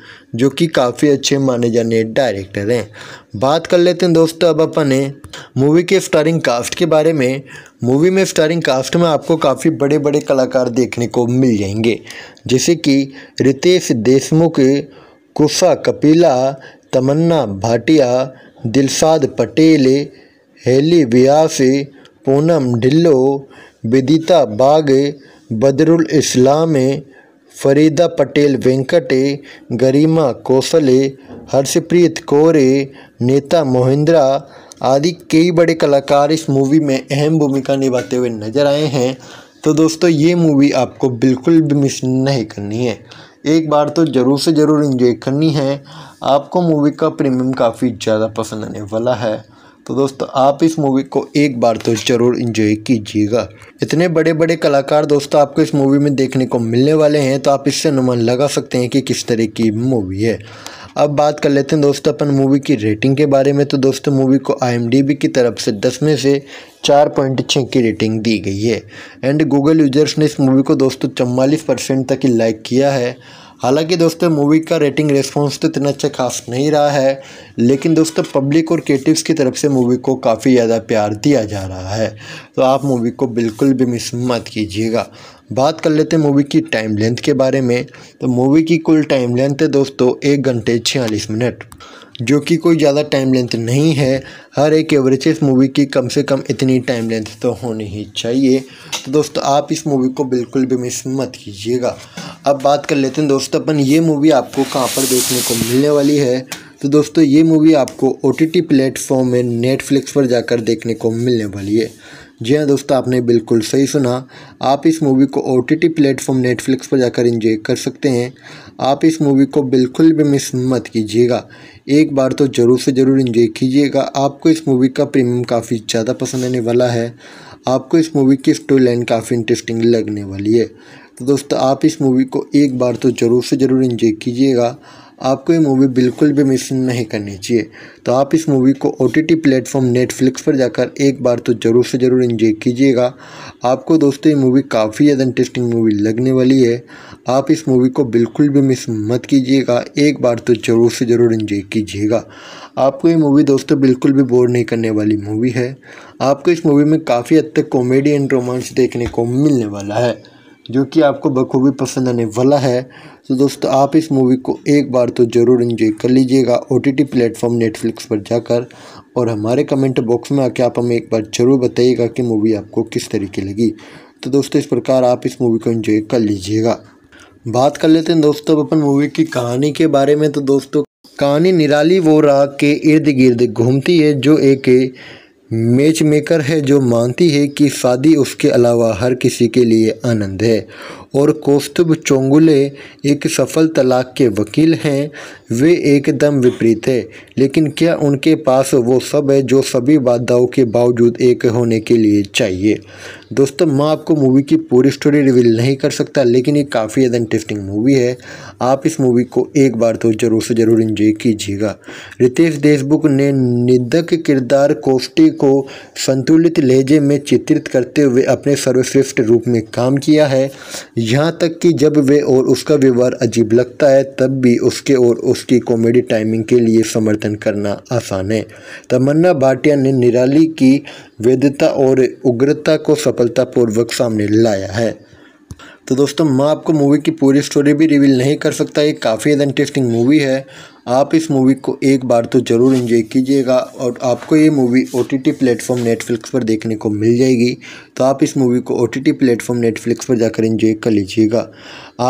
जो कि काफ़ी अच्छे माने जाने डायरेक्टर हैं बात कर लेते हैं दोस्त अब अपन मूवी के स्टारिंग कास्ट के बारे में मूवी में स्टारिंग कास्ट में आपको काफ़ी बड़े बड़े कलाकार देखने को मिल जाएंगे जैसे कि रितेश देशमुख कुशा कपिला तमन्ना भाटिया दिलसाद पटेल हेली व्यास पूनम ढिल्लो विदिता बाग बदरुल इस्लाम फरीदा पटेल वेंकट गरिमा कौशले हर्षप्रीत कौर नेता मोहिंद्रा आदि कई बड़े कलाकार इस मूवी में अहम भूमिका निभाते हुए नजर आए हैं तो दोस्तों ये मूवी आपको बिल्कुल भी मिस नहीं करनी है एक बार तो ज़रूर से ज़रूर इंजॉय करनी है आपको मूवी का प्रीमियम काफ़ी ज़्यादा पसंद आने वाला है तो दोस्तों आप इस मूवी को एक बार तो ज़रूर इन्जॉय कीजिएगा इतने बड़े बड़े कलाकार दोस्तों आपको इस मूवी में देखने को मिलने वाले हैं तो आप इससे अनुमान लगा सकते हैं कि किस तरह की मूवी है अब बात कर लेते हैं दोस्तों अपन मूवी की रेटिंग के बारे में तो दोस्तों मूवी को आई की तरफ से दस में से चार पॉइंट छः की रेटिंग दी गई है एंड गूगल यूजर्स ने इस मूवी को दोस्तों चवालीस परसेंट तक ही लाइक किया है हालांकि दोस्तों मूवी का रेटिंग रेस्पॉन्स तो इतना अच्छा खास नहीं रहा है लेकिन दोस्तों पब्लिक और क्रिएटिव्स की तरफ से मूवी को काफ़ी ज़्यादा प्यार दिया जा रहा है तो आप मूवी को बिल्कुल भी मिस मत कीजिएगा बात कर लेते हैं मूवी की टाइम लेंथ के बारे में तो मूवी की कुल टाइम लेंथ है दोस्तों एक घंटे छियालीस मिनट जो कि कोई ज़्यादा टाइम लेंथ नहीं है हर एक एवरेज मूवी की कम से कम इतनी टाइम लेंथ तो होनी ही चाहिए तो दोस्तों आप इस मूवी को बिल्कुल भी मिस मत कीजिएगा अब बात कर लेते हैं दोस्तों अपन ये मूवी आपको कहाँ पर देखने को मिलने वाली है तो दोस्तों ये मूवी आपको ओ टी प्लेटफॉर्म में नेटफ्लिक्स पर जाकर देखने को मिलने वाली है जी हाँ दोस्तों आपने बिल्कुल सही सुना आप इस मूवी को O T T platform Netflix पर जाकर इंजॉय कर सकते हैं आप इस मूवी को बिल्कुल भी मिस मत कीजिएगा एक बार तो ज़रूर से ज़रूर इन्जॉय कीजिएगा आपको इस मूवी का प्रीमियम काफ़ी ज़्यादा पसंद आने वाला है आपको इस मूवी की स्टोरी लाइन काफ़ी इंटरेस्टिंग लगने वाली है तो दोस्तों आप इस मूवी को एक बार तो ज़रूर से ज़रूर इन्जॉय कीजिएगा आपको ये मूवी बिल्कुल भी मिस नहीं करनी चाहिए तो आप इस मूवी को O T T platform Netflix पर जाकर एक बार तो ज़रूर से ज़रूर इन्जॉय कीजिएगा आपको दोस्तों ये मूवी काफ़ी ज़्यादा इंटरेस्टिंग मूवी लगने वाली है आप इस मूवी को बिल्कुल भी मिस मत कीजिएगा एक बार तो ज़रूर से ज़रूर इन्जॉय कीजिएगा आपको ये मूवी दोस्तों बिल्कुल भी बोर नहीं करने वाली मूवी है आपको इस मूवी में काफ़ी हद तक कॉमेडी एंड रोमांस देखने को मिलने वाला है जो कि आपको बखूबी पसंद आने वाला है तो दोस्तों आप इस मूवी को एक बार तो ज़रूर इन्जॉय कर लीजिएगा O T T platform Netflix पर जाकर और हमारे कमेंट बॉक्स में आके आप हमें एक बार ज़रूर बताइएगा कि मूवी आपको किस तरीके लगी तो दोस्तों इस प्रकार आप इस मूवी को इन्जॉय कर लीजिएगा बात कर लेते हैं दोस्तों अपन मूवी की कहानी के बारे में तो दोस्तों कहानी निराली वो राग के इर्द गिर्द घूमती है जो एक मैच मेकर है जो मानती है कि शादी उसके अलावा हर किसी के लिए आनंद है और कोस्तुभ चोंगुले एक सफल तलाक के वकील हैं वे एकदम विपरीत है लेकिन क्या उनके पास वो सब है जो सभी बाधाओं के बावजूद एक होने के लिए चाहिए दोस्तों मैं आपको मूवी की पूरी स्टोरी रिवील नहीं कर सकता लेकिन ये काफ़ी ज़्यादा इंटरेस्टिंग मूवी है आप इस मूवी को एक बार तो ज़रूर से ज़रूर इंजॉय कीजिएगा रितेश देशमुख ने निदा किरदार कोष्टी को संतुलित लहजे में चित्रित करते हुए अपने सर्वश्रेष्ठ रूप में काम किया है यहाँ तक कि जब वे और उसका व्यवहार अजीब लगता है तब भी उसके और उसकी कॉमेडी टाइमिंग के लिए समर्थन करना आसान है तमन्ना भाटिया ने निराली की वैधता और उग्रता को सफलतापूर्वक सामने लाया है तो दोस्तों मैं आपको मूवी की पूरी स्टोरी भी रिवील नहीं कर सकता ये काफ़ी इंटरेस्टिंग मूवी है आप इस मूवी को एक बार तो ज़रूर इन्जॉय कीजिएगा और आपको ये movie O T T platform Netflix पर देखने को मिल जाएगी तो आप इस मूवी को O T T platform Netflix पर जाकर इन्जॉय कर लीजिएगा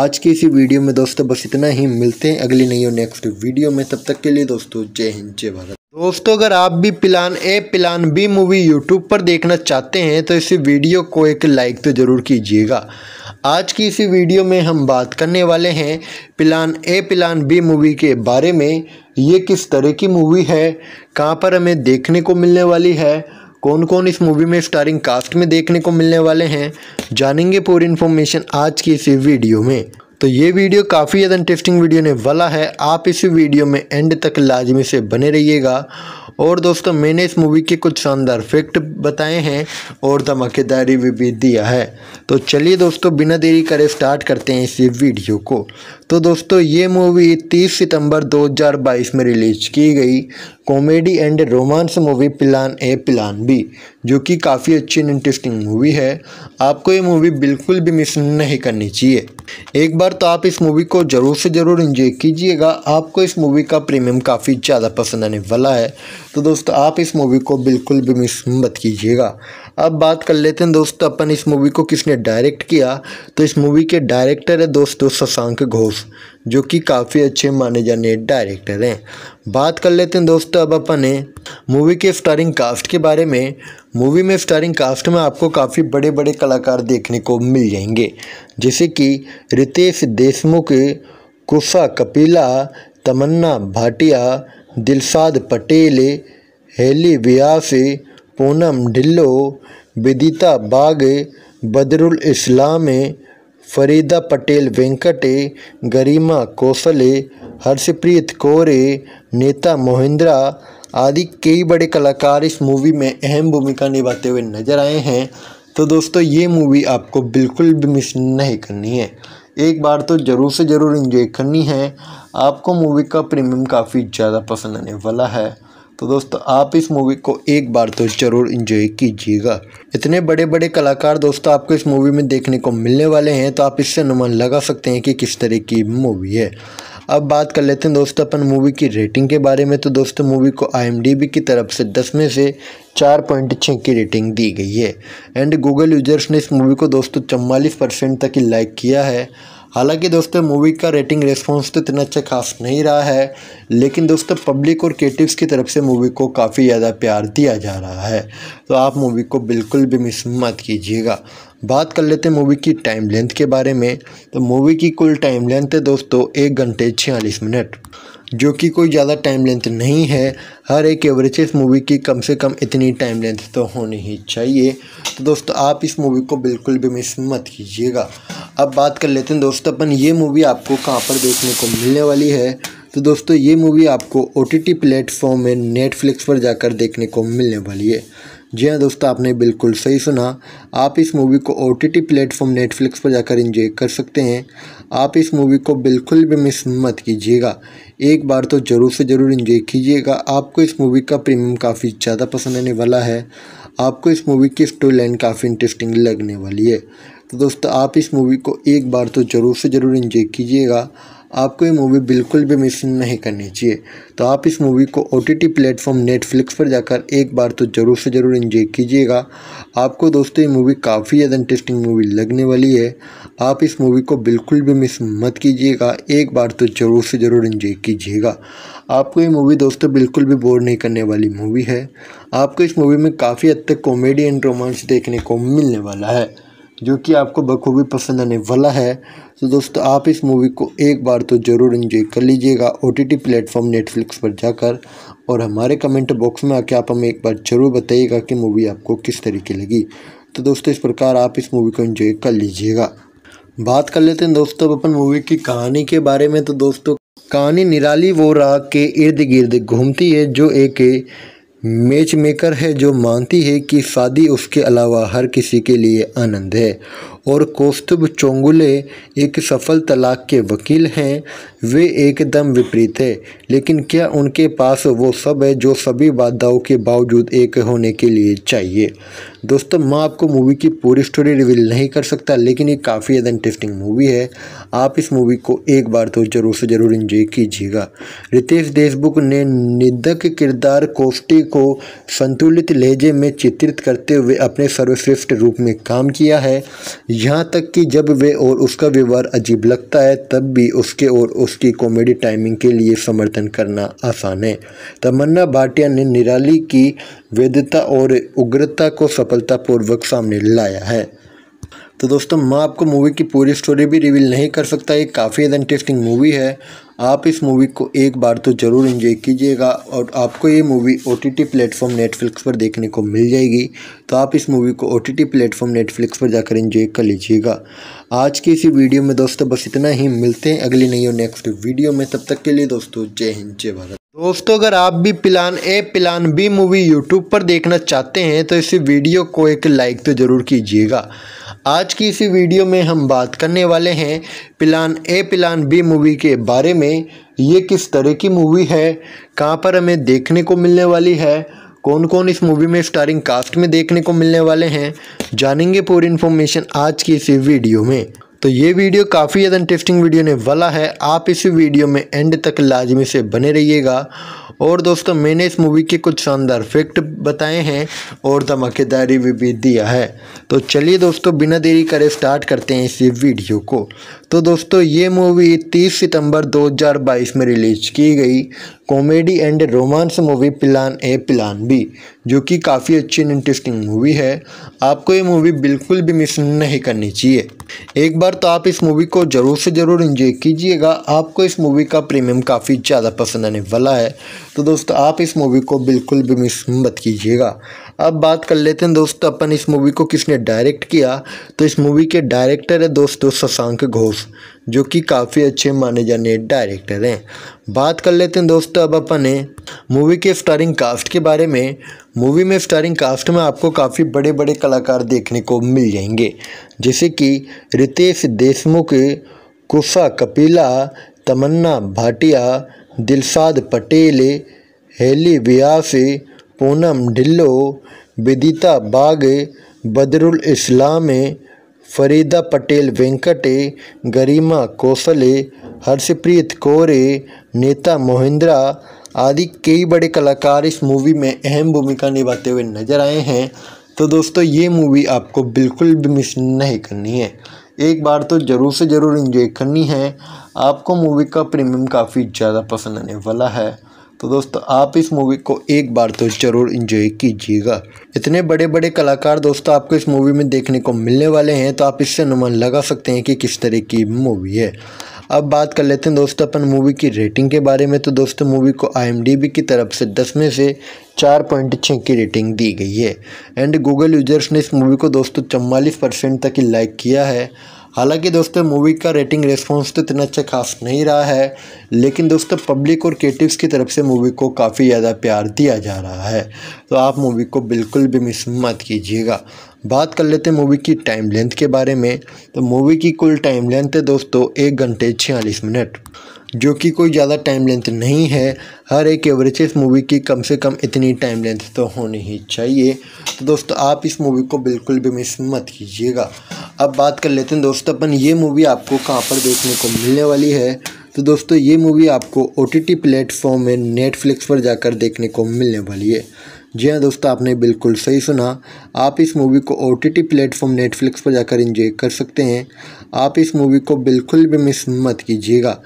आज की इसी वीडियो में दोस्तों बस इतना ही मिलते हैं अगली नई और नेक्स्ट वीडियो में तब तक के लिए दोस्तों जय हिंद जय भारत दोस्तों अगर आप भी plan A plan B movie YouTube पर देखना चाहते हैं तो इस वीडियो को एक लाइक तो ज़रूर कीजिएगा आज की इसी वीडियो में हम बात करने वाले हैं plan A plan B movie के बारे में ये किस तरह की मूवी है कहाँ पर हमें देखने को मिलने वाली है कौन कौन इस मूवी में स्टारिंग कास्ट में देखने को मिलने वाले हैं जानेंगे पूरी इन्फॉर्मेशन आज की इसी वीडियो में तो ये वीडियो काफ़ी ज़्यादा इंटरेस्टिंग वीडियो ने वाला है आप इस वीडियो में एंड तक लाजमी से बने रहिएगा और दोस्तों मैंने इस मूवी के कुछ शानदार फैक्ट बताए हैं और धमाकेदारी भी, भी दिया है तो चलिए दोस्तों बिना देरी करे स्टार्ट करते हैं इस वीडियो को तो दोस्तों ये मूवी 30 सितंबर 2022 में रिलीज की गई comedy and romance movie plan A plan B जो कि काफ़ी अच्छी एंड इंटरेस्टिंग मूवी है आपको ये मूवी बिल्कुल भी मिस नहीं करनी चाहिए एक बार तो आप इस मूवी को ज़रूर से ज़रूर इन्जॉय कीजिएगा आपको इस मूवी का प्रीमियम काफ़ी ज़्यादा पसंद आने वाला है तो दोस्तों आप इस मूवी को बिल्कुल भी मिस मत कीजिएगा अब बात कर लेते हैं दोस्तों अपन इस मूवी को किसने डायरेक्ट किया तो इस मूवी के डायरेक्टर है दोस्तों शशांक घोष जो कि काफ़ी अच्छे माने जाने डायरेक्टर हैं बात कर लेते हैं दोस्तों अब अपन मूवी के स्टारिंग कास्ट के बारे में मूवी में स्टारिंग कास्ट में आपको काफ़ी बड़े बड़े कलाकार देखने को मिल जाएंगे जैसे कि रितेश देशमुख कुशा कपिला तमन्ना भाटिया दिलसाद पटेल हेली व्यास पूनम ढिल्लो विदिता बाग बदरुल इस्लाम फरीदा पटेल वेंकटे गरिमा कोसले हर्षप्रीत कौरे नेता मोहिंद्रा आदि कई बड़े कलाकार इस मूवी में अहम भूमिका निभाते हुए नजर आए हैं तो दोस्तों ये मूवी आपको बिल्कुल भी मिस नहीं करनी है एक बार तो ज़रूर से ज़रूर इन्जॉय करनी है आपको मूवी का प्रीमियम काफ़ी ज़्यादा पसंद आने वाला है तो दोस्तों आप इस मूवी को एक बार तो ज़रूर इन्जॉय कीजिएगा इतने बड़े बड़े कलाकार दोस्तों आपको इस मूवी में देखने को मिलने वाले हैं तो आप इससे अनुमान लगा सकते हैं कि किस तरह की मूवी है अब बात कर लेते हैं दोस्तों अपन मूवी की रेटिंग के बारे में तो दोस्तों मूवी को आई की तरफ से दस में से चार पॉइंट छः की रेटिंग दी गई है एंड गूगल यूजर्स ने इस मूवी को दोस्तों चवालीस परसेंट तक ही लाइक किया है हालांकि दोस्तों मूवी का रेटिंग रेस्पॉन्स तो इतना अच्छा खास नहीं रहा है लेकिन दोस्तों पब्लिक और क्रिएटिव्स की तरफ से मूवी को काफ़ी ज़्यादा प्यार दिया जा रहा है तो आप मूवी को बिल्कुल भी मिस मत कीजिएगा बात कर लेते हैं मूवी की टाइम लेंथ के बारे में तो मूवी की कुल टाइम लेंथ है दोस्तों एक घंटे छियालीस मिनट जो कि कोई ज़्यादा टाइम लेंथ नहीं है हर एक इस मूवी की कम से कम इतनी टाइम लेंथ तो होनी ही चाहिए तो दोस्तों आप इस मूवी को बिल्कुल भी मिस मत कीजिएगा अब बात कर लेते हैं दोस्तों अपन ये मूवी आपको कहाँ पर देखने को मिलने वाली है तो दोस्तों ये मूवी आपको ओ टी प्लेटफॉर्म में नेटफ्लिक्स पर जाकर देखने को मिलने वाली है जी हाँ दोस्तों आपने बिल्कुल सही सुना आप इस मूवी को ओ टी प्लेटफॉर्म नेटफ्लिक्स पर जाकर इंजॉय कर सकते हैं आप इस मूवी को बिल्कुल भी मिस मत कीजिएगा एक बार तो ज़रूर से ज़रूर इन्जॉय कीजिएगा आपको इस मूवी का प्रीमियम काफ़ी ज़्यादा पसंद आने वाला है आपको इस मूवी की स्टोरी लाइन काफ़ी इंटरेस्टिंग लगने वाली है तो दोस्तों आप इस मूवी को एक बार तो ज़रूर से ज़रूर इन्जॉय कीजिएगा आपको ये मूवी बिल्कुल भी मिस नहीं करनी चाहिए तो आप इस मूवी को O T T platform Netflix पर जाकर एक बार तो ज़रूर से ज़रूर इन्जॉय कीजिएगा आपको दोस्तों ये मूवी काफ़ी ज़्यादा इंटरेस्टिंग मूवी लगने वाली है आप इस मूवी को बिल्कुल भी मिस मत कीजिएगा एक बार तो ज़रूर से ज़रूर इन्जॉय कीजिएगा आपको ये मूवी दोस्तों बिल्कुल भी बोर नहीं करने वाली मूवी है आपको इस मूवी में काफ़ी हद तक कॉमेडी एंड रोमांस देखने को मिलने वाला है जो कि आपको बखूबी पसंद आने वाला है तो दोस्तों आप इस मूवी को एक बार तो ज़रूर इन्जॉय कर लीजिएगा O T T platform Netflix पर जाकर और हमारे कमेंट बॉक्स में आके आप हमें एक बार ज़रूर बताइएगा कि मूवी आपको किस तरीके लगी तो दोस्तों इस प्रकार आप इस मूवी को इन्जॉय कर लीजिएगा बात कर लेते हैं दोस्तों अपन मूवी की कहानी के बारे में तो दोस्तों कहानी निराली वो राग के इर्द गिर्द घूमती है जो एक मैच मेकर है जो मानती है कि शादी उसके अलावा हर किसी के लिए आनंद है और कौस्तुभ चोंगुले एक सफल तलाक के वकील हैं वे एकदम विपरीत है लेकिन क्या उनके पास वो सब है जो सभी बाधाओं के बावजूद एक होने के लिए चाहिए दोस्तों मैं आपको मूवी की पूरी स्टोरी रिवील नहीं कर सकता लेकिन ये काफ़ी ज़्यादा इंटरेस्टिंग मूवी है आप इस मूवी को एक बार तो ज़रूर से ज़रूर इंजॉय कीजिएगा रितेश देशमुख ने निदक किरदार कोष्टी को संतुलित लहजे में चित्रित करते हुए अपने सर्वश्रेष्ठ रूप में काम किया है यहाँ तक कि जब वे और उसका व्यवहार अजीब लगता है तब भी उसके और उसकी कॉमेडी टाइमिंग के लिए समर्थन करना आसान है तमन्ना भाटिया ने निराली की वैधता और उग्रता को सफलतापूर्वक सामने लाया है तो दोस्तों मैं आपको मूवी की पूरी स्टोरी भी रिवील नहीं कर सकता ये काफ़ी इंटरेस्टिंग मूवी है आप इस मूवी को एक बार तो ज़रूर इन्जॉय कीजिएगा और आपको ये movie O T T platform Netflix पर देखने को मिल जाएगी तो आप इस मूवी को O T T platform Netflix पर जाकर इन्जॉय कर लीजिएगा आज की इसी वीडियो में दोस्तों बस इतना ही मिलते हैं अगली नई और नेक्स्ट वीडियो में तब तक के लिए दोस्तों जय हिंद जय भारत दोस्तों अगर आप भी plan A plan B movie YouTube पर देखना चाहते हैं तो इस वीडियो को एक लाइक तो ज़रूर कीजिएगा आज की इसी वीडियो में हम बात करने वाले हैं plan A plan B movie के बारे में ये किस तरह की मूवी है कहाँ पर हमें देखने को मिलने वाली है कौन कौन इस मूवी में स्टारिंग कास्ट में देखने को मिलने वाले हैं जानेंगे पूरी इन्फॉर्मेशन आज की इसी वीडियो में तो ये वीडियो काफ़ी ज़्यादा इंटरेस्टिंग वीडियो ने वाला है आप इस वीडियो में एंड तक लाजमी से बने रहिएगा और दोस्तों मैंने इस मूवी के कुछ शानदार फैक्ट बताए हैं और धमाकेदारी भी, भी दिया है तो चलिए दोस्तों बिना देरी करे स्टार्ट करते हैं इस वीडियो को तो दोस्तों ये मूवी 30 सितंबर 2022 में रिलीज की गई comedy and romance movie plan A plan B जो कि काफ़ी अच्छी एंड इंटरेस्टिंग मूवी है आपको ये मूवी बिल्कुल भी मिस नहीं करनी चाहिए एक बार तो आप इस मूवी को ज़रूर से ज़रूर इन्जॉय कीजिएगा आपको इस मूवी का प्रीमियम काफ़ी ज़्यादा पसंद आने वाला है तो दोस्तों आप इस मूवी को बिल्कुल भी मिस मत कीजिएगा अब बात कर लेते हैं दोस्तों अपन इस मूवी को किसने डायरेक्ट किया तो इस मूवी के डायरेक्टर है दोस्तों शशांक घोष जो कि काफ़ी अच्छे माने जाने डायरेक्टर हैं बात कर लेते हैं दोस्तों अब अपने मूवी के स्टारिंग कास्ट के बारे में मूवी में स्टारिंग कास्ट में आपको काफ़ी बड़े बड़े कलाकार देखने को मिल जाएंगे जैसे कि रितेश देशमुख कुशा कपिला तमन्ना भाटिया दिलसाद पटेल हेली व्यास पूनम ढिल्लो विदिता बाग बदरुल इस्लाम फरीदा पटेल वेंकटे गरिमा कोसले हर्षप्रीत कौरे नेता मोहिंद्रा आदि कई बड़े कलाकार इस मूवी में अहम भूमिका निभाते हुए नजर आए हैं तो दोस्तों ये मूवी आपको बिल्कुल भी मिस नहीं करनी है एक बार तो ज़रूर से ज़रूर इन्जॉय करनी है आपको मूवी का प्रीमियम काफ़ी ज़्यादा पसंद आने वाला है तो दोस्तों आप इस मूवी को एक बार तो ज़रूर इन्जॉय कीजिएगा इतने बड़े बड़े कलाकार दोस्तों आपको इस मूवी में देखने को मिलने वाले हैं तो आप इससे अनुमान लगा सकते हैं कि किस तरह की मूवी है अब बात कर लेते हैं दोस्तों अपन मूवी की रेटिंग के बारे में तो दोस्तों मूवी को आई की तरफ से दस में से चार पॉइंट छः की रेटिंग दी गई है एंड गूगल यूजर्स ने इस मूवी को दोस्तों चवालीस परसेंट तक लाइक किया है हालांकि दोस्तों मूवी का रेटिंग रिस्पॉन्स तो इतना अच्छा खास नहीं रहा है लेकिन दोस्तों पब्लिक और क्रिएटिव्स की तरफ से मूवी को काफ़ी ज़्यादा प्यार दिया जा रहा है तो आप मूवी को बिल्कुल भी मिस मत कीजिएगा बात कर लेते हैं मूवी की टाइम लेंथ के बारे में तो मूवी की कुल टाइम लेंथ है दोस्तों एक घंटे छियालीस मिनट जो कि कोई ज़्यादा टाइम लेंथ नहीं है हर एक एवरेज इस मूवी की कम से कम इतनी टाइम लेंथ तो होनी ही चाहिए तो दोस्तों आप इस मूवी को बिल्कुल भी मिस मत कीजिएगा अब बात कर लेते हैं दोस्तों अपन ये मूवी आपको कहाँ पर देखने को मिलने वाली है तो दोस्तों ये मूवी आपको ओ टी टी प्लेटफॉर्म में नेटफ्लिक्स पर जाकर देखने को मिलने वाली है जी हाँ दोस्तों आपने बिल्कुल सही सुना आप इस मूवी को O T T platform Netflix पर जाकर इंजॉय कर सकते हैं आप इस मूवी को बिल्कुल भी मिस मत कीजिएगा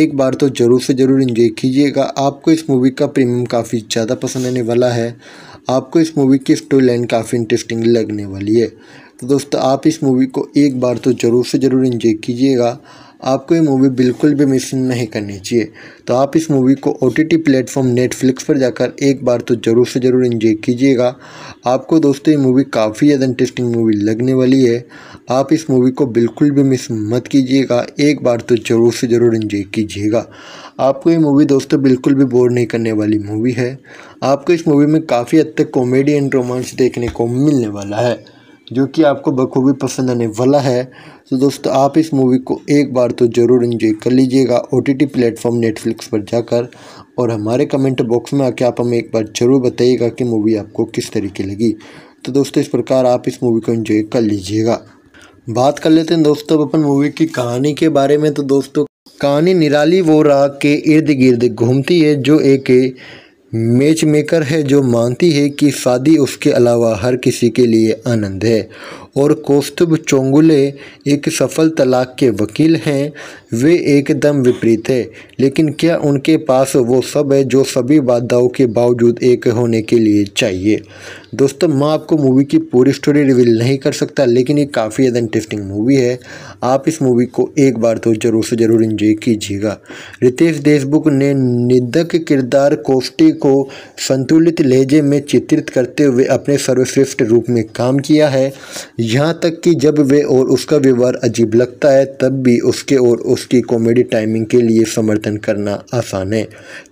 एक बार तो ज़रूर से ज़रूर इन्जॉय कीजिएगा आपको इस मूवी का प्रीमियम काफ़ी ज़्यादा पसंद आने वाला है आपको इस मूवी की स्टोरी लाइन काफ़ी इंटरेस्टिंग लगने वाली है तो दोस्तों आप इस मूवी को एक बार तो ज़रूर से ज़रूर इंजॉय कीजिएगा आपको ये मूवी बिल्कुल भी मिस नहीं करनी चाहिए तो आप इस मूवी को ओ टी प्लेटफॉर्म नेटफ्लिक्स पर जाकर एक बार तो ज़रूर से ज़रूर इंजॉय कीजिएगा आपको दोस्तों ये मूवी काफ़ी ज़्यादा इंटरेस्टिंग मूवी लगने वाली है आप इस मूवी को बिल्कुल भी मिस मत कीजिएगा एक बार तो ज़रूर से ज़रूर इंजॉय कीजिएगा आपको ये मूवी दोस्तों बिल्कुल भी बोर नहीं करने वाली मूवी है आपको इस मूवी में काफ़ी हद तक कॉमेडी एंड रोमांस देखने को मिलने वाला है जो कि आपको बखूबी पसंद आने वाला है तो दोस्तों आप इस मूवी को एक बार तो ज़रूर इन्जॉय कर लीजिएगा O T T platform Netflix पर जाकर और हमारे कमेंट बॉक्स में आके आप हमें एक बार ज़रूर बताइएगा कि मूवी आपको किस तरीके लगी तो दोस्तों इस प्रकार आप इस मूवी को इन्जॉय कर लीजिएगा बात कर लेते हैं दोस्तों अपन मूवी की कहानी के बारे में तो दोस्तों कहानी निराली वो राग के इर्द गिर्द घूमती है जो एक मैच मेकर है जो मानती है कि शादी उसके अलावा हर किसी के लिए आनंद है और कौस्तुभ चोंगुले एक सफल तलाक के वकील हैं वे एकदम विपरीत है लेकिन क्या उनके पास वो सब है जो सभी बाधाओं के बावजूद एक होने के लिए चाहिए दोस्तों मैं आपको मूवी की पूरी स्टोरी रिवील नहीं कर सकता लेकिन ये काफ़ी ज़्यादा इंटरेस्टिंग मूवी है आप इस मूवी को एक बार तो ज़रूर से ज़रूर इंजॉय कीजिएगा रितेश देशमुख ने निदक किरदार कोष्टी को संतुलित लहजे में चित्रित करते हुए अपने सर्वश्रेष्ठ रूप में काम किया है यहाँ तक कि जब वे और उसका व्यवहार अजीब लगता है तब भी उसके और उसकी कॉमेडी टाइमिंग के लिए समर्थन करना आसान है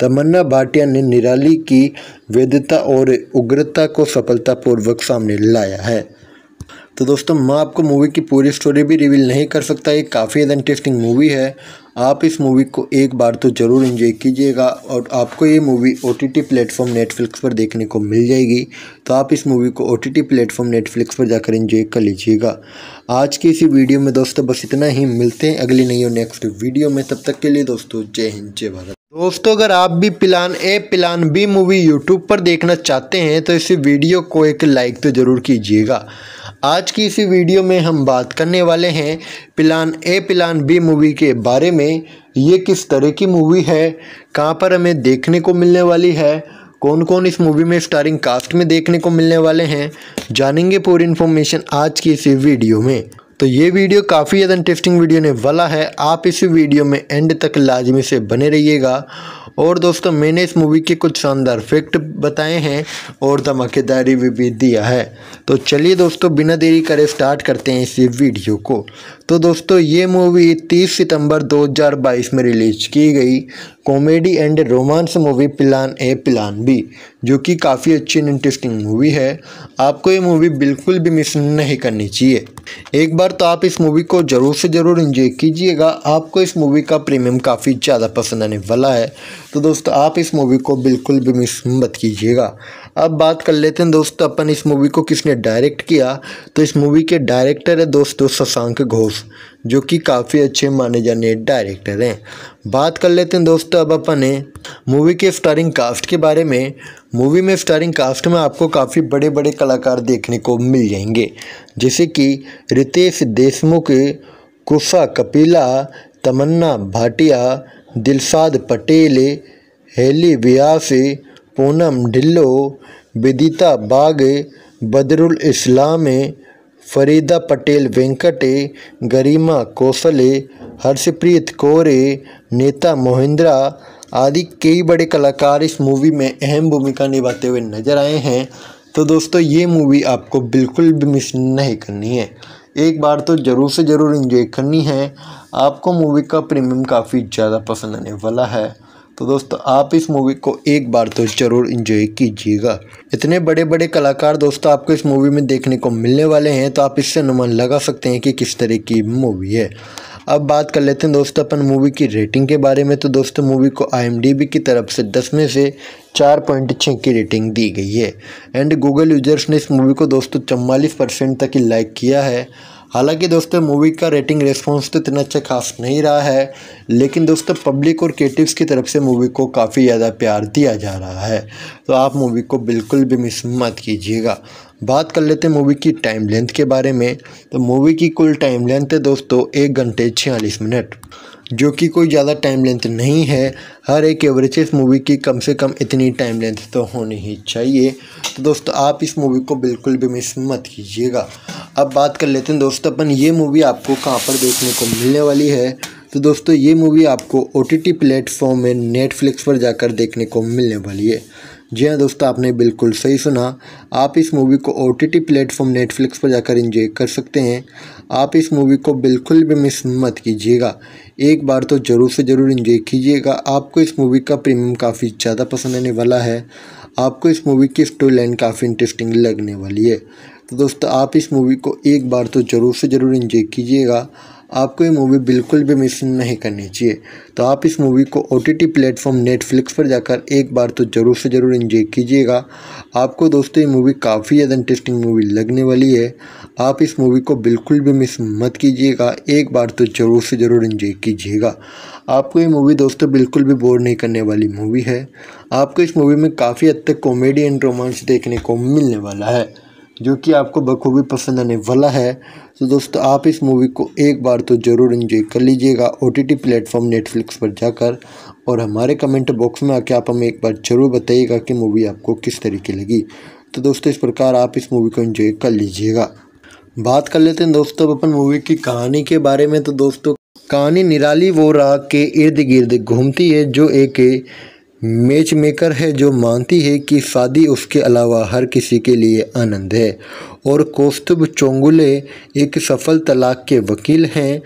तमन्ना भाटिया ने निराली की वैधता और उग्रता को सफलतापूर्वक सामने लाया है तो दोस्तों मैं आपको मूवी की पूरी स्टोरी भी रिवील नहीं कर सकता ये काफ़ी इंटरेस्टिंग मूवी है आप इस मूवी को एक बार तो ज़रूर इन्जॉय कीजिएगा और आपको ये movie O T T platform Netflix पर देखने को मिल जाएगी तो आप इस मूवी को O T T platform Netflix पर जाकर इन्जॉय कर लीजिएगा आज की इसी वीडियो में दोस्तों बस इतना ही मिलते हैं अगली नई और नेक्स्ट वीडियो में तब तक के लिए दोस्तों जय हिंद जय भारत दोस्तों अगर आप भी plan A plan B movie YouTube पर देखना चाहते हैं तो इस वीडियो को एक लाइक तो ज़रूर कीजिएगा आज की इसी वीडियो में हम बात करने वाले हैं plan A plan B movie के बारे में ये किस तरह की मूवी है कहाँ पर हमें देखने को मिलने वाली है कौन कौन इस मूवी में स्टारिंग कास्ट में देखने को मिलने वाले हैं जानेंगे पूरी इन्फॉर्मेशन आज की इसी वीडियो में तो ये वीडियो काफ़ी ज़्यादा इंटरेस्टिंग वीडियो ने वाला है आप इस वीडियो में एंड तक लाजमी से बने रहिएगा और दोस्तों मैंने इस मूवी के कुछ शानदार फैक्ट बताए हैं और धमाकेदार रिव्यू भी दिया है तो चलिए दोस्तों बिना देरी करे स्टार्ट करते हैं इस वीडियो को तो दोस्तों ये मूवी 30 सितंबर 2022 में रिलीज की गई comedy and romance movie plan A plan B जो कि काफ़ी अच्छी एंड इंटरेस्टिंग मूवी है आपको ये मूवी बिल्कुल भी मिस नहीं करनी चाहिए एक बार तो आप इस मूवी को ज़रूर से ज़रूर इन्जॉय कीजिएगा आपको इस मूवी का प्रीमियम काफ़ी ज़्यादा पसंद आने वाला है तो दोस्तों आप इस मूवी को बिल्कुल भी मिस मत कीजिएगा अब बात कर लेते हैं दोस्त अपन इस मूवी को किसने डायरेक्ट किया तो इस मूवी के डायरेक्टर है दोस्तों शशांक घोष जो कि काफ़ी अच्छे माने जाने डायरेक्टर हैं बात कर लेते हैं दोस्तों अब अपन मूवी के स्टारिंग कास्ट के बारे में मूवी में स्टारिंग कास्ट में आपको काफ़ी बड़े बड़े कलाकार देखने को मिल जाएंगे जैसे कि रितेश देशमुख कुशा कपिला तमन्ना भाटिया दिलसाद पटेल हेली व्यास पूनम ढिल्लो विदिता बाग बदरुल इस्लाम फरीदा पटेल वेंकटे गरिमा कोसले हर्षप्रीत कोरे नेता मोहिंद्रा आदि कई बड़े कलाकार इस मूवी में अहम भूमिका निभाते हुए नजर आए हैं तो दोस्तों ये मूवी आपको बिल्कुल भी मिस नहीं करनी है एक बार तो ज़रूर से ज़रूर इन्जॉय करनी है आपको मूवी का प्रीमियम काफ़ी ज़्यादा पसंद आने वाला है तो दोस्तों आप इस मूवी को एक बार तो ज़रूर इन्जॉय कीजिएगा इतने बड़े बड़े कलाकार दोस्तों आपको इस मूवी में देखने को मिलने वाले हैं तो आप इससे अनुमान लगा सकते हैं कि किस तरह की मूवी है अब बात कर लेते हैं दोस्तों अपन मूवी की रेटिंग के बारे में तो दोस्तों मूवी को आईएमडीबी की तरफ से दस में से चार पॉइंट छः की रेटिंग दी गई है एंड गूगल यूजर्स ने इस मूवी को दोस्तों चवालीस परसेंट तक लाइक किया है हालांकि दोस्तों मूवी का रेटिंग रिस्पॉन्स तो इतना अच्छा खास नहीं रहा है लेकिन दोस्तों पब्लिक और क्रिएटिव्स की तरफ से मूवी को काफ़ी ज़्यादा प्यार दिया जा रहा है तो आप मूवी को बिल्कुल भी मिस मत कीजिएगा बात कर लेते हैं मूवी की टाइम लेंथ के बारे में तो मूवी की कुल टाइम लेंथ है दोस्तों एक घंटे छियालीस मिनट जो कि कोई ज़्यादा टाइम लेंथ नहीं है हर एक एवरेजेस मूवी की कम से कम इतनी टाइम लेंथ तो होनी ही चाहिए तो दोस्तों आप इस मूवी को बिल्कुल भी मिस मत कीजिएगा अब बात कर लेते हैं दोस्तों अपन ये मूवी आपको कहाँ पर देखने को मिलने वाली है तो दोस्तों ये मूवी आपको ओ टी प्लेटफॉर्म में नेटफ्लिक्स पर जाकर देखने को मिलने वाली है जी हाँ दोस्तों आपने बिल्कुल सही सुना आप इस मूवी को ओ टी प्लेटफॉर्म नेटफ्लिक्स पर जाकर इंजॉय कर सकते हैं आप इस मूवी को बिल्कुल भी मिस मत कीजिएगा एक बार तो ज़रूर से ज़रूर इंजॉय कीजिएगा आपको इस मूवी का प्रीमियम काफ़ी ज़्यादा पसंद आने वाला है आपको इस मूवी की स्टोरी लाइन काफ़ी इंटरेस्टिंग लगने वाली है तो दोस्तों आप इस मूवी को एक बार तो ज़रूर से ज़रूर इंजॉय कीजिएगा आपको ये मूवी बिल्कुल भी मिस नहीं करनी चाहिए तो आप इस मूवी को O T T platform Netflix पर जाकर एक बार तो ज़रूर से ज़रूर इन्जॉय कीजिएगा आपको दोस्तों ये मूवी काफ़ी ज़्यादा इंटरेस्टिंग मूवी लगने वाली है आप इस मूवी को बिल्कुल भी मिस मत कीजिएगा एक बार तो ज़रूर से ज़रूर इन्जॉय कीजिएगा आपको ये मूवी दोस्तों बिल्कुल भी बोर नहीं करने वाली मूवी है आपको इस मूवी में काफ़ी हद तक कॉमेडी एंड रोमांस देखने को मिलने वाला है जो कि आपको बखूबी पसंद आने वाला है तो दोस्तों आप इस मूवी को एक बार तो ज़रूर इन्जॉय कर लीजिएगा O T T platform Netflix पर जाकर और हमारे कमेंट बॉक्स में आके आप हमें एक बार ज़रूर बताइएगा कि मूवी आपको किस तरीके लगी तो दोस्तों इस प्रकार आप इस मूवी को इन्जॉय कर लीजिएगा बात कर लेते हैं दोस्तों अपन मूवी की कहानी के बारे में तो दोस्तों कहानी निराली वो राह के इर्द गिर्द घूमती है जो एक मैच मेकर है जो मानती है कि शादी उसके अलावा हर किसी के लिए आनंद है और कौस्तुभ चोंगुले एक सफल तलाक के वकील हैं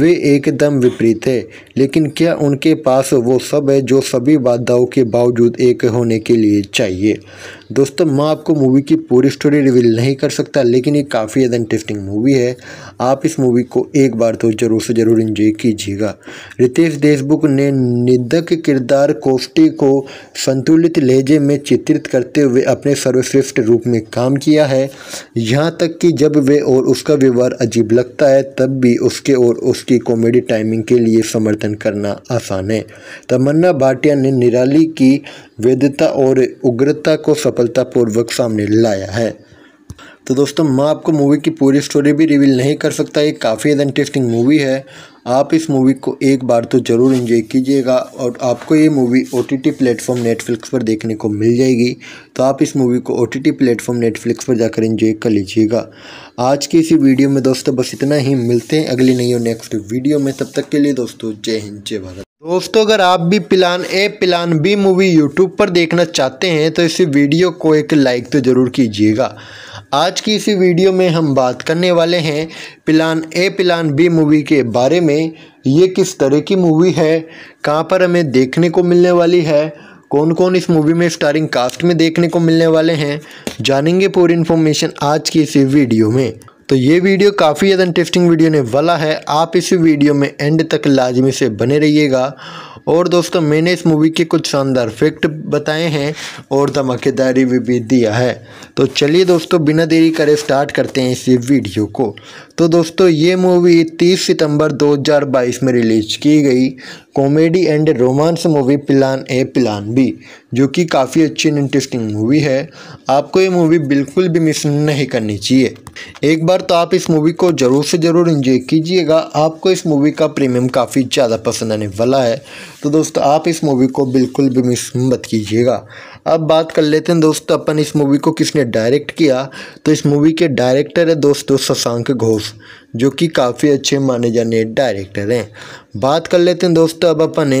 वे एकदम विपरीत है लेकिन क्या उनके पास वो सब है जो सभी बाधाओं के बावजूद एक होने के लिए चाहिए दोस्तों मैं आपको मूवी की पूरी स्टोरी रिवील नहीं कर सकता लेकिन ये काफ़ी ज़्यादा इंटरेस्टिंग मूवी है आप इस मूवी को एक बार तो ज़रूर से ज़रूर इंजॉय कीजिएगा रितेश देशमुख ने निधक किरदार कोष्टी को संतुलित लहजे में चित्रित करते हुए अपने सर्वश्रेष्ठ रूप में काम किया है यहाँ तक कि जब वे और उसका व्यवहार अजीब लगता है तब भी उसके और उसकी कॉमेडी टाइमिंग के लिए समर्थन करना आसान है तमन्ना भाटिया ने निराली की वैधता और उग्रता को सफलतापूर्वक सामने लाया है तो दोस्तों मैं आपको मूवी की पूरी स्टोरी भी रिवील नहीं कर सकता ये काफ़ी ज़्यादा इंटरेस्टिंग मूवी है आप इस मूवी को एक बार तो ज़रूर इन्जॉय कीजिएगा और आपको ये movie O T T platform Netflix पर देखने को मिल जाएगी तो आप इस मूवी को O T T platform Netflix पर जाकर इन्जॉय कर लीजिएगा आज की इसी वीडियो में दोस्तों बस इतना ही मिलते हैं अगली नई और नेक्स्ट वीडियो में तब तक के लिए दोस्तों जय हिंद जय भारत दोस्तों अगर आप भी plan A plan B movie YouTube पर देखना चाहते हैं तो इस वीडियो को एक लाइक तो ज़रूर कीजिएगा आज की इसी वीडियो में हम बात करने वाले हैं plan A plan B movie के बारे में ये किस तरह की मूवी है कहाँ पर हमें देखने को मिलने वाली है कौन कौन इस मूवी में स्टारिंग कास्ट में देखने को मिलने वाले हैं जानेंगे पूरी इन्फॉर्मेशन आज की इसी वीडियो में तो ये वीडियो काफ़ी ज़्यादा इंटरेस्टिंग वीडियो ने वाला है आप इस वीडियो में एंड तक लाजमी से बने रहिएगा और दोस्तों मैंने इस मूवी के कुछ शानदार फैक्ट बताए हैं और धमाकेदारी भी दिया है तो चलिए दोस्तों बिना देरी करे स्टार्ट करते हैं इस वीडियो को तो दोस्तों ये मूवी 30 सितंबर 2022 में रिलीज की गई comedy and romance movie plan A plan B जो कि काफ़ी अच्छी एंड इंटरेस्टिंग मूवी है आपको ये मूवी बिल्कुल भी मिस नहीं करनी चाहिए एक बार तो आप इस मूवी को ज़रूर से ज़रूर इंजॉय कीजिएगा आपको इस मूवी का प्रीमियम काफ़ी ज़्यादा पसंद आने वाला है तो दोस्तों आप इस मूवी को बिल्कुल भी मिस मत कीजिएगा अब बात कर लेते हैं दोस्तों अपन इस मूवी को किसने डायरेक्ट किया तो इस मूवी के डायरेक्टर है दोस्तों शशांक घोष जो कि काफ़ी अच्छे माने जाने डायरेक्टर हैं बात कर लेते हैं दोस्तों अब अपन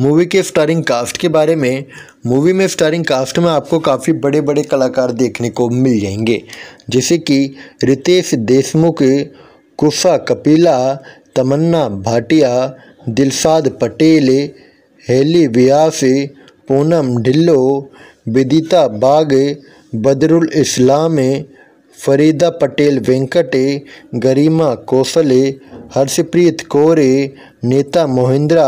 मूवी के स्टारिंग कास्ट के बारे में मूवी में स्टारिंग कास्ट में आपको काफ़ी बड़े बड़े कलाकार देखने को मिल जाएंगे जैसे कि रितेश देशमुख कुशा कपिला तमन्ना भाटिया दिलसाद पटेल हेली व्यास पूनम ढिल्लो विदिता बाग बदरुल इस्लाम फरीदा पटेल वेंकटे गरिमा कोसले हर्षप्रीत कौरे नेता मोहिंद्रा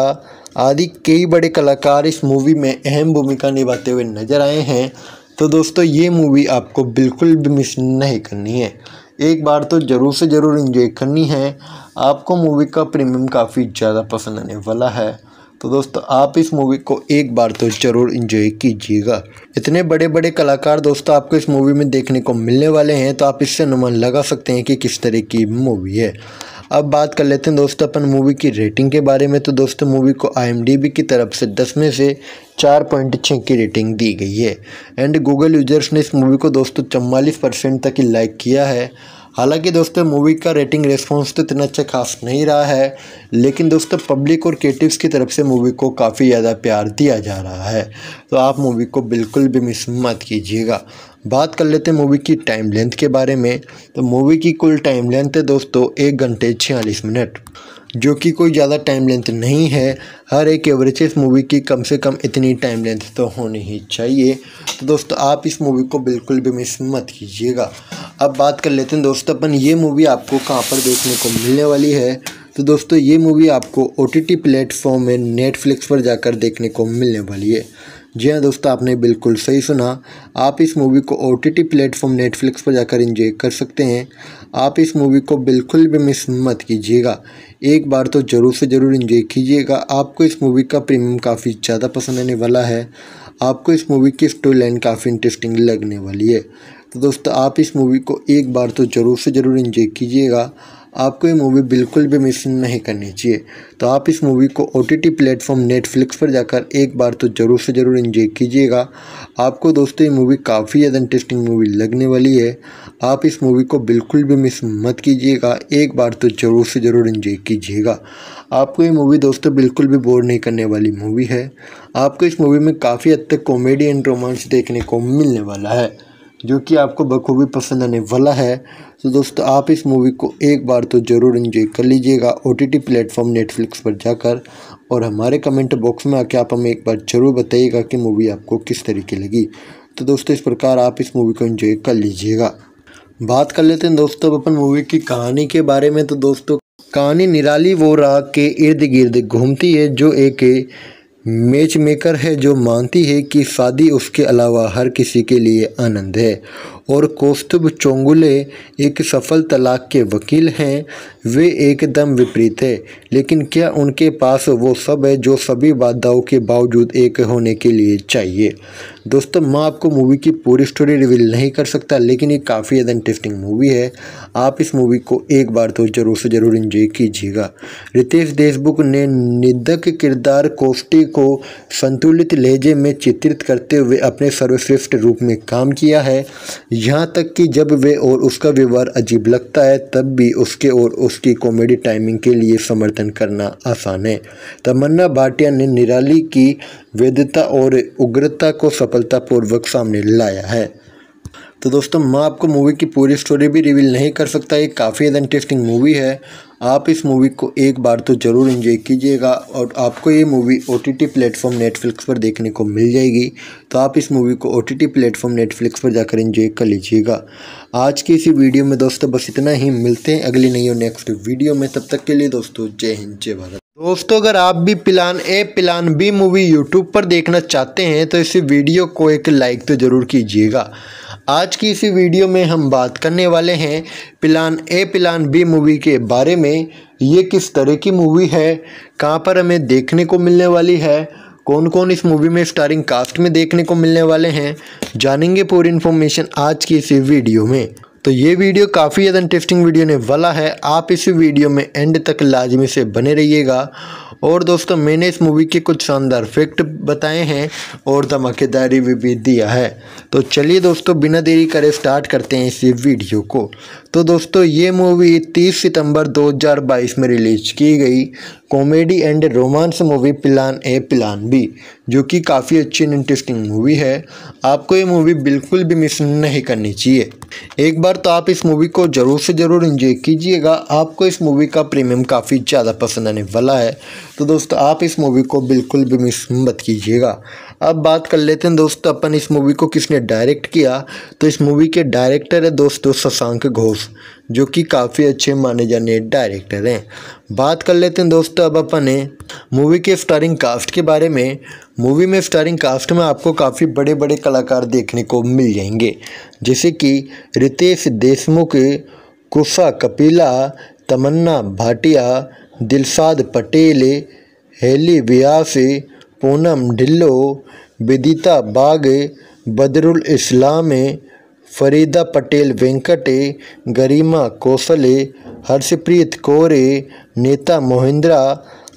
आदि कई बड़े कलाकार इस मूवी में अहम भूमिका निभाते हुए नजर आए हैं तो दोस्तों ये मूवी आपको बिल्कुल भी मिस नहीं करनी है एक बार तो ज़रूर से ज़रूर इन्जॉय करनी है आपको मूवी का प्रीमियम काफ़ी ज़्यादा पसंद आने वाला है तो दोस्तों आप इस मूवी को एक बार तो ज़रूर इंजॉय कीजिएगा इतने बड़े बड़े कलाकार दोस्तों आपको इस मूवी में देखने को मिलने वाले हैं तो आप इससे अनुमान लगा सकते हैं कि किस तरह की मूवी है अब बात कर लेते हैं दोस्तों अपन मूवी की रेटिंग के बारे में तो दोस्तों मूवी को आई की तरफ से दस में से चार पॉइंट छः की रेटिंग दी गई है एंड गूगल यूजर्स ने इस मूवी को दोस्तों चवालीस परसेंट तक लाइक किया है हालांकि दोस्तों मूवी का रेटिंग रिस्पॉन्स तो इतना अच्छा खास नहीं रहा है लेकिन दोस्तों पब्लिक और क्रिएटिव्स की तरफ से मूवी को काफ़ी ज़्यादा प्यार दिया जा रहा है तो आप मूवी को बिल्कुल भी मिस मत कीजिएगा बात कर लेते हैं मूवी की टाइम लेंथ के बारे में तो मूवी की कुल टाइम लेंथ है दोस्तों एक घंटे छियालीस मिनट जो कि कोई ज़्यादा टाइम लेंथ नहीं है हर एक इस मूवी की कम से कम इतनी टाइम लेंथ तो होनी ही चाहिए तो दोस्तों आप इस मूवी को बिल्कुल भी मिस मत कीजिएगा अब बात कर लेते हैं दोस्तों अपन ये मूवी आपको कहाँ पर देखने को मिलने वाली है तो दोस्तों ये मूवी आपको ओ टी प्लेटफॉर्म में नेटफ्लिक्स पर जाकर देखने को मिलने वाली है जी हाँ दोस्तों आपने बिल्कुल सही सुना आप इस मूवी को ओ टी प्लेटफॉर्म नेटफ्लिक्स पर जाकर इंजॉय कर सकते हैं आप इस मूवी को बिल्कुल भी मिस मत कीजिएगा एक बार तो ज़रूर से ज़रूर इन्जॉय कीजिएगा आपको इस मूवी का प्रीमियम काफ़ी ज़्यादा पसंद आने वाला है आपको इस मूवी की स्टोरी लाइन काफ़ी इंटरेस्टिंग लगने वाली है तो दोस्तों आप इस मूवी को एक बार तो ज़रूर से ज़रूर इन्जॉय कीजिएगा आपको ये मूवी बिल्कुल भी मिस नहीं करनी चाहिए तो आप इस मूवी को O T T platform Netflix पर जाकर एक बार तो ज़रूर से ज़रूर इन्जॉय कीजिएगा आपको दोस्तों ये मूवी काफ़ी ज़्यादा इंटरेस्टिंग मूवी लगने वाली है आप इस मूवी को बिल्कुल भी मिस मत कीजिएगा एक बार तो ज़रूर से ज़रूर इन्जॉय कीजिएगा आपको ये मूवी दोस्तों बिल्कुल भी बोर नहीं करने वाली मूवी है आपको इस मूवी में काफ़ी हद तक कॉमेडी एंड रोमांस देखने को मिलने वाला है जो कि आपको बखूबी पसंद आने वाला है तो दोस्तों आप इस मूवी को एक बार तो ज़रूर इन्जॉय कर लीजिएगा O T T platform Netflix पर जाकर और हमारे कमेंट बॉक्स में आके आप हमें एक बार ज़रूर बताइएगा कि मूवी आपको किस तरीके लगी तो दोस्तों इस प्रकार आप इस मूवी को इन्जॉय कर लीजिएगा बात कर लेते हैं दोस्तों अपन मूवी की कहानी के बारे में तो दोस्तों कहानी निराली वो राह के इर्द गिर्द घूमती है जो एक मैच मेकर है जो मानती है कि शादी उसके अलावा हर किसी के लिए आनंद है और कौस्तुभ चोंगुले एक सफल तलाक के वकील हैं वे एकदम विपरीत है लेकिन क्या उनके पास वो सब है जो सभी बाधाओं के बावजूद एक होने के लिए चाहिए दोस्तों मैं आपको मूवी की पूरी स्टोरी रिवील नहीं कर सकता लेकिन ये काफ़ी ज़्यादा इंटरेस्टिंग मूवी है आप इस मूवी को एक बार तो ज़रूर से ज़रूर इंजॉय कीजिएगा रितेश देशमुख ने निधक किरदार कोष्टी को संतुलित लहजे में चित्रित करते हुए अपने सर्वश्रेष्ठ रूप में काम किया है यहाँ तक कि जब वे और उसका व्यवहार अजीब लगता है तब भी उसके और उसकी कॉमेडी टाइमिंग के लिए समर्थन करना आसान है तमन्ना भाटिया ने निराली की वैधता और उग्रता को सफलतापूर्वक सामने लाया है तो दोस्तों मैं आपको मूवी की पूरी स्टोरी भी रिवील नहीं कर सकता ये काफ़ी ज़्यादा इंटरेस्टिंग मूवी है आप इस मूवी को एक बार तो ज़रूर इन्जॉय कीजिएगा और आपको ये movie O T T platform Netflix पर देखने को मिल जाएगी तो आप इस मूवी को O T T platform Netflix पर जाकर इन्जॉय कर लीजिएगा आज की इसी वीडियो में दोस्तों बस इतना ही मिलते हैं अगली नई और नेक्स्ट वीडियो में तब तक के लिए दोस्तों जय हिंद जय भारत दोस्तों अगर आप भी plan A plan B movie YouTube पर देखना चाहते हैं तो इस वीडियो को एक लाइक तो ज़रूर कीजिएगा आज की इसी वीडियो में हम बात करने वाले हैं plan A plan B movie के बारे में ये किस तरह की मूवी है कहाँ पर हमें देखने को मिलने वाली है कौन कौन इस मूवी में स्टारिंग कास्ट में देखने को मिलने वाले हैं जानेंगे पूरी इन्फॉर्मेशन आज की इसी वीडियो में तो ये वीडियो काफ़ी ज़्यादा इंटरेस्टिंग वीडियो ने वाला है आप इस वीडियो में एंड तक लाजमी से बने रहिएगा और दोस्तों मैंने इस मूवी के कुछ शानदार फैक्ट बताए हैं और धमाकेदारी भी, भी दिया है तो चलिए दोस्तों बिना देरी करे स्टार्ट करते हैं इस वीडियो को तो दोस्तों ये मूवी 30 सितंबर 2022 में रिलीज की गई comedy and romance movie plan A plan B जो कि काफ़ी अच्छी एंड इंटरेस्टिंग मूवी है आपको ये मूवी बिल्कुल भी मिस नहीं करनी चाहिए एक बार तो आप इस मूवी को ज़रूर से ज़रूर इंजॉय कीजिएगा आपको इस मूवी का प्रीमियम काफ़ी ज़्यादा पसंद आने वाला है तो दोस्तों आप इस मूवी को बिल्कुल भी मिस मत कीजिएगा अब बात कर लेते हैं दोस्तों अपन इस मूवी को किसने डायरेक्ट किया तो इस मूवी के डायरेक्टर है दोस्तों शशांक घोष जो कि काफ़ी अच्छे माने जाने डायरेक्टर हैं बात कर लेते हैं दोस्तों अब अपन मूवी के स्टारिंग कास्ट के बारे में मूवी में स्टारिंग कास्ट में आपको काफ़ी बड़े बड़े कलाकार देखने को मिल जाएंगे जैसे कि रितेश देशमुख कुफा कपिला तमन्ना भाटिया दिलसाद पटेल हेली व्यास पूनम ढिल्लो विदिता बाग बदरुल इस्लाम फरीदा पटेल वेंकटे गरिमा कोसले हर्षप्रीत कोरे नेता मोहिंद्रा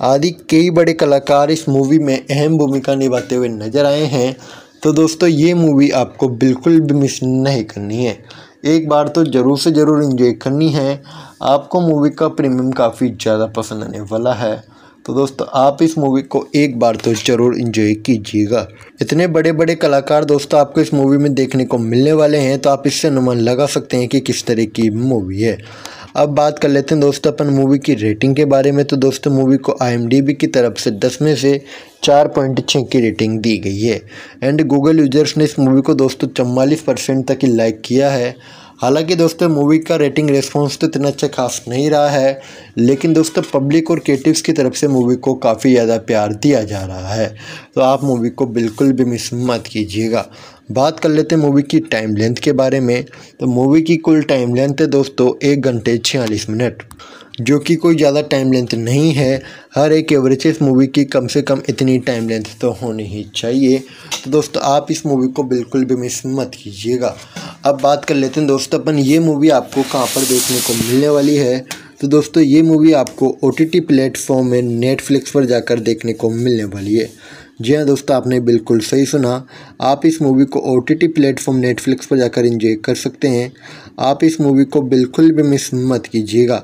आदि कई बड़े कलाकार इस मूवी में अहम भूमिका निभाते हुए नजर आए हैं तो दोस्तों ये मूवी आपको बिल्कुल भी मिस नहीं करनी है एक बार तो ज़रूर से ज़रूर इन्जॉय करनी है आपको मूवी का प्रीमियम काफ़ी ज़्यादा पसंद आने वाला है तो दोस्तों आप इस मूवी को एक बार तो ज़रूर इन्जॉय कीजिएगा इतने बड़े बड़े कलाकार दोस्तों आपको इस मूवी में देखने को मिलने वाले हैं तो आप इससे अनुमान लगा सकते हैं कि किस तरह की मूवी है अब बात कर लेते हैं दोस्तों अपन मूवी की रेटिंग के बारे में तो दोस्तों मूवी को आई की तरफ से दस में से चार पॉइंट छः की रेटिंग दी गई है एंड गूगल यूजर्स ने इस मूवी को दोस्तों चौवालीस परसेंट तक लाइक किया है हालांकि दोस्तों मूवी का रेटिंग रेस्पॉन्स तो इतना अच्छा खास नहीं रहा है लेकिन दोस्तों पब्लिक और क्रिएटिव्स की तरफ से मूवी को काफ़ी ज़्यादा प्यार दिया जा रहा है तो आप मूवी को बिल्कुल भी मिस मत कीजिएगा बात कर लेते हैं मूवी की टाइम लेंथ के बारे में तो मूवी की कुल टाइम लेंथ है दोस्तों एक घंटे छियालीस मिनट जो कि कोई ज़्यादा टाइम लेंथ नहीं है हर एक इस मूवी की कम से कम इतनी टाइम लेंथ तो होनी ही चाहिए तो दोस्तों आप इस मूवी को बिल्कुल भी मिस मत कीजिएगा अब बात कर लेते हैं दोस्तों अपन ये मूवी आपको कहाँ पर देखने को मिलने वाली है तो दोस्तों ये मूवी आपको ओ टी प्लेटफॉर्म में नेटफ्लिक्स पर जाकर देखने को मिलने वाली है जी हाँ दोस्तों आपने बिल्कुल सही सुना आप इस मूवी को ओ टी प्लेटफॉर्म नेटफ्लिक्स पर जाकर इंजॉय कर सकते हैं आप इस मूवी को बिल्कुल भी मिस मत कीजिएगा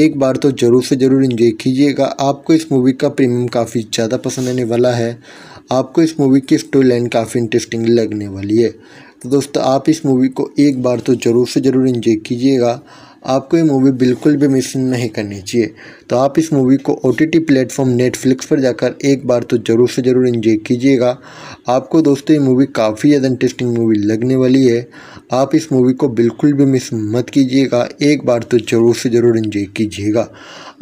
एक बार तो ज़रूर से ज़रूर इंजॉय कीजिएगा आपको इस मूवी का प्रीमियम काफ़ी ज़्यादा पसंद आने वाला है आपको इस मूवी की स्टोरी लाइन काफ़ी इंटरेस्टिंग लगने वाली है तो दोस्तों आप इस मूवी को एक बार तो ज़रूर से ज़रूर इंजॉय कीजिएगा आपको ये मूवी बिल्कुल भी मिस नहीं करनी चाहिए तो आप इस मूवी को O T T platform Netflix पर जाकर एक बार तो ज़रूर से ज़रूर इन्जॉय कीजिएगा आपको दोस्तों ये मूवी काफ़ी ज़्यादा इंटरेस्टिंग मूवी लगने वाली है आप इस मूवी को बिल्कुल भी मिस मत कीजिएगा एक बार तो ज़रूर से ज़रूर इन्जॉय कीजिएगा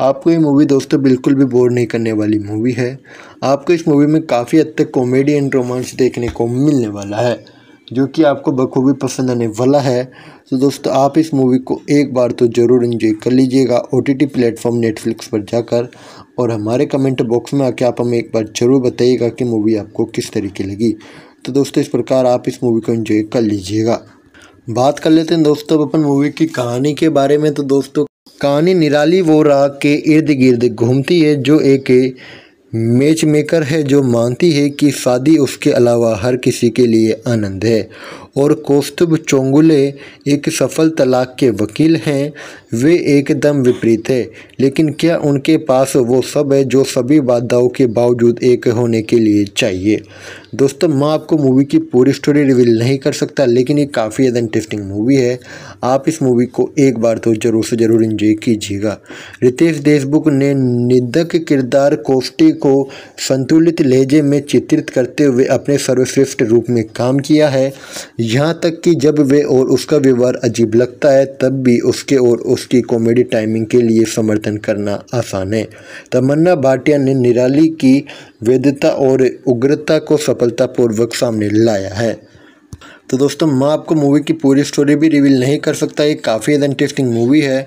आपको ये मूवी दोस्तों बिल्कुल भी बोर नहीं करने वाली मूवी है आपको इस मूवी में काफ़ी हद तक कॉमेडी एंड रोमांस देखने को मिलने वाला है जो कि आपको बखूबी पसंद आने वाला है तो दोस्तों आप इस मूवी को एक बार तो ज़रूर इन्जॉय कर लीजिएगा O T T platform Netflix पर जाकर और हमारे कमेंट बॉक्स में आके आप हमें एक बार ज़रूर बताइएगा कि मूवी आपको किस तरीके लगी तो दोस्तों इस प्रकार आप इस मूवी को इन्जॉय कर लीजिएगा बात कर लेते हैं दोस्तों अब अपन मूवी की कहानी के बारे में तो दोस्तों कहानी निराली वो राह के इर्द गिर्द घूमती है जो एक मैच मेकर है जो मानती है कि शादी उसके अलावा हर किसी के लिए आनंद है और कौस्तुभ चोंगुले एक सफल तलाक के वकील हैं वे एकदम विपरीत है लेकिन क्या उनके पास वो सब है जो सभी बाधाओं के बावजूद एक होने के लिए चाहिए दोस्तों मैं आपको मूवी की पूरी स्टोरी रिवील नहीं कर सकता लेकिन ये काफ़ी ज़्यादा इंटरेस्टिंग मूवी है आप इस मूवी को एक बार तो ज़रूर से ज़रूर इंजॉय कीजिएगा रितेश देशमुख ने निधक किरदार कोष्टी को संतुलित लहजे में चित्रित करते हुए अपने सर्वश्रेष्ठ रूप में काम किया है यहाँ तक कि जब वे और उसका व्यवहार अजीब लगता है तब भी उसके और उसकी कॉमेडी टाइमिंग के लिए समर्थन करना आसान है तमन्ना भाटिया ने निराली की वैधता और उग्रता को सफलतापूर्वक सामने लाया है तो दोस्तों मैं आपको मूवी की पूरी स्टोरी भी रिवील नहीं कर सकता ये काफ़ी ज्यादा इंटरेस्टिंग मूवी है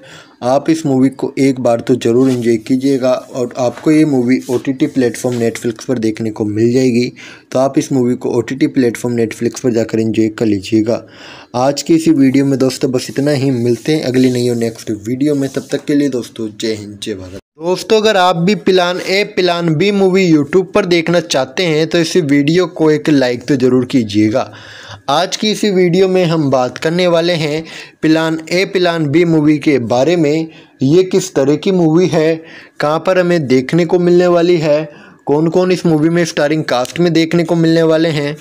आप इस मूवी को एक बार तो ज़रूर इन्जॉय कीजिएगा और आपको ये movie O T T platform Netflix पर देखने को मिल जाएगी तो आप इस मूवी को O T T platform Netflix पर जाकर इन्जॉय कर लीजिएगा आज की इसी वीडियो में दोस्तों बस इतना ही मिलते हैं अगली नई और नेक्स्ट वीडियो में तब तक के लिए दोस्तों जय हिंद जय भारत दोस्तों अगर आप भी plan A plan B movie YouTube पर देखना चाहते हैं तो इस वीडियो को एक लाइक तो ज़रूर कीजिएगा आज की इसी वीडियो में हम बात करने वाले हैं plan A plan B movie के बारे में ये किस तरह की मूवी है कहाँ पर हमें देखने को मिलने वाली है कौन कौन इस मूवी में स्टारिंग कास्ट में देखने को मिलने वाले हैं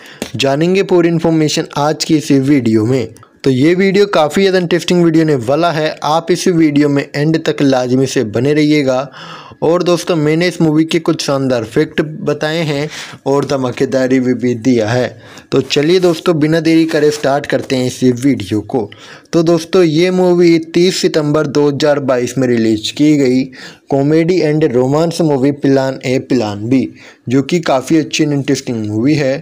जानेंगे पूरी इन्फॉर्मेशन आज की इसी वीडियो में तो ये वीडियो काफ़ी ज़्यादा इंटरेस्टिंग वीडियो ने वाला है आप इस वीडियो में एंड तक लाजमी से बने रहिएगा और दोस्तों मैंने इस मूवी के कुछ शानदार फैक्ट बताए हैं और धमाकेदारी भी, भी दिया है तो चलिए दोस्तों बिना देरी करे स्टार्ट करते हैं इस वीडियो को तो दोस्तों ये मूवी 30 सितंबर 2022 में रिलीज की गई comedy and romance movie plan A plan B जो कि काफ़ी अच्छी एंड इंटरेस्टिंग मूवी है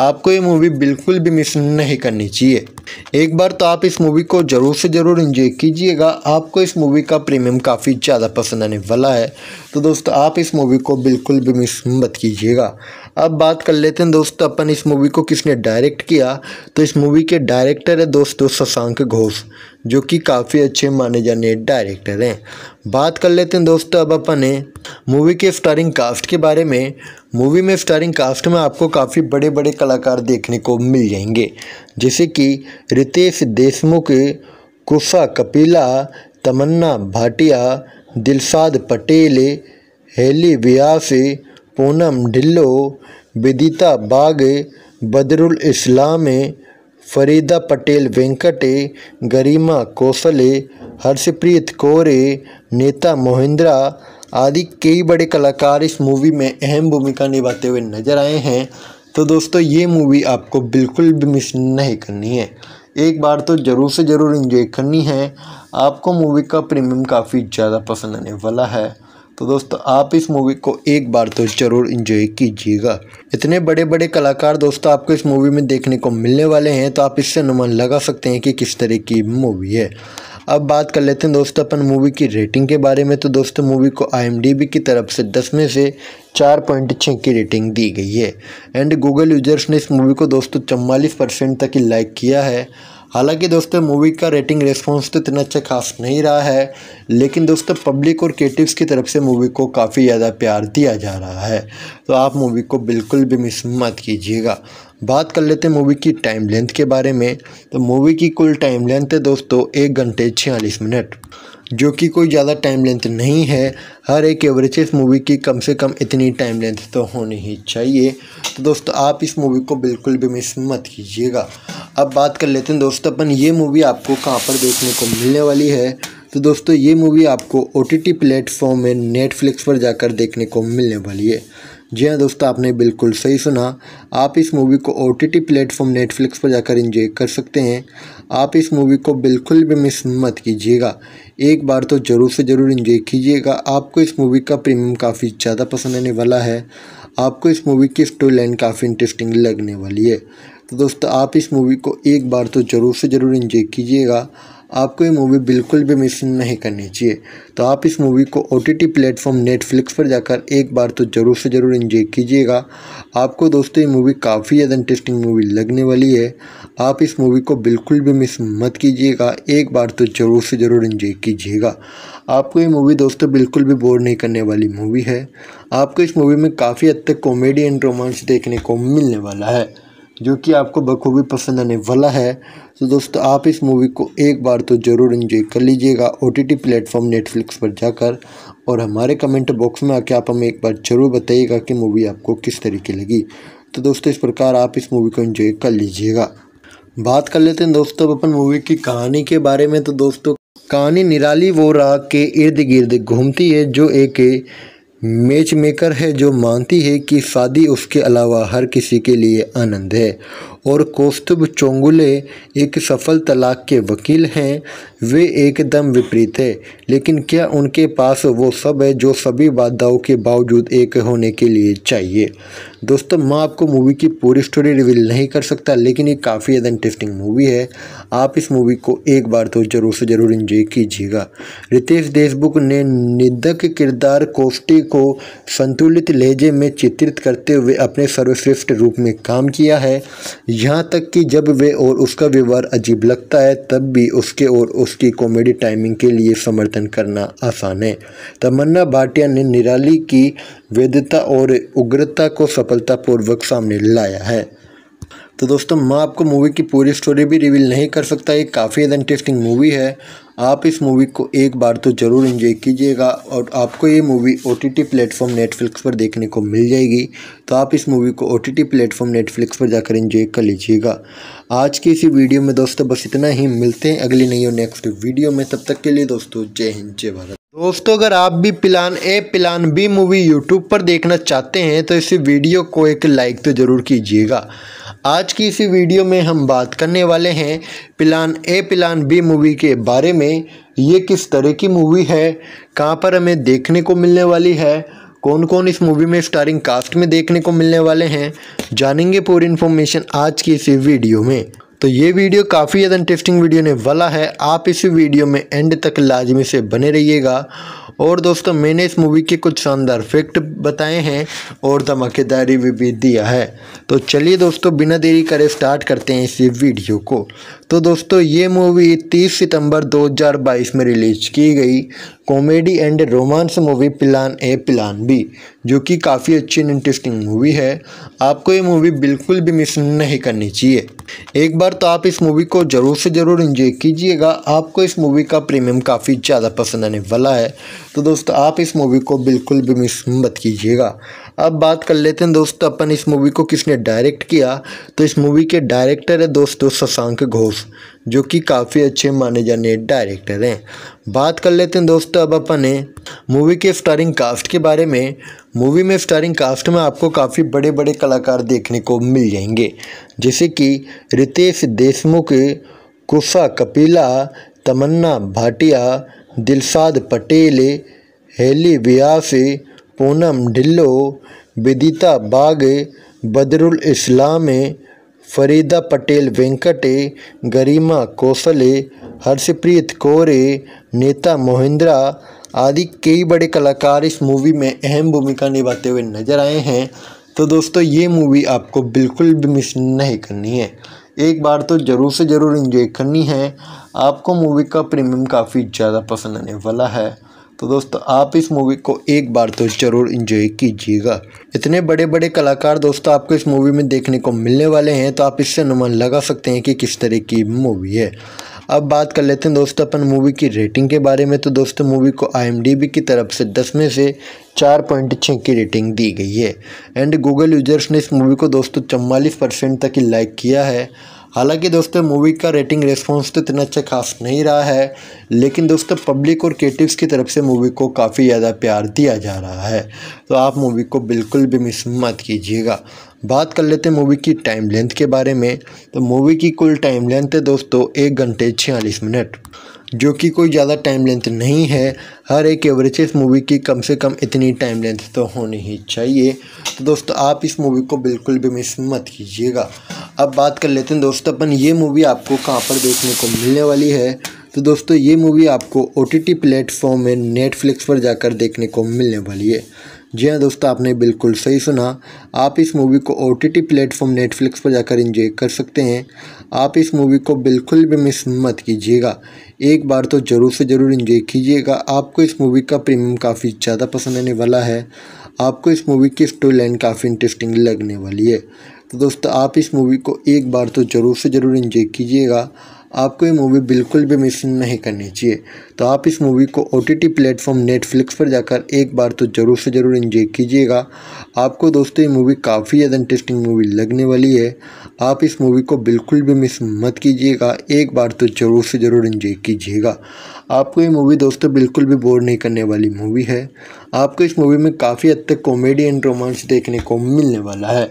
आपको ये मूवी बिल्कुल भी मिस नहीं करनी चाहिए एक बार तो आप इस मूवी को ज़रूर से ज़रूर इन्जॉय कीजिएगा आपको इस मूवी का प्रीमियम काफ़ी ज़्यादा पसंद आने वाला है तो दोस्तों आप इस मूवी को बिल्कुल भी मिस मत कीजिएगा अब बात कर लेते हैं दोस्तों अपन इस मूवी को किसने डायरेक्ट किया तो इस मूवी के डायरेक्टर है दोस्तों शशांक घोष जो कि काफ़ी अच्छे माने जाने डायरेक्टर हैं बात कर लेते हैं दोस्तों अब अपन ने मूवी के स्टारिंग कास्ट के बारे में मूवी में स्टारिंग कास्ट में आपको काफ़ी बड़े बड़े कलाकार देखने को मिल जाएंगे जैसे कि रितेश देशमुख कुशा कपिला तमन्ना भाटिया दिलसाद पटेल हेली व्यास पूनम ढिल्लो विदिता बाग बदरुल इस्लाम फरीदा पटेल वेंकटे गरिमा कोसले हर्षप्रीत कौरे नेता मोहिंद्रा आदि कई बड़े कलाकार इस मूवी में अहम भूमिका निभाते हुए नजर आए हैं तो दोस्तों ये मूवी आपको बिल्कुल भी मिस नहीं करनी है एक बार तो ज़रूर से ज़रूर इन्जॉय करनी है आपको मूवी का प्रीमियम काफ़ी ज़्यादा पसंद आने वाला है तो दोस्तों आप इस मूवी को एक बार तो ज़रूर इन्जॉय कीजिएगा इतने बड़े बड़े कलाकार दोस्तों आपको इस मूवी में देखने को मिलने वाले हैं तो आप इससे अनुमान लगा सकते हैं कि किस तरह की मूवी है अब बात कर लेते हैं दोस्तों अपन मूवी की रेटिंग के बारे में तो दोस्तों मूवी को आईएमडीबी की तरफ से दस में से चार पॉइंट छः की रेटिंग दी गई है एंड गूगल यूजर्स ने इस मूवी को दोस्तों चवालीस परसेंट तक ही लाइक किया है हालांकि दोस्तों मूवी का रेटिंग रेस्पॉन्स तो इतना अच्छा खास नहीं रहा है लेकिन दोस्तों पब्लिक और क्रिएटिव्स की तरफ से मूवी को काफ़ी ज़्यादा प्यार दिया जा रहा है तो आप मूवी को बिल्कुल भी मिस मत कीजिएगा बात कर लेते हैं मूवी की टाइम लेंथ के बारे में तो मूवी की कुल टाइम लेंथ है दोस्तों एक घंटे छियालीस मिनट जो कि कोई ज़्यादा टाइम लेंथ नहीं है हर एक एवरेज मूवी की कम से कम इतनी टाइम लेंथ तो होनी ही चाहिए तो दोस्तों आप इस मूवी को बिल्कुल भी मिस मत कीजिएगा अब बात कर लेते हैं दोस्तों अपन ये मूवी आपको कहाँ पर देखने को मिलने वाली है तो दोस्तों ये मूवी आपको ओ टी प्लेटफॉर्म में नेटफ्लिक्स पर जाकर देखने को मिलने वाली है जी हाँ दोस्तों आपने बिल्कुल सही सुना आप इस मूवी को O T T platform Netflix पर जाकर इंजॉय कर सकते हैं आप इस मूवी को बिल्कुल भी मिस मत कीजिएगा एक बार तो ज़रूर से ज़रूर इन्जॉय कीजिएगा आपको इस मूवी का प्रीमियम काफ़ी ज़्यादा पसंद आने वाला है आपको इस मूवी की स्टोरी लाइन काफ़ी इंटरेस्टिंग लगने वाली है तो दोस्तों आप इस मूवी को एक बार तो ज़रूर से ज़रूर इन्जॉय कीजिएगा आपको ये मूवी बिल्कुल भी मिस नहीं करनी चाहिए तो आप इस मूवी को O T T platform Netflix पर जाकर एक बार तो ज़रूर से ज़रूर इन्जॉय कीजिएगा आपको दोस्तों ये मूवी काफ़ी ज़्यादा इंटरेस्टिंग मूवी लगने वाली है आप इस मूवी को बिल्कुल भी मिस मत कीजिएगा एक बार तो ज़रूर से ज़रूर इन्जॉय कीजिएगा आपको ये मूवी दोस्तों बिल्कुल भी बोर नहीं करने वाली मूवी है आपको इस मूवी में काफ़ी हद तक कॉमेडी एंड रोमांस देखने को मिलने वाला है जो कि आपको बखूबी पसंद आने वाला है तो दोस्तों आप इस मूवी को एक बार तो ज़रूर इन्जॉय कर लीजिएगा O T T platform Netflix पर जाकर और हमारे कमेंट बॉक्स में आके आप हमें एक बार ज़रूर बताइएगा कि मूवी आपको किस तरीके लगी तो दोस्तों इस प्रकार आप इस मूवी को इन्जॉय कर लीजिएगा बात कर लेते हैं दोस्तों अपन मूवी की कहानी के बारे में तो दोस्तों कहानी निराली वो राग के इर्द गिर्द घूमती है जो एक मैच मेकर है जो मानती है कि शादी उसके अलावा हर किसी के लिए आनंद है और कौस्तुभ चोंगुले एक सफल तलाक के वकील हैं वे एकदम विपरीत है लेकिन क्या उनके पास वो सब है जो सभी बाधाओं के बावजूद एक होने के लिए चाहिए दोस्तों मैं आपको मूवी की पूरी स्टोरी रिवील नहीं कर सकता लेकिन ये काफ़ी ज़्यादा इंटरेस्टिंग मूवी है आप इस मूवी को एक बार तो ज़रूर से ज़रूर इंजॉय कीजिएगा रितेश देशमुख ने निधक किरदार कोष्टी को संतुलित लहजे में चित्रित करते हुए अपने सर्वश्रेष्ठ रूप में काम किया है यहाँ तक कि जब वे और उसका व्यवहार अजीब लगता है तब भी उसके और उसकी कॉमेडी टाइमिंग के लिए समर्थन करना आसान है तमन्ना भाटिया ने निराली की वैधता और उग्रता को सफलतापूर्वक सामने लाया है तो दोस्तों मैं आपको मूवी की पूरी स्टोरी भी रिवील नहीं कर सकता ये काफ़ी ज़्यादा इंटरेस्टिंग मूवी है आप इस मूवी को एक बार तो ज़रूर इन्जॉय कीजिएगा और आपको ये movie O T T platform Netflix पर देखने को मिल जाएगी तो आप इस मूवी को O T T platform Netflix पर जाकर इन्जॉय कर लीजिएगा आज की इसी वीडियो में दोस्तों बस इतना ही मिलते हैं अगली नई और नेक्स्ट वीडियो में तब तक के लिए दोस्तों जय हिंद जय भारत दोस्तों अगर आप भी plan A plan B movie YouTube पर देखना चाहते हैं तो इस वीडियो को एक लाइक तो ज़रूर कीजिएगा आज की इसी वीडियो में हम बात करने वाले हैं plan A plan B movie के बारे में ये किस तरह की मूवी है कहाँ पर हमें देखने को मिलने वाली है कौन कौन इस मूवी में स्टारिंग कास्ट में देखने को मिलने वाले हैं जानेंगे पूरी इन्फॉर्मेशन आज की इसी वीडियो में तो ये वीडियो काफ़ी ज़्यादा इंटरेस्टिंग वीडियो ने वाला है आप इस वीडियो में एंड तक लाजमी से बने रहिएगा और दोस्तों मैंने इस मूवी के कुछ शानदार फैक्ट बताए हैं और धमाकेदारी भी, भी दिया है तो चलिए दोस्तों बिना देरी करे स्टार्ट करते हैं इस वीडियो को तो दोस्तों ये मूवी 30 सितंबर 2022 में रिलीज की गई comedy and romance movie plan A plan B जो कि काफ़ी अच्छी एंड इंटरेस्टिंग मूवी है आपको ये मूवी बिल्कुल भी मिस नहीं करनी चाहिए एक बार तो आप इस मूवी को ज़रूर से ज़रूर इन्जॉय कीजिएगा आपको इस मूवी का प्रीमियम काफ़ी ज़्यादा पसंद आने वाला है तो दोस्तों आप इस मूवी को बिल्कुल भी मिस मत कीजिएगा अब बात कर लेते हैं दोस्तों अपन इस मूवी को किसने डायरेक्ट किया तो इस मूवी के डायरेक्टर है दोस्तों शशांक घोष जो कि काफ़ी अच्छे माने जाने डायरेक्टर हैं बात कर लेते हैं दोस्तों अब अपन मूवी के स्टारिंग कास्ट के बारे में मूवी में स्टारिंग कास्ट में आपको काफ़ी बड़े बड़े कलाकार देखने को मिल जाएंगे जैसे कि रितेश देशमुख कुशा कपिला तमन्ना भाटिया दिलसाद पटेल हेली व्यास पूनम ढिल्लो विदिता बाग बदरुल इस्लाम फरीदा पटेल वेंकटे गरिमा कौशले हर्षप्रीत कौरे नेता मोहिंद्रा आदि कई बड़े कलाकार इस मूवी में अहम भूमिका निभाते हुए नजर आए हैं तो दोस्तों ये मूवी आपको बिल्कुल भी मिस नहीं करनी है एक बार तो ज़रूर से ज़रूर इन्जॉय करनी है आपको मूवी का प्रीमियम काफ़ी ज़्यादा पसंद आने वाला है तो दोस्तों आप इस मूवी को एक बार तो ज़रूर इंजॉय कीजिएगा इतने बड़े बड़े कलाकार दोस्तों आपको इस मूवी में देखने को मिलने वाले हैं तो आप इससे अनुमान लगा सकते हैं कि किस तरह की मूवी है अब बात कर लेते हैं दोस्तों अपन मूवी की रेटिंग के बारे में तो दोस्तों मूवी को आई की तरफ से दस में से चार पॉइंट छः की रेटिंग दी गई है एंड गूगल यूजर्स ने इस मूवी को दोस्तों चवालीस परसेंट तक ही लाइक किया है हालांकि दोस्तों मूवी का रेटिंग रेस्पॉन्स तो इतना अच्छा खास नहीं रहा है लेकिन दोस्तों पब्लिक और क्रिएटिव्स की तरफ से मूवी को काफ़ी ज़्यादा प्यार दिया जा रहा है तो आप मूवी को बिल्कुल भी मिस मत कीजिएगा बात कर लेते हैं मूवी की टाइम लेंथ के बारे में तो मूवी की कुल टाइम लेंथ है दोस्तों एक घंटे छियालीस मिनट जो कि कोई ज़्यादा टाइम लेंथ नहीं है हर एक एवरेज मूवी की कम से कम इतनी टाइम लेंथ तो होनी ही चाहिए तो दोस्तों आप इस मूवी को बिल्कुल भी मिस मत कीजिएगा अब बात कर लेते हैं दोस्तों अपन ये मूवी आपको कहाँ पर देखने को मिलने वाली है तो दोस्तों ये मूवी आपको ओ टी प्लेटफॉर्म में नेटफ्लिक्स पर जाकर देखने को मिलने वाली है जी हाँ दोस्तों आपने बिल्कुल सही सुना आप इस मूवी को ओ टी प्लेटफॉर्म नेटफ्लिक्स पर जाकर इंजॉय कर सकते हैं आप इस मूवी को बिल्कुल भी मिस मत कीजिएगा एक बार तो ज़रूर से ज़रूर इन्जॉय कीजिएगा आपको इस मूवी का प्रीमियम काफ़ी ज़्यादा पसंद आने वाला है आपको इस मूवी की स्टोरी लाइन काफ़ी इंटरेस्टिंग लगने वाली है तो दोस्तों आप इस मूवी को एक बार तो ज़रूर से ज़रूर इन्जॉय कीजिएगा आपको ये मूवी बिल्कुल भी मिस नहीं करनी चाहिए तो आप इस मूवी को O T T platform Netflix पर जाकर एक बार तो ज़रूर से ज़रूर इन्जॉय कीजिएगा आपको दोस्तों ये मूवी काफ़ी ज़्यादा इंटरेस्टिंग मूवी लगने वाली है आप इस मूवी को बिल्कुल भी मिस मत कीजिएगा एक बार तो ज़रूर से ज़रूर इन्जॉय कीजिएगा आपको ये मूवी दोस्तों बिल्कुल भी बोर नहीं करने वाली मूवी है आपको इस मूवी में काफ़ी हद तक कॉमेडी एंड रोमांस देखने को मिलने वाला है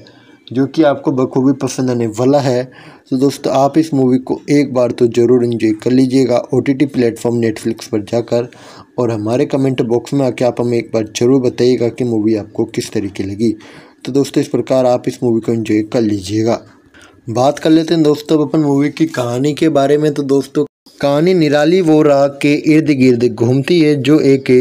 जो कि आपको बखूबी पसंद आने वाला है तो दोस्तों आप इस मूवी को एक बार तो ज़रूर इन्जॉय कर लीजिएगा O T T platform Netflix पर जाकर और हमारे कमेंट बॉक्स में आके आप हमें एक बार ज़रूर बताइएगा कि मूवी आपको किस तरीके लगी तो दोस्तों इस प्रकार आप इस मूवी को इन्जॉय कर लीजिएगा बात कर लेते हैं दोस्तों अपन मूवी की कहानी के बारे में तो दोस्तों कहानी निराली वो राग के इर्द गिर्द घूमती है जो एक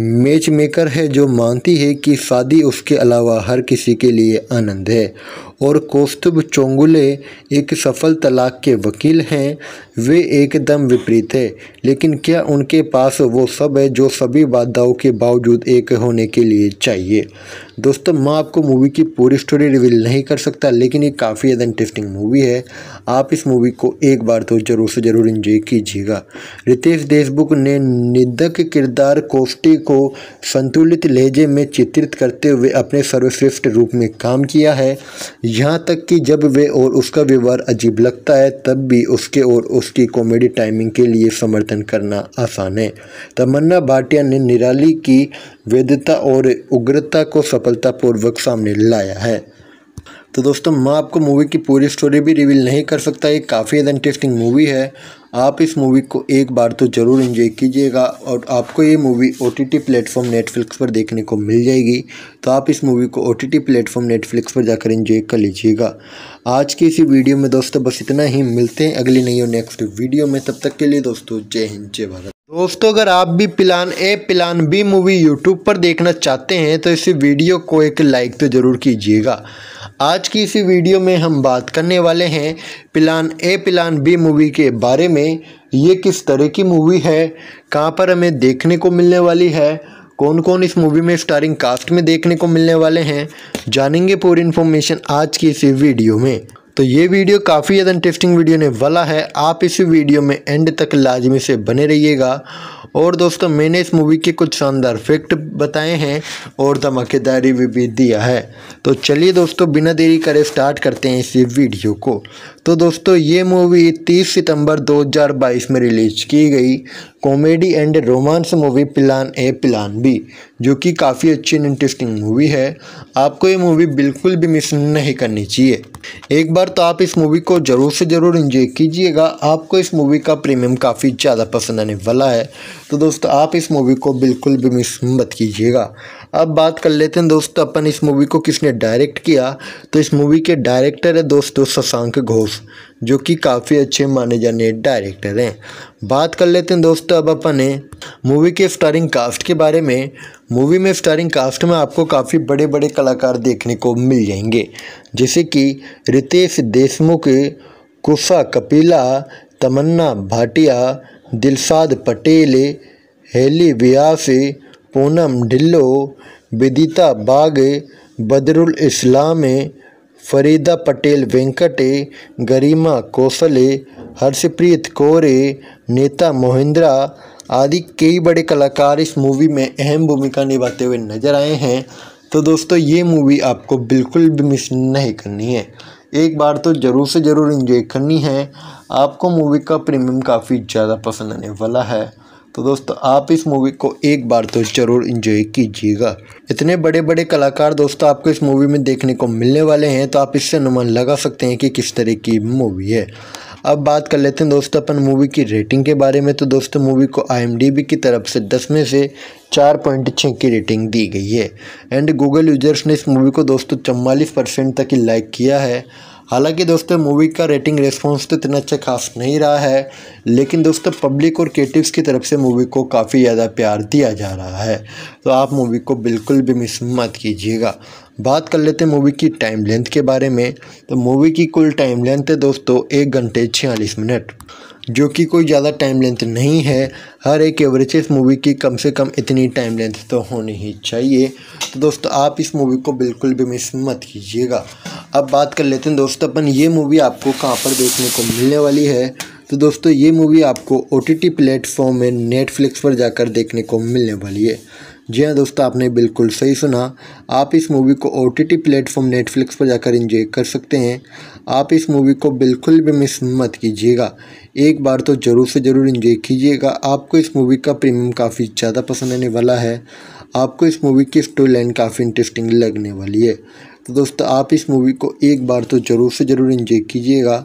मैच मेकर है जो मानती है कि शादी उसके अलावा हर किसी के लिए आनंद है और कौस्तुभ चोंगुले एक सफल तलाक के वकील हैं वे एकदम विपरीत है लेकिन क्या उनके पास वो सब है जो सभी बाधाओं के बावजूद एक होने के लिए चाहिए दोस्तों मैं आपको मूवी की पूरी स्टोरी रिवील नहीं कर सकता लेकिन ये काफ़ी ज़्यादा इंटरेस्टिंग मूवी है आप इस मूवी को एक बार तो ज़रूर से ज़रूर इंजॉय कीजिएगा रितेश देशमुख ने निदक किरदार कोष्टी को संतुलित लहजे में चित्रित करते हुए अपने सर्वश्रेष्ठ रूप में काम किया है यहाँ तक कि जब वे और उसका व्यवहार अजीब लगता है तब भी उसके और उसकी कॉमेडी टाइमिंग के लिए समर्थन करना आसान है तमन्ना भाटिया ने निराली की वैधता और उग्रता को सफलतापूर्वक सामने लाया है तो दोस्तों मैं आपको मूवी की पूरी स्टोरी भी रिवील नहीं कर सकता ये काफ़ी इंटरेस्टिंग मूवी है आप इस मूवी को एक बार तो ज़रूर इन्जॉय कीजिएगा और आपको ये movie O T T platform Netflix पर देखने को मिल जाएगी तो आप इस मूवी को O T T platform Netflix पर जाकर इन्जॉय कर लीजिएगा आज की इसी वीडियो में दोस्तों बस इतना ही मिलते हैं अगली नई और नेक्स्ट वीडियो में तब तक के लिए दोस्तों जय हिंद जय भारत दोस्तों अगर आप भी plan A plan B movie YouTube पर देखना चाहते हैं तो इसी वीडियो को एक लाइक तो ज़रूर कीजिएगा आज की इसी वीडियो में हम बात करने वाले हैं plan A plan B movie के बारे में ये किस तरह की मूवी है कहाँ पर हमें देखने को मिलने वाली है कौन कौन इस मूवी में स्टारिंग कास्ट में देखने को मिलने वाले हैं जानेंगे पूरी इन्फॉर्मेशन आज की इसी वीडियो में तो ये वीडियो काफ़ी ज़्यादा इंटरेस्टिंग वीडियो ने वाला है आप इस वीडियो में एंड तक लाजमी से बने रहिएगा और दोस्तों मैंने इस मूवी के कुछ शानदार फैक्ट बताए हैं और धमाकेदारी भी, भी दिया है तो चलिए दोस्तों बिना देरी करे स्टार्ट करते हैं इस वीडियो को तो दोस्तों ये मूवी 30 सितंबर 2022 में रिलीज की गई comedy and romance movie plan A plan B जो कि काफ़ी अच्छी एंड इंटरेस्टिंग मूवी है आपको ये मूवी बिल्कुल भी मिस नहीं करनी चाहिए एक बार तो आप इस मूवी को ज़रूर से ज़रूर इन्जॉय कीजिएगा आपको इस मूवी का प्रीमियम काफ़ी ज़्यादा पसंद आने वाला है तो दोस्तों आप इस मूवी को बिल्कुल भी मिस मत कीजिएगा अब बात कर लेते हैं दोस्तों अपन इस मूवी को किसने डायरेक्ट किया तो इस मूवी के डायरेक्टर है दोस्तों शशांक घोष जो कि काफ़ी अच्छे माने जाने डायरेक्टर हैं बात कर लेते हैं दोस्तों अब अपन मूवी के स्टारिंग कास्ट के बारे में मूवी में स्टारिंग कास्ट में आपको काफ़ी बड़े बड़े कलाकार देखने को मिल जाएंगे जैसे कि रितेश देशमुख कुशा कपिला तमन्ना भाटिया दिलसाद पटेल हेली व्यास पूनम ढिल्लो विदिता बाग बदरुल इस्लाम फरीदा पटेल वेंकटे गरिमा कौशले हर्षप्रीत कौरे नेता मोहिंद्रा आदि कई बड़े कलाकार इस मूवी में अहम भूमिका निभाते हुए नजर आए हैं तो दोस्तों ये मूवी आपको बिल्कुल भी मिस नहीं करनी है एक बार तो ज़रूर से ज़रूर इन्जॉय करनी है आपको मूवी का प्रीमियम काफ़ी ज़्यादा पसंद आने वाला है तो दोस्तों आप इस मूवी को एक बार तो ज़रूर इन्जॉय कीजिएगा इतने बड़े बड़े कलाकार दोस्तों आपको इस मूवी में देखने को मिलने वाले हैं तो आप इससे अनुमान लगा सकते हैं कि किस तरह की मूवी है अब बात कर लेते हैं दोस्तों अपन मूवी की रेटिंग के बारे में तो दोस्तों मूवी को आई की तरफ से दस में से चार पॉइंट छः की रेटिंग दी गई है एंड गूगल यूजर्स ने इस मूवी को दोस्तों चवालीस परसेंट तक ही लाइक किया है हालांकि दोस्तों मूवी का रेटिंग रिस्पॉन्स तो इतना अच्छा खास नहीं रहा है लेकिन दोस्तों पब्लिक और क्रिएटिव्स की तरफ से मूवी को काफ़ी ज़्यादा प्यार दिया जा रहा है तो आप मूवी को बिल्कुल भी मिस मत कीजिएगा बात कर लेते हैं मूवी की टाइम लेंथ के बारे में तो मूवी की कुल टाइम लेंथ है दोस्तों एक घंटे छियालीस मिनट जो कि कोई ज़्यादा टाइम लेंथ नहीं है हर एक एवरेज मूवी की कम से कम इतनी टाइम लेंथ तो होनी ही चाहिए तो दोस्तों आप इस मूवी को बिल्कुल भी मिस मत कीजिएगा अब बात कर लेते हैं दोस्तों अपन ये मूवी आपको कहाँ पर देखने को मिलने वाली है तो दोस्तों ये मूवी आपको ओ टी प्लेटफॉर्म में नेटफ्लिक्स पर जाकर देखने को मिलने वाली है जी हाँ दोस्तों आपने बिल्कुल सही सुना आप इस मूवी को ओ टी प्लेटफॉर्म नेटफ्लिक्स पर जाकर इंजॉय कर सकते हैं आप इस मूवी को बिल्कुल भी मिस मत कीजिएगा एक बार तो ज़रूर से ज़रूर इन्जॉय कीजिएगा आपको इस मूवी का प्रीमियम काफ़ी ज़्यादा पसंद आने वाला है आपको इस मूवी की स्टोरी लाइन काफ़ी इंटरेस्टिंग लगने वाली है तो दोस्तों आप इस मूवी को एक बार तो ज़रूर से ज़रूर इन्जॉय कीजिएगा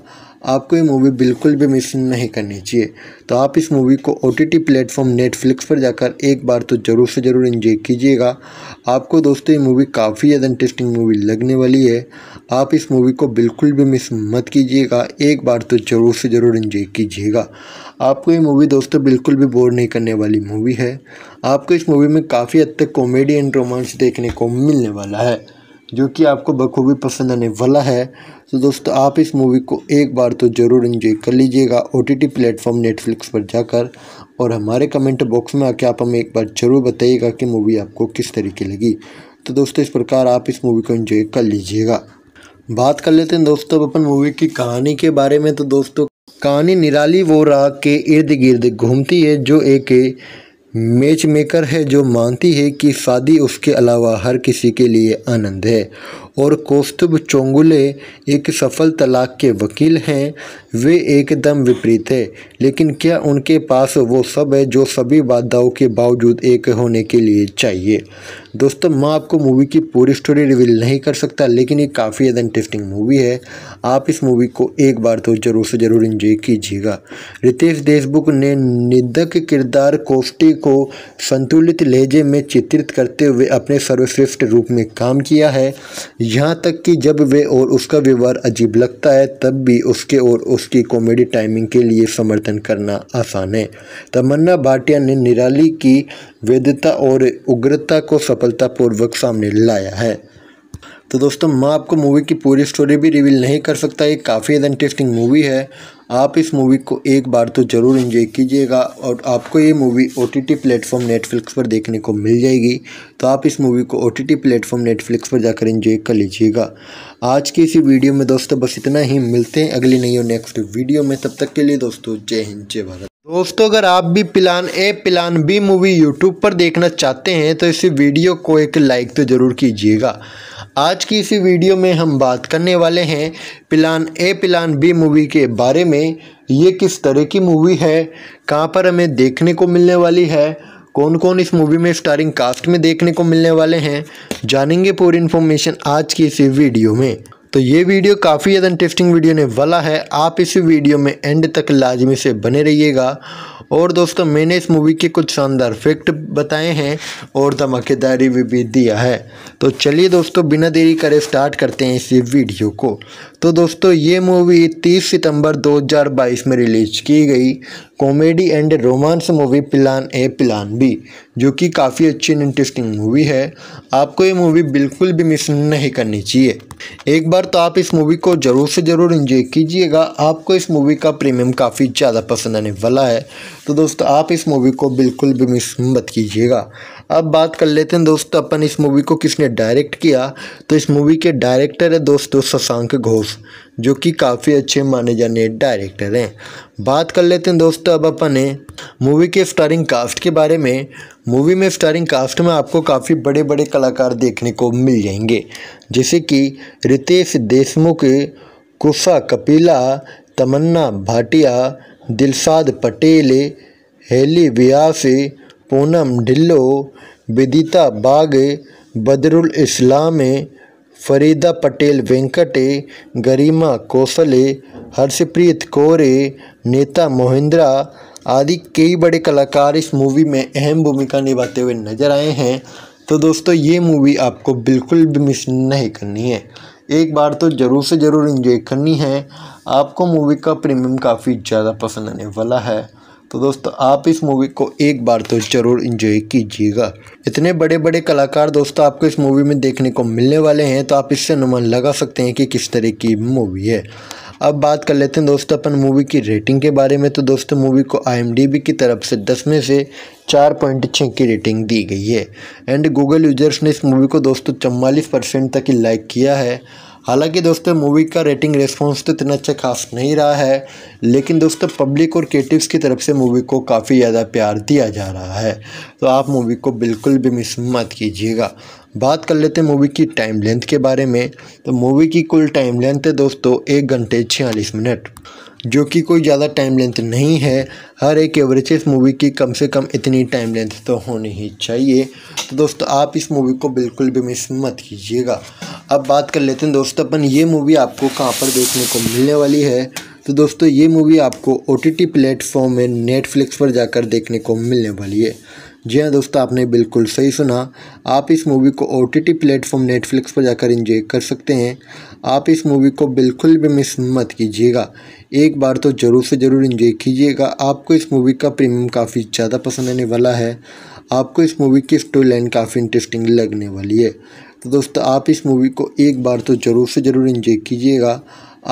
आपको ये मूवी बिल्कुल भी मिस नहीं करनी चाहिए तो आप इस मूवी को ओ टी प्लेटफॉर्म नेटफ्लिक्स पर जाकर एक बार तो ज़रूर से ज़रूर इन्जॉय कीजिएगा आपको दोस्तों ये मूवी काफ़ी ज़्यादा इंटरेस्टिंग मूवी लगने वाली है आप इस मूवी को बिल्कुल भी मिस मत कीजिएगा एक बार तो ज़रूर से ज़रूर इन्जॉय कीजिएगा आपको ये मूवी दोस्तों बिल्कुल भी बोर नहीं करने वाली मूवी है आपको इस मूवी में काफ़ी हद तक कॉमेडी एंड रोमांस देखने को मिलने वाला है जो कि आपको बखूबी पसंद आने वाला है तो दोस्तों आप इस मूवी को एक बार तो ज़रूर इन्जॉय कर लीजिएगा O T T platform Netflix पर जाकर और हमारे कमेंट बॉक्स में आके आप हमें एक बार ज़रूर बताइएगा कि मूवी आपको किस तरीके लगी तो दोस्तों इस प्रकार आप इस मूवी को इन्जॉय कर लीजिएगा बात कर लेते हैं दोस्तों अपन मूवी की कहानी के बारे में तो दोस्तों कहानी निराली वो राग के इर्द गिर्द घूमती है जो एक मैच मेकर है जो मानती है कि शादी उसके अलावा हर किसी के लिए आनंद है और कौस्तुभ चोंगुले एक सफल तलाक के वकील हैं वे एकदम विपरीत है लेकिन क्या उनके पास वो सब है जो सभी बाधाओं के बावजूद एक होने के लिए चाहिए दोस्तों मैं आपको मूवी की पूरी स्टोरी रिवील नहीं कर सकता लेकिन ये काफ़ी ज़्यादा इंटरेस्टिंग मूवी है आप इस मूवी को एक बार तो ज़रूर से ज़रूर इंजॉय कीजिएगा रितेश देशमुख ने निदक किरदार कोष्टी को संतुलित लहजे में चित्रित करते हुए अपने सर्वश्रेष्ठ रूप में काम किया है यहाँ तक कि जब वे और उसका व्यवहार अजीब लगता है तब भी उसके और उसकी कॉमेडी टाइमिंग के लिए समर्थन करना आसान है तमन्ना भाटिया ने निराली की वैधता और उग्रता को सफलतापूर्वक सामने लाया है तो दोस्तों मैं आपको मूवी की पूरी स्टोरी भी रिवील नहीं कर सकता ये काफ़ी इंटरेस्टिंग मूवी है आप इस मूवी को एक बार तो ज़रूर इन्जॉय कीजिएगा और आपको ये movie O T T platform Netflix पर देखने को मिल जाएगी तो आप इस मूवी को O T T platform Netflix पर जाकर इन्जॉय कर लीजिएगा आज की इसी वीडियो में दोस्तों बस इतना ही मिलते हैं अगली नई और नेक्स्ट वीडियो में तब तक के लिए दोस्तों जय हिंद जय भारत दोस्तों अगर आप भी plan A plan B movie YouTube पर देखना चाहते हैं तो इस वीडियो को एक लाइक तो ज़रूर कीजिएगा आज की इसी वीडियो में हम बात करने वाले हैं plan A plan B movie के बारे में ये किस तरह की मूवी है कहाँ पर हमें देखने को मिलने वाली है कौन कौन इस मूवी में स्टारिंग कास्ट में देखने को मिलने वाले हैं जानेंगे पूरी इन्फॉर्मेशन आज की इसी वीडियो में तो ये वीडियो काफ़ी ज़्यादा इंटरेस्टिंग वीडियो ने वाला है आप इस वीडियो में एंड तक लाजमी से बने रहिएगा और दोस्तों मैंने इस मूवी के कुछ शानदार फैक्ट बताए हैं और धमाकेदारी भी, भी दिया है तो चलिए दोस्तों बिना देरी करे स्टार्ट करते हैं इस वीडियो को तो दोस्तों ये मूवी 30 सितंबर 2022 में रिलीज की गई comedy and romance movie plan A plan B जो कि काफ़ी अच्छी एंड इंटरेस्टिंग मूवी है आपको ये मूवी बिल्कुल भी मिस नहीं करनी चाहिए एक बार तो आप इस मूवी को ज़रूर से ज़रूर इन्जॉय कीजिएगा आपको इस मूवी का प्रीमियम काफ़ी ज़्यादा पसंद आने वाला है तो दोस्तों आप इस मूवी को बिल्कुल भी मिस मत कीजिएगा अब बात कर लेते हैं दोस्तों अपन इस मूवी को किसने डायरेक्ट किया तो इस मूवी के डायरेक्टर है दोस्तों शशांक घोष जो कि काफ़ी अच्छे माने जाने डायरेक्टर हैं बात कर लेते हैं दोस्तों अब अपन मूवी के स्टारिंग कास्ट के बारे में मूवी में स्टारिंग कास्ट में आपको काफ़ी बड़े बड़े कलाकार देखने को मिल जाएंगे जैसे कि रितेश देशमुख कुशा कपिला तमन्ना भाटिया दिलसाद पटेल हेली व्यास पूनम ढिल्लो विदिता बाग बदरुल इस्लाम फरीदा पटेल वेंकटे गरिमा कौशले हर्षप्रीत कौरे नेता मोहिंद्रा आदि कई बड़े कलाकार इस मूवी में अहम भूमिका निभाते हुए नजर आए हैं तो दोस्तों ये मूवी आपको बिल्कुल भी मिस नहीं करनी है एक बार तो ज़रूर से ज़रूर इन्जॉय करनी है आपको मूवी का प्रीमियम काफ़ी ज़्यादा पसंद आने वाला है तो दोस्तों आप इस मूवी को एक बार तो ज़रूर इन्जॉय कीजिएगा इतने बड़े बड़े कलाकार दोस्तों आपको इस मूवी में देखने को मिलने वाले हैं तो आप इससे अनुमान लगा सकते हैं कि किस तरह की मूवी है अब बात कर लेते हैं दोस्तों अपन मूवी की रेटिंग के बारे में तो दोस्तों मूवी को आईएमडीबी की तरफ से दस में से छः की रेटिंग दी गई है एंड गूगल यूजर्स ने इस मूवी को दोस्तों चवालीस परसेंट तक ही लाइक किया है हालांकि दोस्तों मूवी का रेटिंग रेस्पॉन्स तो इतना अच्छा खास नहीं रहा है लेकिन दोस्तों पब्लिक और क्रिएटिव्स की तरफ से मूवी को काफ़ी ज़्यादा प्यार दिया जा रहा है तो आप मूवी को बिल्कुल भी मिस मत कीजिएगा बात कर लेते हैं मूवी की टाइम लेंथ के बारे में तो मूवी की कुल टाइम लेंथ है दोस्तों एक घंटे छियालीस मिनट जो कि कोई ज़्यादा टाइम लेंथ नहीं है हर एक एवरेजेस मूवी की कम से कम इतनी टाइम लेंथ तो होनी ही चाहिए तो दोस्तों आप इस मूवी को बिल्कुल भी मिस मत कीजिएगा अब बात कर लेते हैं दोस्तों अपन ये मूवी आपको कहाँ पर देखने को मिलने वाली है तो दोस्तों ये मूवी आपको ओ टी प्लेटफॉर्म में नेटफ्लिक्स पर जाकर देखने को मिलने वाली है जी हाँ दोस्तों आपने बिल्कुल सही सुना आप इस मूवी को ओ टी प्लेटफॉर्म नेटफ्लिक्स पर जाकर इंजॉय कर सकते हैं आप इस मूवी को बिल्कुल भी मिस मत कीजिएगा एक बार तो ज़रूर से ज़रूर इन्जॉय कीजिएगा आपको इस मूवी का प्रीमियम काफ़ी ज़्यादा पसंद आने वाला है आपको इस मूवी की स्टोरी लाइन काफ़ी इंटरेस्टिंग लगने वाली है तो दोस्तों आप इस मूवी को एक बार तो ज़रूर से ज़रूर इन्जॉय कीजिएगा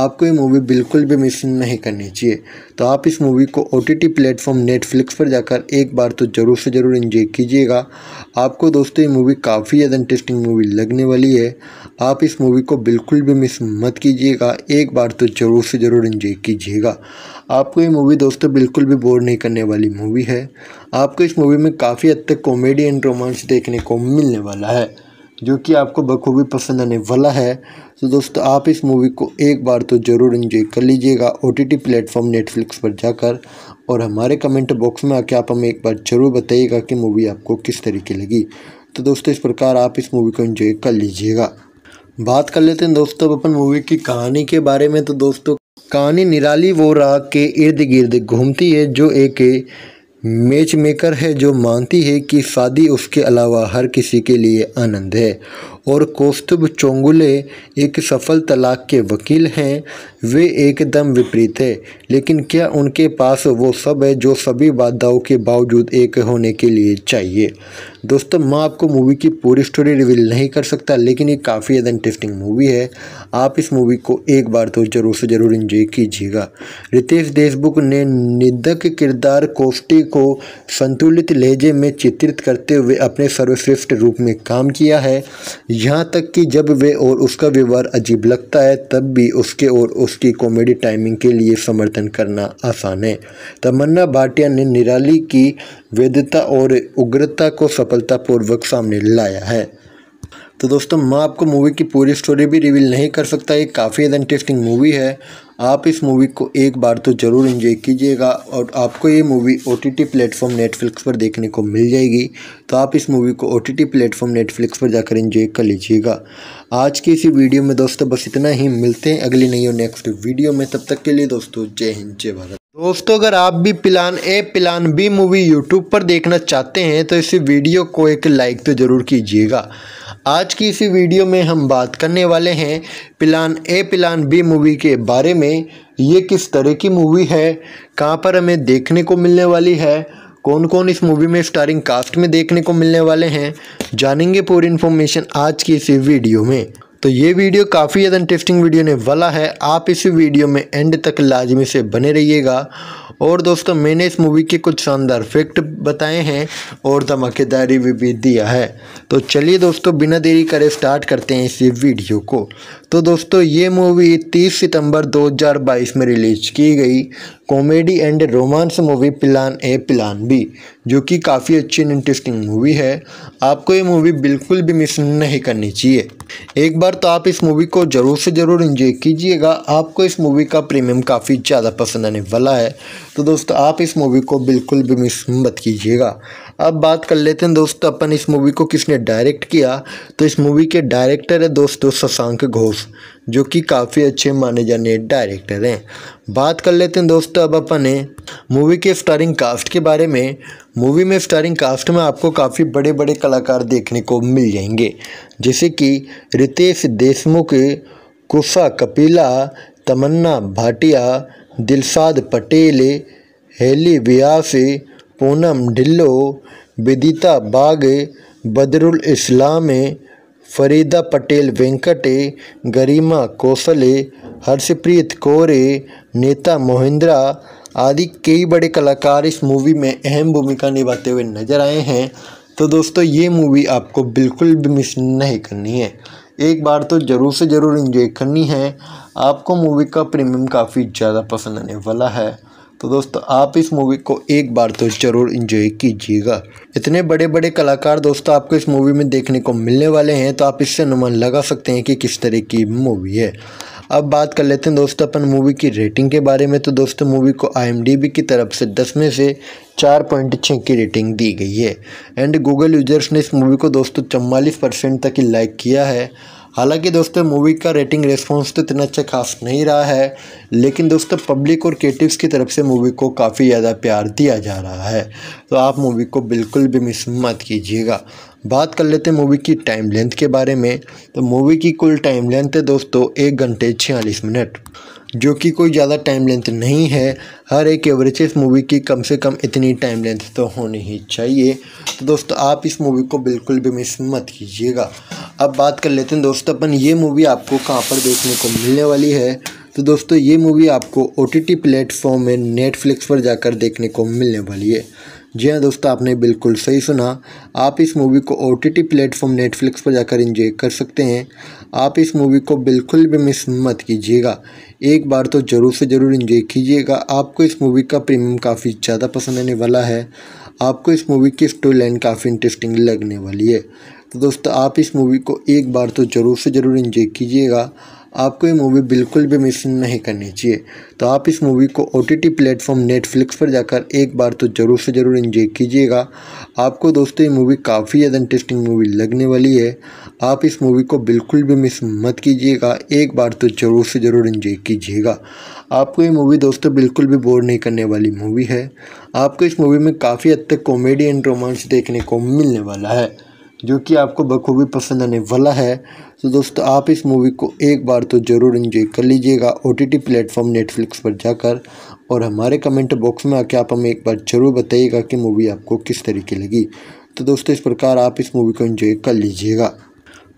आपको ये मूवी बिल्कुल भी मिस नहीं करनी चाहिए तो आप इस मूवी को ओ टी प्लेटफॉर्म नेटफ्लिक्स पर जाकर एक बार तो ज़रूर से ज़रूर इन्जॉय कीजिएगा आपको दोस्तों ये मूवी काफ़ी ज़्यादा इंटरेस्टिंग मूवी लगने वाली है आप इस मूवी को बिल्कुल भी मिस मत कीजिएगा एक बार तो ज़रूर से ज़रूर इन्जॉय कीजिएगा आपको ये मूवी दोस्तों बिल्कुल भी बोर नहीं करने वाली मूवी है आपको इस मूवी में काफ़ी हद तक कॉमेडी एंड रोमांस देखने को मिलने वाला है जो कि आपको बखूबी पसंद आने वाला है तो दोस्तों आप इस मूवी को एक बार तो ज़रूर इन्जॉय कर लीजिएगा O T T platform Netflix पर जाकर और हमारे कमेंट बॉक्स में आके आप हमें एक बार ज़रूर बताइएगा कि मूवी आपको किस तरीके लगी तो दोस्तों इस प्रकार आप इस मूवी को इन्जॉय कर लीजिएगा बात कर लेते हैं दोस्तों अपन मूवी की कहानी के बारे में तो दोस्तों कहानी निराली वो राग के इर्द गिर्द घूमती है जो एक मैच मेकर है जो मानती है कि शादी उसके अलावा हर किसी के लिए आनंद है और कौस्तुभ चोंगुले एक सफल तलाक के वकील हैं वे एकदम विपरीत है लेकिन क्या उनके पास वो सब है जो सभी बाधाओं के बावजूद एक होने के लिए चाहिए दोस्तों मैं आपको मूवी की पूरी स्टोरी रिवील नहीं कर सकता लेकिन ये काफ़ी ज़्यादा इंटरेस्टिंग मूवी है आप इस मूवी को एक बार तो ज़रूर से ज़रूर इंजॉय कीजिएगा रितेश देशमुख ने निदक किरदार कोष्टी को संतुलित लहजे में चित्रित करते हुए अपने सर्वश्रेष्ठ रूप में काम किया है यहाँ तक कि जब वे और उसका व्यवहार अजीब लगता है तब भी उसके और उसकी कॉमेडी टाइमिंग के लिए समर्थन करना आसान है तमन्ना भाटिया ने निराली की वैधता और उग्रता को सफलतापूर्वक सामने लाया है तो दोस्तों मैं आपको मूवी की पूरी स्टोरी भी रिवील नहीं कर सकता ये काफ़ी ज़्यादा इंटरेस्टिंग मूवी है आप इस मूवी को एक बार तो ज़रूर इन्जॉय कीजिएगा और आपको ये movie O T T platform Netflix पर देखने को मिल जाएगी तो आप इस मूवी को O T T platform Netflix पर जाकर इन्जॉय कर लीजिएगा आज की इसी वीडियो में दोस्तों बस इतना ही मिलते हैं अगली नई और नेक्स्ट वीडियो में तब तक के लिए दोस्तों जय हिंद जय भारत दोस्तों अगर आप भी plan A plan B movie YouTube पर देखना चाहते हैं तो इस वीडियो को एक लाइक तो ज़रूर कीजिएगा आज की इसी वीडियो में हम बात करने वाले हैं plan A plan B movie के बारे में ये किस तरह की मूवी है कहाँ पर हमें देखने को मिलने वाली है कौन कौन इस मूवी में स्टारिंग कास्ट में देखने को मिलने वाले हैं जानेंगे पूरी इन्फॉर्मेशन आज की इसी वीडियो में तो ये वीडियो काफ़ी ज़्यादा इंटरेस्टिंग वीडियो ने वाला है आप इस वीडियो में एंड तक लाजमी से बने रहिएगा और दोस्तों मैंने इस मूवी के कुछ शानदार फैक्ट बताए हैं और धमाकेदारी भी दिया है तो चलिए दोस्तों बिना देरी करे स्टार्ट करते हैं इस वीडियो को तो दोस्तों ये मूवी 30 सितंबर 2022 में रिलीज की गई comedy and romance movie plan A plan B जो कि काफ़ी अच्छी एंड इंटरेस्टिंग मूवी है आपको ये मूवी बिल्कुल भी मिस नहीं करनी चाहिए एक बार तो आप इस मूवी को ज़रूर से ज़रूर इन्जॉय कीजिएगा आपको इस मूवी का प्रीमियम काफ़ी ज़्यादा पसंद आने वाला है तो दोस्तों आप इस मूवी को बिल्कुल भी मिस मत कीजिएगा अब बात कर लेते हैं दोस्त अपन इस मूवी को किसने डायरेक्ट किया तो इस मूवी के डायरेक्टर है दोस्तों शशांक घोष जो कि काफ़ी अच्छे माने जाने डायरेक्टर हैं बात कर लेते हैं दोस्तों अब अपन मूवी के स्टारिंग कास्ट के बारे में मूवी में स्टारिंग कास्ट में आपको काफ़ी बड़े बड़े कलाकार देखने को मिल जाएंगे जैसे कि रितेश देशमुख कुशा कपिला तमन्ना भाटिया दिलसाद पटेल हेली व्यास पूनम ढिल्लो विदिता बाग बदरुल इस्लाम फरीदा पटेल वेंकटे गरिमा कोसले हर्षप्रीत कोरे नेता मोहिंद्रा आदि कई बड़े कलाकार इस मूवी में अहम भूमिका निभाते हुए नजर आए हैं तो दोस्तों ये मूवी आपको बिल्कुल भी मिस नहीं करनी है एक बार तो ज़रूर से ज़रूर इन्जॉय करनी है आपको मूवी का प्रीमियम काफ़ी ज़्यादा पसंद आने वाला है तो दोस्तों आप इस मूवी को एक बार तो ज़रूर इंजॉय कीजिएगा इतने बड़े बड़े कलाकार दोस्तों आपको इस मूवी में देखने को मिलने वाले हैं तो आप इससे अनुमान लगा सकते हैं कि किस तरह की मूवी है अब बात कर लेते हैं दोस्तों अपन मूवी की रेटिंग के बारे में तो दोस्तों मूवी को आई की तरफ से दस में से चार पॉइंट छः की रेटिंग दी गई है एंड गूगल यूजर्स ने इस मूवी को दोस्तों चवालीस परसेंट तक लाइक किया है हालांकि दोस्तों मूवी का रेटिंग रिस्पॉन्स तो इतना अच्छा खास नहीं रहा है लेकिन दोस्तों पब्लिक और क्रिएटिव्स की तरफ से मूवी को काफ़ी ज़्यादा प्यार दिया जा रहा है तो आप मूवी को बिल्कुल भी मिस मत कीजिएगा बात कर लेते हैं मूवी की टाइम लेंथ के बारे में तो मूवी की कुल टाइम लेंथ है दोस्तों एक घंटे छियालीस मिनट जो कि कोई ज़्यादा टाइम लेंथ नहीं है हर एक एवरेजेस मूवी की कम से कम इतनी टाइम लेंथ तो होनी ही चाहिए तो दोस्तों आप इस मूवी को बिल्कुल भी मिस मत कीजिएगा अब बात कर लेते हैं दोस्तों अपन ये मूवी आपको कहाँ पर देखने को मिलने वाली है तो दोस्तों ये मूवी आपको ओ टी प्लेटफॉर्म में नेटफ्लिक्स पर जाकर देखने को मिलने वाली है जी हाँ दोस्तों आपने बिल्कुल सही सुना आप इस मूवी को ओ टी प्लेटफॉर्म नेटफ्लिक्स पर जाकर इंजॉय कर सकते हैं आप इस मूवी को बिल्कुल भी मिस मत कीजिएगा एक बार तो ज़रूर से ज़रूर इन्जॉय कीजिएगा आपको इस मूवी का प्रीमियम काफ़ी ज़्यादा पसंद आने वाला है आपको इस मूवी की स्टोरी लाइन काफ़ी इंटरेस्टिंग लगने वाली है तो दोस्तों आप इस मूवी को एक बार तो ज़रूर से ज़रूर इन्जॉय कीजिएगा आपको ये मूवी बिल्कुल भी मिस नहीं करनी चाहिए तो आप इस मूवी को O T T platform Netflix पर जाकर एक बार तो ज़रूर से ज़रूर इन्जॉय कीजिएगा आपको दोस्तों ये मूवी काफ़ी ज़्यादा इंटरेस्टिंग मूवी लगने वाली है आप इस मूवी को बिल्कुल भी मिस मत कीजिएगा एक बार तो ज़रूर से ज़रूर इन्जॉय कीजिएगा आपको ये मूवी दोस्तों बिल्कुल भी बोर नहीं करने वाली मूवी है आपको इस मूवी में काफ़ी हद तक कॉमेडी एंड रोमांस देखने को मिलने वाला है जो कि आपको बखूबी पसंद आने वाला है तो दोस्तों आप इस मूवी को एक बार तो ज़रूर इन्जॉय कर लीजिएगा O T T platform Netflix पर जाकर और हमारे कमेंट बॉक्स में आके आप हमें एक बार ज़रूर बताइएगा कि मूवी आपको किस तरीके लगी तो दोस्तों इस प्रकार आप इस मूवी को इन्जॉय कर लीजिएगा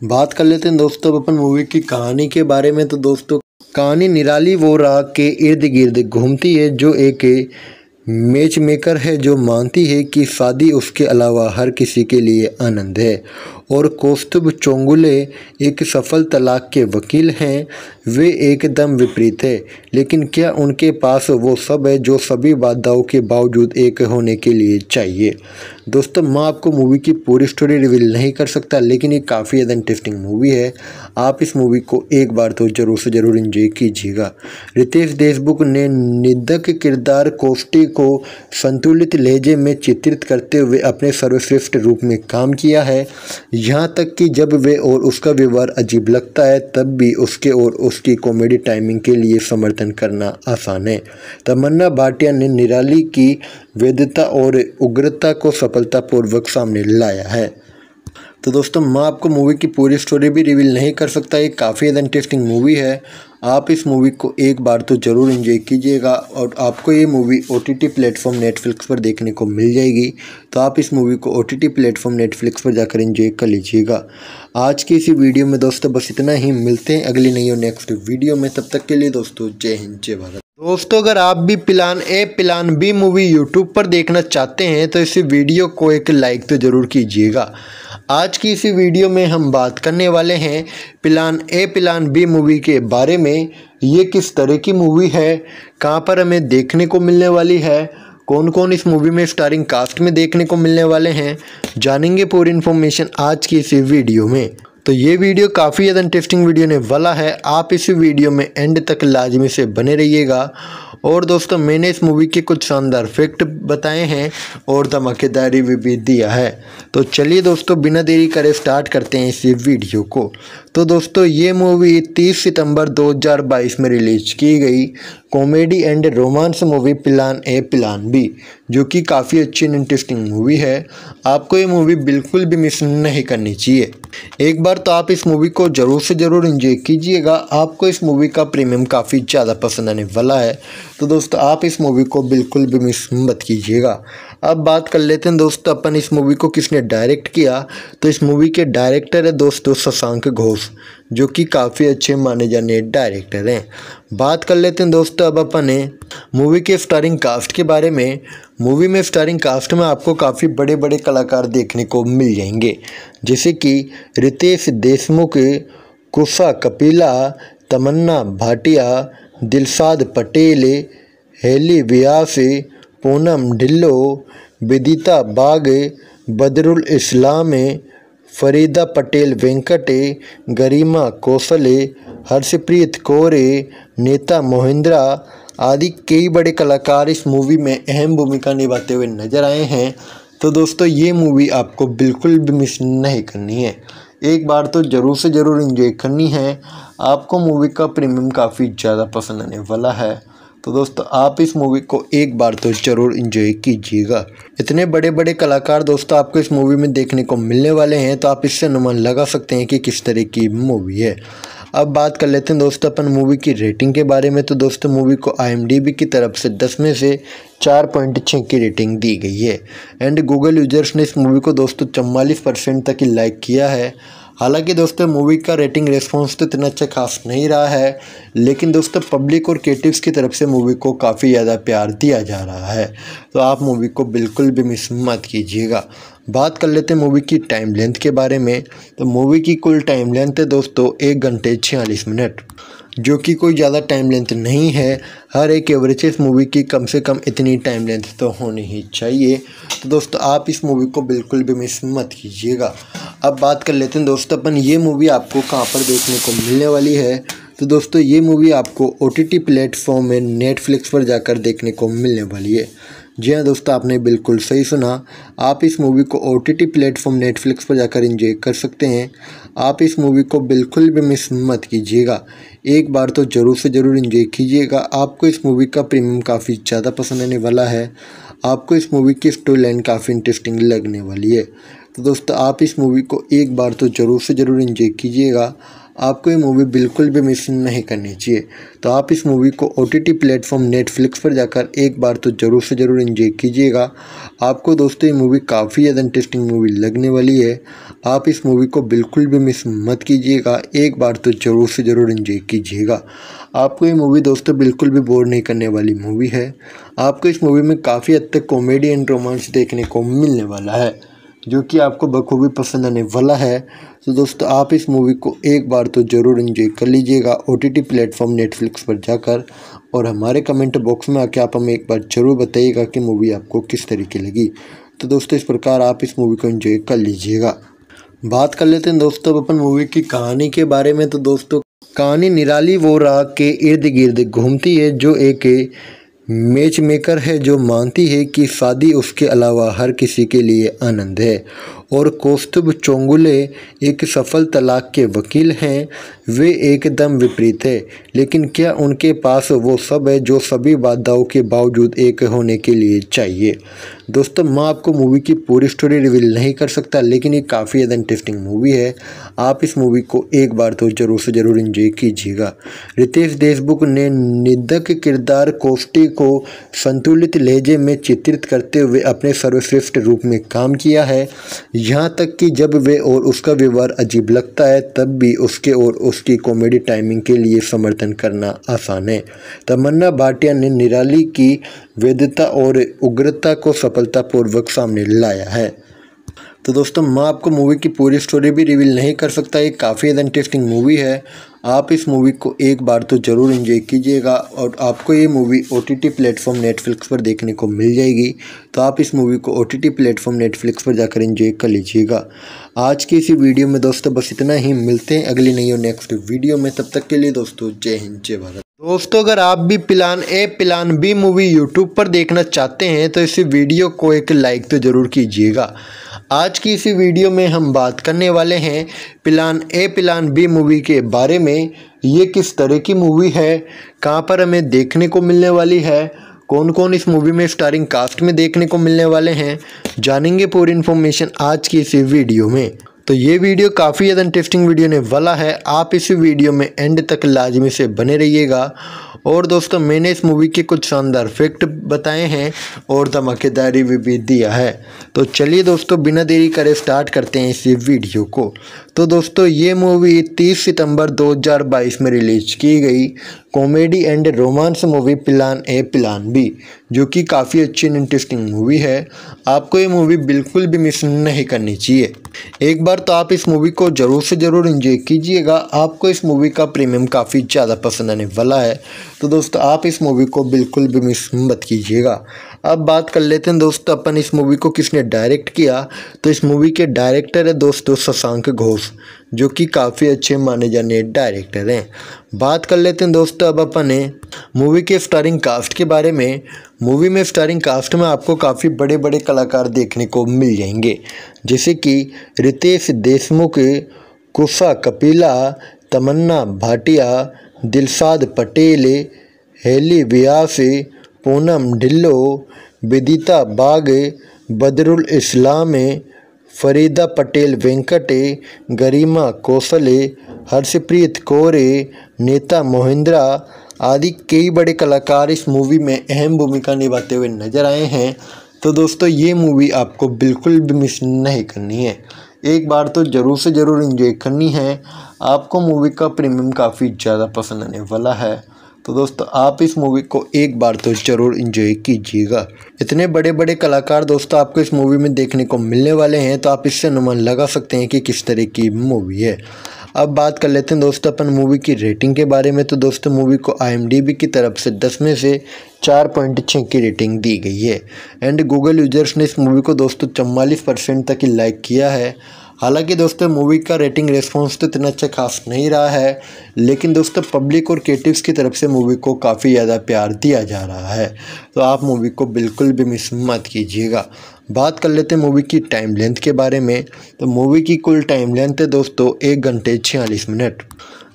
बात कर लेते हैं दोस्तों अपन मूवी की कहानी के बारे में तो दोस्तों कहानी निराली वो राग के इर्द गिर्द घूमती है जो एक मैच मेकर है जो मानती है कि शादी उसके अलावा हर किसी के लिए आनंद है और कौस्तुभ चोंगुले एक सफल तलाक के वकील हैं वे एकदम विपरीत है लेकिन क्या उनके पास वो सब है जो सभी बाधाओं के बावजूद एक होने के लिए चाहिए दोस्तों मैं आपको मूवी की पूरी स्टोरी रिवील नहीं कर सकता लेकिन ये काफ़ी ज़्यादा इंटरेस्टिंग मूवी है आप इस मूवी को एक बार तो ज़रूर से ज़रूर इंजॉय कीजिएगा रितेश देशमुख ने निधक किरदार कोष्टी को संतुलित लहजे में चित्रित करते हुए अपने सर्वश्रेष्ठ रूप में काम किया है यहाँ तक कि जब वे और उसका व्यवहार अजीब लगता है तब भी उसके और उसकी कॉमेडी टाइमिंग के लिए समर्थन करना आसान है तमन्ना भाटिया ने निराली की वैधता और उग्रता को सफलतापूर्वक सामने लाया है तो दोस्तों मैं आपको मूवी की पूरी स्टोरी भी रिवील नहीं कर सकता ये काफ़ी इंटरेस्टिंग मूवी है आप इस मूवी को एक बार तो ज़रूर इन्जॉय कीजिएगा और आपको ये movie O T T platform Netflix पर देखने को मिल जाएगी तो आप इस मूवी को O T T platform Netflix पर जाकर इन्जॉय कर लीजिएगा आज की इसी वीडियो में दोस्तों बस इतना ही मिलते हैं अगली नई और नेक्स्ट वीडियो में तब तक के लिए दोस्तों जय हिंद जय भारत दोस्तों अगर आप भी plan A plan B movie YouTube पर देखना चाहते हैं तो इसी वीडियो को एक लाइक तो ज़रूर कीजिएगा आज की इसी वीडियो में हम बात करने वाले हैं plan A plan B movie के बारे में ये किस तरह की मूवी है कहाँ पर हमें देखने को मिलने वाली है कौन कौन इस मूवी में स्टारिंग कास्ट में देखने को मिलने वाले हैं जानेंगे पूरी इन्फॉर्मेशन आज की इस वीडियो में तो ये वीडियो काफ़ी ज़्यादा इंटरेस्टिंग वीडियो ने वाला है आप इस वीडियो में एंड तक लाजमी से बने रहिएगा और दोस्तों मैंने इस मूवी के कुछ शानदार फैक्ट बताए हैं और धमाकेदारी भी, भी दिया है तो चलिए दोस्तों बिना देरी करे स्टार्ट करते हैं इस वीडियो को तो दोस्तों ये मूवी 30 सितंबर 2022 में रिलीज की गई comedy and romance movie plan A plan B जो कि काफ़ी अच्छी एंड इंटरेस्टिंग मूवी है आपको ये मूवी बिल्कुल भी मिस नहीं करनी चाहिए एक बार तो आप इस मूवी को ज़रूर से ज़रूर इन्जॉय कीजिएगा आपको इस मूवी का प्रीमियम काफ़ी ज़्यादा पसंद आने वाला है तो दोस्तों आप इस मूवी को बिल्कुल भी मिस मत कीजिएगा अब बात कर लेते हैं दोस्तों अपन इस मूवी को किसने डायरेक्ट किया तो इस मूवी के डायरेक्टर है दोस्तों शशांक घोष जो कि काफ़ी अच्छे माने जाने डायरेक्टर हैं बात कर लेते हैं दोस्तों अब अपन मूवी के स्टारिंग कास्ट के बारे में मूवी में स्टारिंग कास्ट में आपको काफ़ी बड़े बड़े कलाकार देखने को मिल जाएंगे जैसे कि रितेश देशमुख कुशा कपिला तमन्ना भाटिया दिलसाद पटेल हेली व्यास पूनम ढिल्लो विदिता बाग बदरुल इस्लाम फरीदा पटेल वेंकटे गरिमा कोसले हर्षप्रीत कौरे नेता मोहिंद्रा आदि कई बड़े कलाकार इस मूवी में अहम भूमिका निभाते हुए नजर आए हैं तो दोस्तों ये मूवी आपको बिल्कुल भी मिस नहीं करनी है एक बार तो ज़रूर से ज़रूर इन्जॉय करनी है आपको मूवी का प्रीमियम काफ़ी ज़्यादा पसंद आने वाला है तो दोस्तों आप इस मूवी को एक बार तो ज़रूर इन्जॉय कीजिएगा इतने बड़े बड़े कलाकार दोस्तों आपको इस मूवी में देखने को मिलने वाले हैं तो आप इससे अनुमान लगा सकते हैं कि किस तरह की मूवी है अब बात कर लेते हैं दोस्तों अपन मूवी की रेटिंग के बारे में तो दोस्तों मूवी को आई की तरफ से दस में से चार पॉइंट छः की रेटिंग दी गई है एंड गूगल यूजर्स ने इस मूवी को दोस्तों चवालीस परसेंट तक लाइक किया है हालांकि दोस्तों मूवी का रेटिंग रिस्पॉन्स तो इतना अच्छा खास नहीं रहा है लेकिन दोस्तों पब्लिक और क्रिएटिव्स की तरफ से मूवी को काफ़ी ज़्यादा प्यार दिया जा रहा है तो आप मूवी को बिल्कुल भी मिस मत कीजिएगा बात कर लेते हैं मूवी की टाइम लेंथ के बारे में तो मूवी की कुल टाइम लेंथ है दोस्तों एक घंटे छियालीस मिनट जो कि कोई ज़्यादा टाइम लेंथ नहीं है हर एक एवरेजेस मूवी की कम से कम इतनी टाइम लेंथ तो होनी ही चाहिए तो दोस्तों आप इस मूवी को बिल्कुल भी मिस मत कीजिएगा अब बात कर लेते हैं दोस्तों अपन ये मूवी आपको कहाँ पर देखने को मिलने वाली है तो दोस्तों ये मूवी आपको ओ टी टी प्लेटफॉर्म में नेटफ्लिक्स पर जाकर देखने को मिलने वाली है जी हाँ दोस्तों आपने बिल्कुल सही सुना आप इस मूवी को O T T platform Netflix पर जाकर इंजॉय कर सकते हैं आप इस मूवी को बिल्कुल भी मिस मत कीजिएगा एक बार तो ज़रूर से ज़रूर इन्जॉय कीजिएगा आपको इस मूवी का प्रीमियम काफ़ी ज़्यादा पसंद आने वाला है आपको इस मूवी की स्टोरी लाइन काफ़ी इंटरेस्टिंग लगने वाली है तो दोस्तों आप इस मूवी को एक बार तो ज़रूर से ज़रूर इन्जॉय कीजिएगा आपको ये मूवी बिल्कुल भी मिस नहीं करनी चाहिए तो आप इस मूवी को O T T platform Netflix पर जाकर एक बार तो ज़रूर से ज़रूर इन्जॉय कीजिएगा आपको दोस्तों ये मूवी काफ़ी ज़्यादा इंटरेस्टिंग मूवी लगने वाली है आप इस मूवी को बिल्कुल भी मिस मत कीजिएगा एक बार तो ज़रूर से ज़रूर इन्जॉय कीजिएगा आपको ये मूवी दोस्तों बिल्कुल भी बोर नहीं करने वाली मूवी है आपको इस मूवी में काफ़ी हद तक कॉमेडी एंड रोमांस देखने को मिलने वाला है जो कि आपको बखूबी पसंद आने वाला है तो दोस्तों आप इस मूवी को एक बार तो ज़रूर इन्जॉय कर लीजिएगा O T T platform Netflix पर जाकर और हमारे कमेंट बॉक्स में आके आप हमें एक बार ज़रूर बताइएगा कि मूवी आपको किस तरीके लगी तो दोस्तों इस प्रकार आप इस मूवी को इन्जॉय कर लीजिएगा बात कर लेते हैं दोस्तों अपन मूवी की कहानी के बारे में तो दोस्तों कहानी निराली वो राह के इर्द गिर्द घूमती है जो एक मैच मेकर है जो मानती है कि शादी उसके अलावा हर किसी के लिए आनंद है और कौस्तुभ चोंगुले एक सफल तलाक के वकील हैं वे एकदम विपरीत है लेकिन क्या उनके पास वो सब है जो सभी बाधाओं के बावजूद एक होने के लिए चाहिए दोस्तों मैं आपको मूवी की पूरी स्टोरी रिवील नहीं कर सकता लेकिन ये काफ़ी ज़्यादा इंटरेस्टिंग मूवी है आप इस मूवी को एक बार तो ज़रूर से ज़रूर इंजॉय कीजिएगा रितेश देशमुख ने निधक किरदार कोष्टी को संतुलित लहजे में चित्रित करते हुए अपने सर्वश्रेष्ठ रूप में काम किया है यहाँ तक कि जब वे और उसका व्यवहार अजीब लगता है तब भी उसके और उसकी कॉमेडी टाइमिंग के लिए समर्थन करना आसान है तमन्ना भाटिया ने निराली की वैधता और उग्रता को सफलतापूर्वक सामने लाया है तो दोस्तों मैं आपको मूवी की पूरी स्टोरी भी रिवील नहीं कर सकता ये काफ़ी इंटरेस्टिंग मूवी है आप इस मूवी को एक बार तो ज़रूर इन्जॉय कीजिएगा और आपको ये movie O T T platform Netflix पर देखने को मिल जाएगी तो आप इस मूवी को O T T platform Netflix पर जाकर इन्जॉय कर लीजिएगा आज की इसी वीडियो में दोस्तों बस इतना ही मिलते हैं अगली नई और नेक्स्ट वीडियो में तब तक के लिए दोस्तों जय हिंद जय भारत दोस्तों अगर आप भी plan A plan B movie YouTube पर देखना चाहते हैं तो इस वीडियो को एक लाइक तो ज़रूर कीजिएगा आज की इसी वीडियो में हम बात करने वाले हैं plan A plan B movie के बारे में ये किस तरह की मूवी है कहाँ पर हमें देखने को मिलने वाली है कौन कौन इस मूवी में स्टारिंग कास्ट में देखने को मिलने वाले हैं जानेंगे पूरी इन्फॉर्मेशन आज की इसी वीडियो में तो ये वीडियो काफ़ी ज़्यादा इंटरेस्टिंग वीडियो ने वाला है आप इस वीडियो में एंड तक लाजमी से बने रहिएगा और दोस्तों मैंने इस मूवी के कुछ शानदार फैक्ट बताए हैं और धमाकेदारी भी, भी दिया है तो चलिए दोस्तों बिना देरी करे स्टार्ट करते हैं इस वीडियो को तो दोस्तों ये मूवी 30 सितंबर 2022 में रिलीज की गई comedy and romance movie plan A plan B जो कि काफ़ी अच्छी एंड इंटरेस्टिंग मूवी है आपको ये मूवी बिल्कुल भी मिस नहीं करनी चाहिए एक बार तो आप इस मूवी को ज़रूर से ज़रूर इन्जॉय कीजिएगा आपको इस मूवी का प्रीमियम काफ़ी ज़्यादा पसंद आने वाला है तो दोस्तों आप इस मूवी को बिल्कुल भी मिस मत कीजिएगा अब बात कर लेते हैं दोस्तों अपन इस मूवी को किसने डायरेक्ट किया तो इस मूवी के डायरेक्टर है दोस्तों शशांक घोष जो कि काफ़ी अच्छे माने जाने डायरेक्टर हैं बात कर लेते हैं दोस्तों अब अपन मूवी के स्टारिंग कास्ट के बारे में मूवी में स्टारिंग कास्ट में आपको काफ़ी बड़े बड़े कलाकार देखने को मिल जाएंगे जैसे कि रितेश देशमुख कुशा कपिला तमन्ना भाटिया दिलसाद पटेल हेली व्यास पूनम ढिल्लो विदिता बाग बदरुल इस्लाम फरीदा पटेल वेंकटे गरिमा कोसले हर्षप्रीत कौरे नेता मोहिंद्रा आदि कई बड़े कलाकार इस मूवी में अहम भूमिका निभाते हुए नजर आए हैं तो दोस्तों ये मूवी आपको बिल्कुल भी मिस नहीं करनी है एक बार तो ज़रूर से ज़रूर इन्जॉय करनी है आपको मूवी का प्रीमियम काफ़ी ज़्यादा पसंद आने वाला है तो दोस्तों आप इस मूवी को एक बार तो ज़रूर इन्जॉय कीजिएगा इतने बड़े बड़े कलाकार दोस्तों आपको इस मूवी में देखने को मिलने वाले हैं तो आप इससे अनुमान लगा सकते हैं कि किस तरह की मूवी है अब बात कर लेते हैं दोस्तों अपन मूवी की रेटिंग के बारे में तो दोस्तों मूवी को आई की तरफ से दस में से चार पॉइंट छः की रेटिंग दी गई है एंड गूगल यूजर्स ने इस मूवी को दोस्तों चौवालीस परसेंट तक लाइक किया है हालांकि दोस्तों मूवी का रेटिंग रेस्पॉन्स तो इतना अच्छा खास नहीं रहा है लेकिन दोस्तों पब्लिक और क्रिएटिव्स की तरफ से मूवी को काफ़ी ज़्यादा प्यार दिया जा रहा है तो आप मूवी को बिल्कुल भी मिस मत कीजिएगा बात कर लेते हैं मूवी की टाइम लेंथ के बारे में तो मूवी की कुल टाइम लेंथ है दोस्तों एक घंटे छियालीस मिनट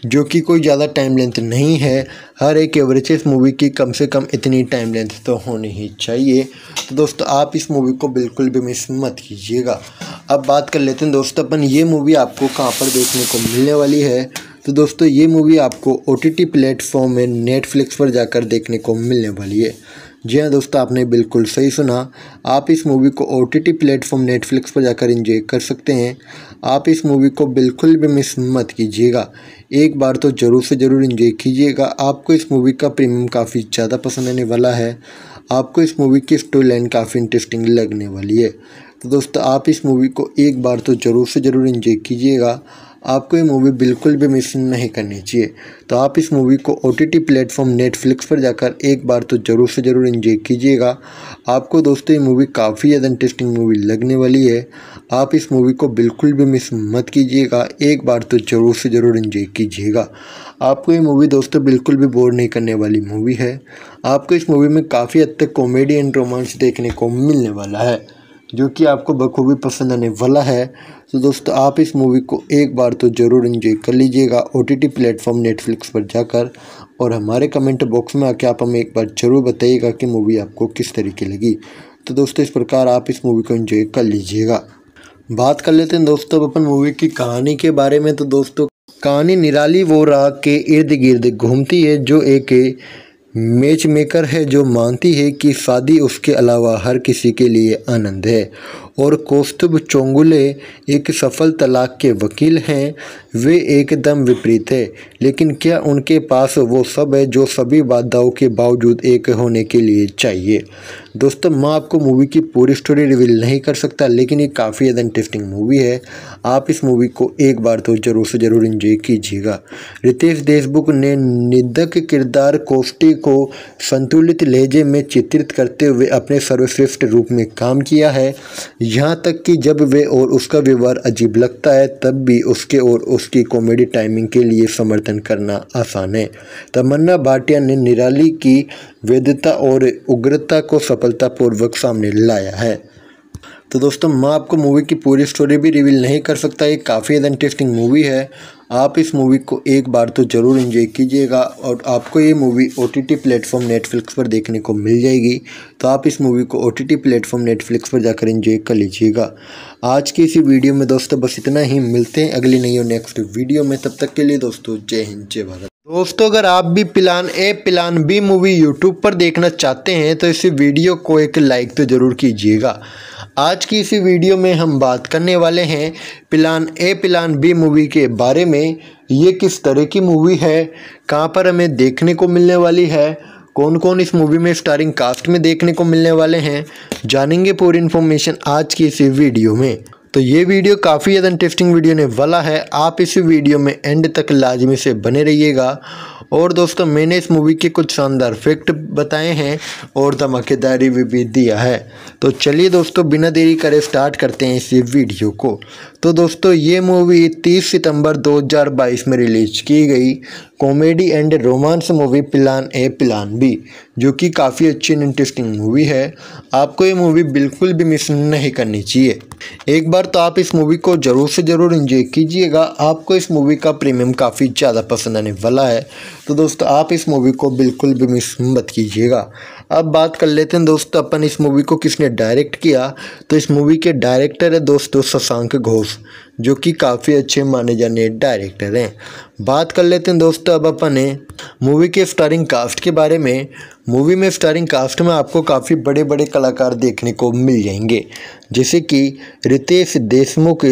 जो कि कोई ज़्यादा टाइम लेंथ नहीं है हर एक इस मूवी की कम से कम इतनी टाइम लेंथ तो होनी ही चाहिए तो दोस्तों आप इस मूवी को बिल्कुल भी मिस मत कीजिएगा अब बात कर लेते हैं दोस्तों अपन ये मूवी आपको कहाँ पर देखने को मिलने वाली है तो दोस्तों ये मूवी आपको ओ टी टी प्लेटफॉर्म में नेटफ्लिक्स पर जाकर देखने को मिलने वाली है जी हाँ दोस्तों आपने बिल्कुल सही सुना आप इस मूवी को O T T platform Netflix पर जाकर इंजॉय कर सकते हैं आप इस मूवी को बिल्कुल भी मिस मत कीजिएगा एक बार तो ज़रूर से ज़रूर इंजॉय कीजिएगा आपको इस मूवी का प्रीमियम काफ़ी ज़्यादा पसंद आने वाला है आपको इस मूवी की स्टोरी लाइन काफ़ी इंटरेस्टिंग लगने वाली है तो दोस्तों आप इस मूवी को एक बार तो ज़रूर से ज़रूर इंजॉय कीजिएगा आपको ये मूवी बिल्कुल भी मिस नहीं करनी चाहिए तो आप इस मूवी को O T T platform Netflix पर जाकर एक बार तो ज़रूर से ज़रूर इंजॉय कीजिएगा आपको दोस्तों ये मूवी काफ़ी ज़्यादा इंटरेस्टिंग मूवी लगने वाली है आप इस मूवी को बिल्कुल भी मिस मत कीजिएगा एक बार तो ज़रूर से ज़रूर इन्जॉय कीजिएगा आपको ये मूवी दोस्तों बिल्कुल भी बोर नहीं करने वाली मूवी है आपको इस मूवी में काफ़ी हद तक कॉमेडी एंड रोमांस देखने को मिलने वाला है जो कि आपको बखूबी पसंद आने वाला है तो दोस्तों आप इस मूवी को एक बार तो ज़रूर इन्जॉय कर लीजिएगा O T T platform Netflix पर जाकर और हमारे कमेंट बॉक्स में आके आप हमें एक बार ज़रूर बताइएगा कि मूवी आपको किस तरीके लगी तो दोस्तों इस प्रकार आप इस मूवी को इन्जॉय कर लीजिएगा बात कर लेते हैं दोस्तों अपन मूवी की कहानी के बारे में तो दोस्तों कहानी निराली वो राग के इर्द गिर्द घूमती है जो एक मैच मेकर है जो मानती है कि शादी उसके अलावा हर किसी के लिए आनंद है और कौस्तुभ चोंगुले एक सफल तलाक के वकील हैं वे एकदम विपरीत है लेकिन क्या उनके पास वो सब है जो सभी बाधाओं के बावजूद एक होने के लिए चाहिए दोस्तों मैं आपको मूवी की पूरी स्टोरी रिवील नहीं कर सकता लेकिन ये काफ़ी ज़्यादा इंटरेस्टिंग मूवी है आप इस मूवी को एक बार तो ज़रूर से ज़रूर इंजॉय कीजिएगा रितेश देशमुख ने निधक किरदार कोष्टी को संतुलित लहजे में चित्रित करते हुए अपने सर्वश्रेष्ठ रूप में काम किया है यहाँ तक कि जब वे और उसका व्यवहार अजीब लगता है तब भी उसके और उसकी कॉमेडी टाइमिंग के लिए समर्थन करना आसान है तमन्ना भाटिया ने निराली की वैधता और उग्रता को सफलतापूर्वक सामने लाया है तो दोस्तों मैं आपको मूवी की पूरी स्टोरी भी रिवील नहीं कर सकता ये काफ़ी ज़्यादा इंटरेस्टिंग मूवी है आप इस मूवी को एक बार तो ज़रूर इन्जॉय कीजिएगा और आपको ये movie O T T platform Netflix पर देखने को मिल जाएगी तो आप इस मूवी को O T T platform Netflix पर जाकर इन्जॉय कर लीजिएगा आज की इसी वीडियो में दोस्तों बस इतना ही मिलते हैं अगली नई और नेक्स्ट वीडियो में तब तक के लिए दोस्तों जय हिंद जय भारत दोस्तों अगर आप भी plan A plan B movie YouTube पर देखना चाहते हैं तो इसी वीडियो को एक लाइक तो ज़रूर कीजिएगा आज की इसी वीडियो में हम बात करने वाले हैं plan A plan B movie के बारे में ये किस तरह की मूवी है कहाँ पर हमें देखने को मिलने वाली है कौन कौन इस मूवी में स्टारिंग कास्ट में देखने को मिलने वाले हैं जानेंगे पूरी इन्फॉर्मेशन आज की इसी वीडियो में तो ये वीडियो काफ़ी ज़्यादा इंटरेस्टिंग वीडियो ने वाला है आप इस वीडियो में एंड तक लाजमी से बने रहिएगा और दोस्तों मैंने इस मूवी के कुछ शानदार फैक्ट बताए हैं और धमाकेदारी भी, भी दिया है तो चलिए दोस्तों बिना देरी करे स्टार्ट करते हैं इस वीडियो को तो दोस्तों ये मूवी 30 सितंबर 2022 में रिलीज की गई comedy and romance movie plan A plan B जो कि काफ़ी अच्छी एंड इंटरेस्टिंग मूवी है आपको ये मूवी बिल्कुल भी मिस नहीं करनी चाहिए एक बार तो आप इस मूवी को ज़रूर से ज़रूर इन्जॉय कीजिएगा आपको इस मूवी का प्रीमियम काफ़ी ज़्यादा पसंद आने वाला है तो दोस्तों आप इस मूवी को बिल्कुल भी मिस मत कीजिएगा अब बात कर लेते हैं दोस्तों अपन इस मूवी को किसने डायरेक्ट किया तो इस मूवी के डायरेक्टर है दोस्तों शशांक घोष जो कि काफ़ी अच्छे माने जाने डायरेक्टर हैं बात कर लेते हैं दोस्तों अब अपन मूवी के स्टारिंग कास्ट के बारे में मूवी में स्टारिंग कास्ट में आपको काफ़ी बड़े बड़े कलाकार देखने को मिल जाएंगे जैसे कि रितेश देशमुख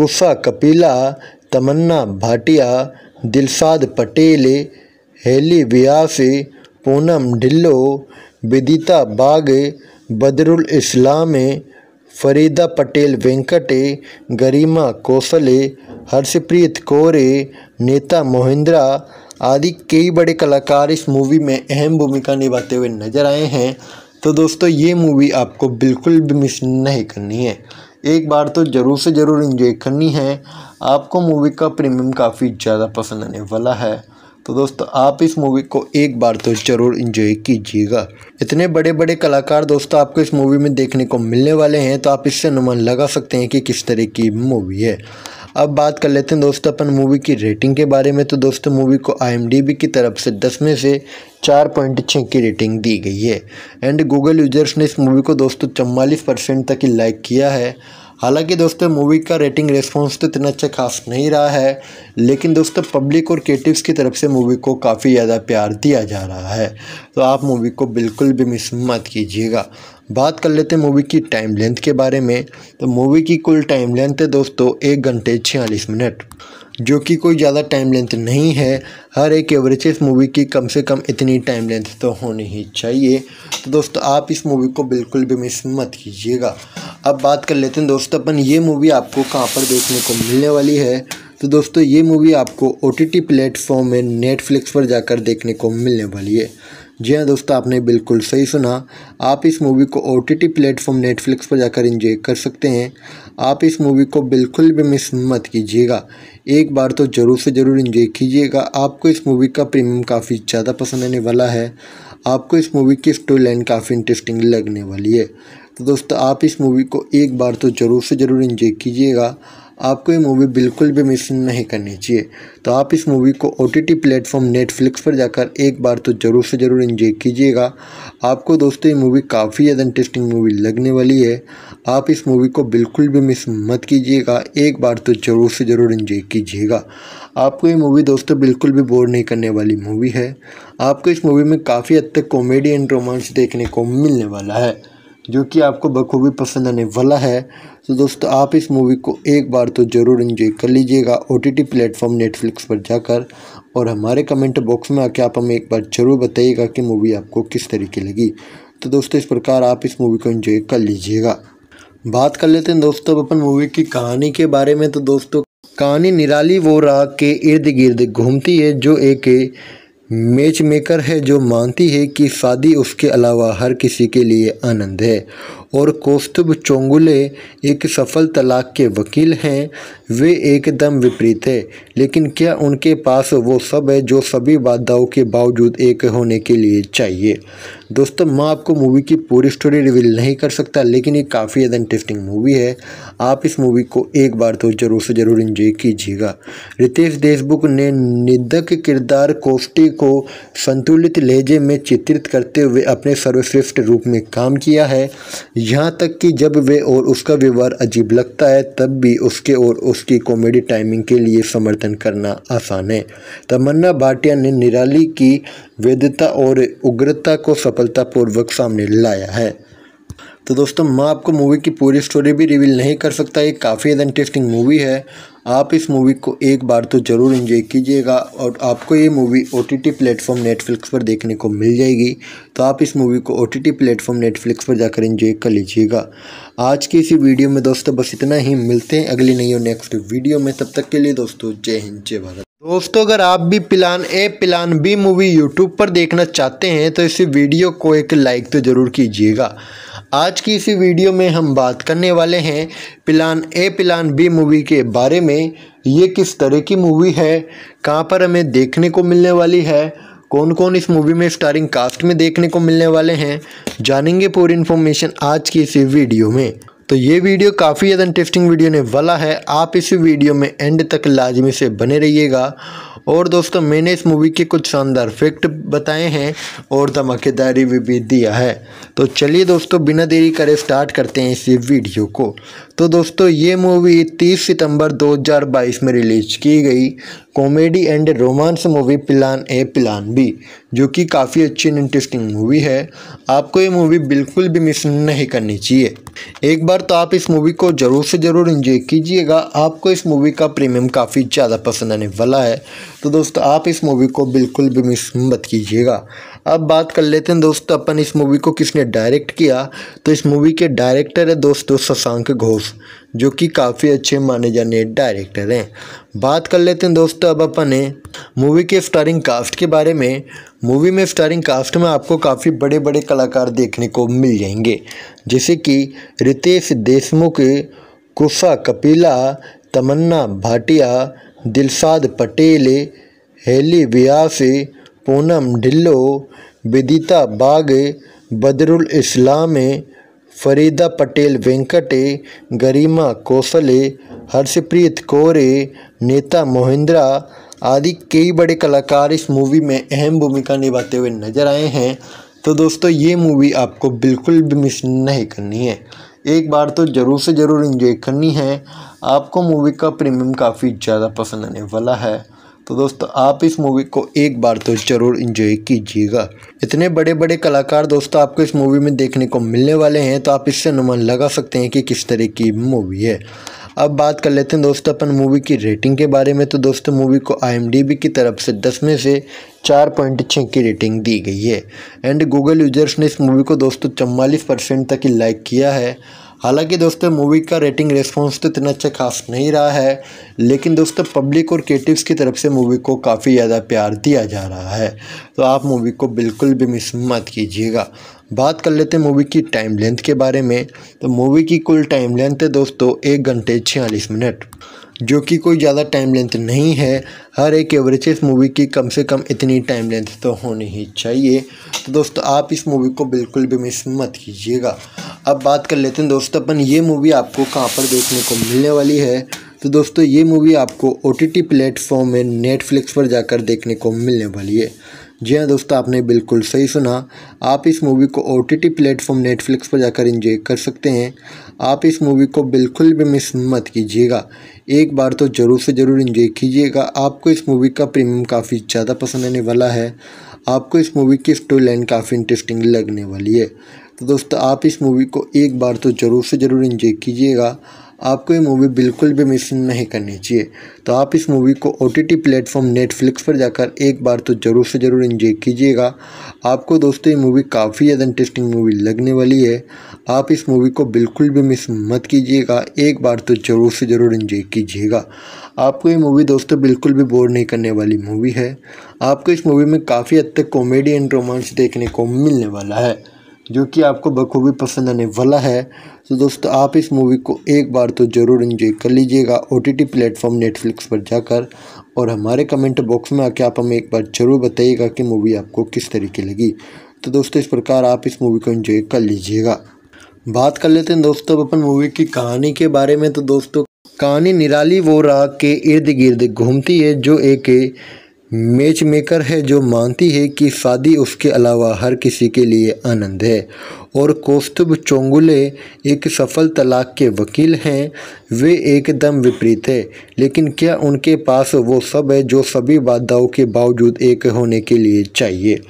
कुशा कपिला तमन्ना भाटिया दिलसाद पटेल हेली व्यास पूनम ढिल्लो विदिता बाग बदरुल इस्लाम फरीदा पटेल वेंकटे गरिमा कोसले हर्षप्रीत कौरे नेता मोहिंद्रा आदि कई बड़े कलाकार इस मूवी में अहम भूमिका निभाते हुए नजर आए हैं तो दोस्तों ये मूवी आपको बिल्कुल भी मिस नहीं करनी है एक बार तो ज़रूर से ज़रूर इन्जॉय करनी है आपको मूवी का प्रीमियम काफ़ी ज़्यादा पसंद आने वाला है तो दोस्तों आप इस मूवी को एक बार तो ज़रूर इन्जॉय कीजिएगा इतने बड़े बड़े कलाकार दोस्तों आपको इस मूवी में देखने को मिलने वाले हैं तो आप इससे अनुमान लगा सकते हैं कि किस तरह की मूवी है अब बात कर लेते हैं दोस्तों अपन मूवी की रेटिंग के बारे में तो दोस्तों मूवी को आईएमडीबी की तरफ से दस में से चार पॉइंट छः की रेटिंग दी गई है एंड गूगल यूजर्स ने इस मूवी को दोस्तों चवालीस परसेंट तक ही लाइक किया है हालांकि दोस्तों मूवी का रेटिंग रेस्पॉन्स तो इतना अच्छा खास नहीं रहा है लेकिन दोस्तों पब्लिक और क्रिएटिव्स की तरफ से मूवी को काफ़ी ज़्यादा प्यार दिया जा रहा है तो आप मूवी को बिल्कुल भी मिस मत कीजिएगा बात कर लेते हैं मूवी की टाइम लेंथ के बारे में तो मूवी की कुल टाइम लेंथ है दोस्तों एक घंटे छियालीस मिनट जो कि कोई ज़्यादा टाइम लेंथ नहीं है हर एक एवरेज मूवी की कम से कम इतनी टाइम लेंथ तो होनी ही चाहिए तो दोस्तों आप इस मूवी को बिल्कुल भी मिस मत कीजिएगा अब बात कर लेते हैं दोस्तों अपन ये मूवी आपको कहाँ पर देखने को मिलने वाली है तो दोस्तों ये मूवी आपको ओ टी प्लेटफॉर्म में नेटफ्लिक्स पर जाकर देखने को मिलने वाली है जी हाँ दोस्तों आपने बिल्कुल सही सुना आप इस मूवी को O T T platform Netflix पर जाकर इंजॉय कर सकते हैं आप इस मूवी को बिल्कुल भी मिस मत कीजिएगा एक बार तो ज़रूर से ज़रूर इन्जॉय कीजिएगा आपको इस मूवी का प्रीमियम काफ़ी ज़्यादा पसंद आने वाला है आपको इस मूवी की स्टोरी लाइन काफ़ी इंटरेस्टिंग लगने वाली है तो दोस्तों आप इस मूवी को एक बार तो ज़रूर से ज़रूर इन्जॉय कीजिएगा आपको ये मूवी बिल्कुल भी मिस नहीं करनी चाहिए तो आप इस मूवी को O T T platform Netflix पर जाकर एक बार तो ज़रूर से ज़रूर इन्जॉय कीजिएगा आपको दोस्तों ये मूवी काफ़ी ज़्यादा इंटरेस्टिंग मूवी लगने वाली है आप इस मूवी को बिल्कुल भी मिस मत कीजिएगा एक बार तो ज़रूर से ज़रूर इन्जॉय कीजिएगा आपको ये मूवी दोस्तों बिल्कुल भी बोर नहीं करने वाली मूवी है आपको इस मूवी में काफ़ी हद तक कॉमेडी एंड रोमांस देखने को मिलने वाला है जो कि आपको बखूबी पसंद आने वाला है तो दोस्तों आप इस मूवी को एक बार तो ज़रूर इन्जॉय कर लीजिएगा O T T platform Netflix पर जाकर और हमारे कमेंट बॉक्स में आके आप हमें एक बार ज़रूर बताइएगा कि मूवी आपको किस तरीके लगी तो दोस्तों इस प्रकार आप इस मूवी को इन्जॉय कर लीजिएगा बात कर लेते हैं दोस्तों अपन मूवी की कहानी के बारे में तो दोस्तों कहानी निराली वो राग के इर्द गिर्द घूमती है जो एक मैच मेकर है जो मानती है कि शादी उसके अलावा हर किसी के लिए आनंद है और कौस्तुभ चोंगुले एक सफल तलाक के वकील हैं वे एकदम विपरीत है लेकिन क्या उनके पास वो सब है जो सभी बाधाओं के बावजूद एक होने के लिए चाहिए दोस्तों मैं आपको मूवी की पूरी स्टोरी रिवील नहीं कर सकता लेकिन ये काफ़ी ज़्यादा इंटरेस्टिंग मूवी है आप इस मूवी को एक बार तो ज़रूर से ज़रूर इंजॉय कीजिएगा रितेश देशमुख ने निधक किरदार कोष्टी को संतुलित लहजे में चित्रित करते हुए अपने सर्वश्रेष्ठ रूप में काम किया है यहाँ तक कि जब वे और उसका व्यवहार अजीब लगता है तब भी उसके और उसकी कॉमेडी टाइमिंग के लिए समर्थन करना आसान है तमन्ना भाटिया ने निराली की वैधता और उग्रता को सफलतापूर्वक सामने लाया है तो दोस्तों मैं आपको मूवी की पूरी स्टोरी भी रिवील नहीं कर सकता ये काफ़ी इंटरेस्टिंग मूवी है आप इस मूवी को एक बार तो ज़रूर इन्जॉय कीजिएगा और आपको ये movie O T T platform Netflix पर देखने को मिल जाएगी तो आप इस मूवी को O T T platform Netflix पर जाकर इन्जॉय कर लीजिएगा आज की इसी वीडियो में दोस्तों बस इतना ही मिलते हैं अगली नई और नेक्स्ट वीडियो में तब तक के लिए दोस्तों जय हिंद जय भारत दोस्तों अगर आप भी plan A plan B movie YouTube पर देखना चाहते हैं तो इस वीडियो को एक लाइक तो ज़रूर कीजिएगा आज की इसी वीडियो में हम बात करने वाले हैं plan A plan B movie के बारे में ये किस तरह की मूवी है कहाँ पर हमें देखने को मिलने वाली है कौन कौन इस मूवी में स्टारिंग कास्ट में देखने को मिलने वाले हैं जानेंगे पूरी इन्फॉर्मेशन आज की इसी वीडियो में तो ये वीडियो काफ़ी ज़्यादा इंटरेस्टिंग वीडियो ने वाला है आप इस वीडियो में एंड तक लाजमी से बने रहिएगा और दोस्तों मैंने इस मूवी के कुछ शानदार फैक्ट बताए हैं और धमाकेदारी भी, भी दिया है तो चलिए दोस्तों बिना देरी करे स्टार्ट करते हैं इस वीडियो को तो दोस्तों ये मूवी 30 सितंबर 2022 में रिलीज की गई comedy and romance movie plan A plan B जो कि काफ़ी अच्छी एंड इंटरेस्टिंग मूवी है आपको ये मूवी बिल्कुल भी मिस नहीं करनी चाहिए एक बार तो आप इस मूवी को ज़रूर से ज़रूर इन्जॉय कीजिएगा आपको इस मूवी का प्रीमियम काफ़ी ज़्यादा पसंद आने वाला है तो दोस्तों आप इस मूवी को बिल्कुल भी मिस मत कीजिएगा अब बात कर लेते हैं दोस्तों अपन इस मूवी को किसने डायरेक्ट किया तो इस मूवी के डायरेक्टर है दोस्तों शशांक घोष जो कि काफ़ी अच्छे माने जाने डायरेक्टर हैं बात कर लेते हैं दोस्तों अब अपन मूवी के स्टारिंग कास्ट के बारे में मूवी में स्टारिंग कास्ट में आपको काफ़ी बड़े बड़े कलाकार देखने को मिल जाएंगे जैसे कि रितेश देशमुख कुशा कपिला तमन्ना भाटिया दिलसाद पटेल हेली व्यास पूनम ढिल्लो विदिता बाग बदरुल इस्लाम फरीदा पटेल वेंकटे गरिमा कोसले हर्षप्रीत कौरे नेता मोहिंद्रा आदि कई बड़े कलाकार इस मूवी में अहम भूमिका निभाते हुए नजर आए हैं तो दोस्तों ये मूवी आपको बिल्कुल भी मिस नहीं करनी है एक बार तो ज़रूर से ज़रूर इन्जॉय करनी है आपको मूवी का प्रीमियम काफ़ी ज़्यादा पसंद आने वाला है तो दोस्तों आप इस मूवी को एक बार तो ज़रूर इंजॉय कीजिएगा इतने बड़े बड़े कलाकार दोस्तों आपको इस मूवी में देखने को मिलने वाले हैं तो आप इससे अनुमान लगा सकते हैं कि किस तरह की मूवी है अब बात कर लेते हैं दोस्तों अपन मूवी की रेटिंग के बारे में तो दोस्तों मूवी को आई की तरफ से दस में से चार पॉइंट छः की रेटिंग दी गई है एंड गूगल यूजर्स ने इस मूवी को दोस्तों चवालीस परसेंट तक ही लाइक किया है हालांकि दोस्तों मूवी का रेटिंग रेस्पॉन्स तो इतना अच्छा खास नहीं रहा है लेकिन दोस्तों पब्लिक और क्रिएटिव्स की तरफ से मूवी को काफ़ी ज़्यादा प्यार दिया जा रहा है तो आप मूवी को बिल्कुल भी मिस मत कीजिएगा बात कर लेते हैं मूवी की टाइम लेंथ के बारे में तो मूवी की कुल टाइम लेंथ है दोस्तों एक घंटे छियालीस मिनट जो कि कोई ज़्यादा टाइम लेंथ नहीं है हर एक एवरेज मूवी की कम से कम इतनी टाइम लेंथ तो होनी ही चाहिए तो दोस्तों आप इस मूवी को बिल्कुल भी मिस मत कीजिएगा अब बात कर लेते हैं दोस्तों अपन ये मूवी आपको कहाँ पर देखने को मिलने वाली है तो दोस्तों ये मूवी आपको ओ टी प्लेटफॉर्म में नेटफ्लिक्स पर जाकर देखने को मिलने वाली है जी हाँ दोस्तों आपने बिल्कुल सही सुना आप इस मूवी को O T T platform Netflix पर जाकर इंजॉय कर सकते हैं आप इस मूवी को बिल्कुल भी मिस मत कीजिएगा एक बार तो ज़रूर से ज़रूर इंजॉय कीजिएगा आपको इस मूवी का प्रीमियम काफ़ी ज़्यादा पसंद आने वाला है आपको इस मूवी की स्टोरी लाइन काफ़ी इंटरेस्टिंग लगने वाली है तो दोस्तों आप इस मूवी को एक बार तो ज़रूर से ज़रूर इंजॉय कीजिएगा आपको ये मूवी बिल्कुल भी मिस नहीं करनी चाहिए तो आप इस मूवी को O T T platform Netflix पर जाकर एक बार तो ज़रूर से ज़रूर इन्जॉय कीजिएगा आपको दोस्तों ये मूवी काफ़ी ज़्यादा इंटरेस्टिंग मूवी लगने वाली है आप इस मूवी को बिल्कुल भी मिस मत कीजिएगा एक बार तो ज़रूर से ज़रूर इन्जॉय कीजिएगा आपको ये मूवी दोस्तों बिल्कुल भी बोर नहीं करने वाली मूवी है आपको इस मूवी में काफ़ी हद तक कॉमेडी एंड रोमांस देखने को मिलने वाला है जो कि आपको बखूबी पसंद आने वाला है तो दोस्तों आप इस मूवी को एक बार तो ज़रूर इन्जॉय कर लीजिएगा O T T platform Netflix पर जाकर और हमारे कमेंट बॉक्स में आके आप हमें एक बार ज़रूर बताइएगा कि मूवी आपको किस तरीके लगी तो दोस्तों इस प्रकार आप इस मूवी को इन्जॉय कर लीजिएगा बात कर लेते हैं दोस्तों अपन मूवी की कहानी के बारे में तो दोस्तों कहानी निराली वो राग के इर्द गिर्द घूमती है जो एक मैच मेकर है जो मानती है कि शादी उसके अलावा हर किसी के लिए आनंद है और कौस्तुभ चोंगुले एक सफल तलाक के वकील हैं वे एकदम विपरीत है लेकिन क्या उनके पास वो सब है जो सभी बाधाओं के बावजूद एक होने के लिए चाहिए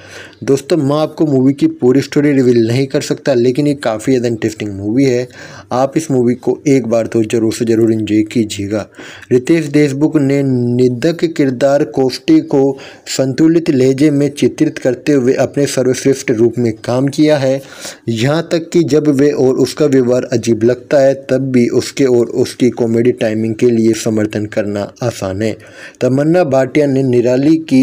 दोस्तों मैं आपको मूवी की पूरी स्टोरी रिवील नहीं कर सकता लेकिन ये काफ़ी ज़्यादा इंटरेस्टिंग मूवी है आप इस मूवी को एक बार तो ज़रूर से ज़रूर इंजॉय कीजिएगा रितेश देशमुख ने निदक किरदार कोष्टी को संतुलित लहजे में चित्रित करते हुए अपने सर्वश्रेष्ठ रूप में काम किया है यहाँ तक कि जब वे और उसका व्यवहार अजीब लगता है तब भी उसके और उसकी कॉमेडी टाइमिंग के लिए समर्थन करना आसान है तमन्ना भाटिया ने निराली की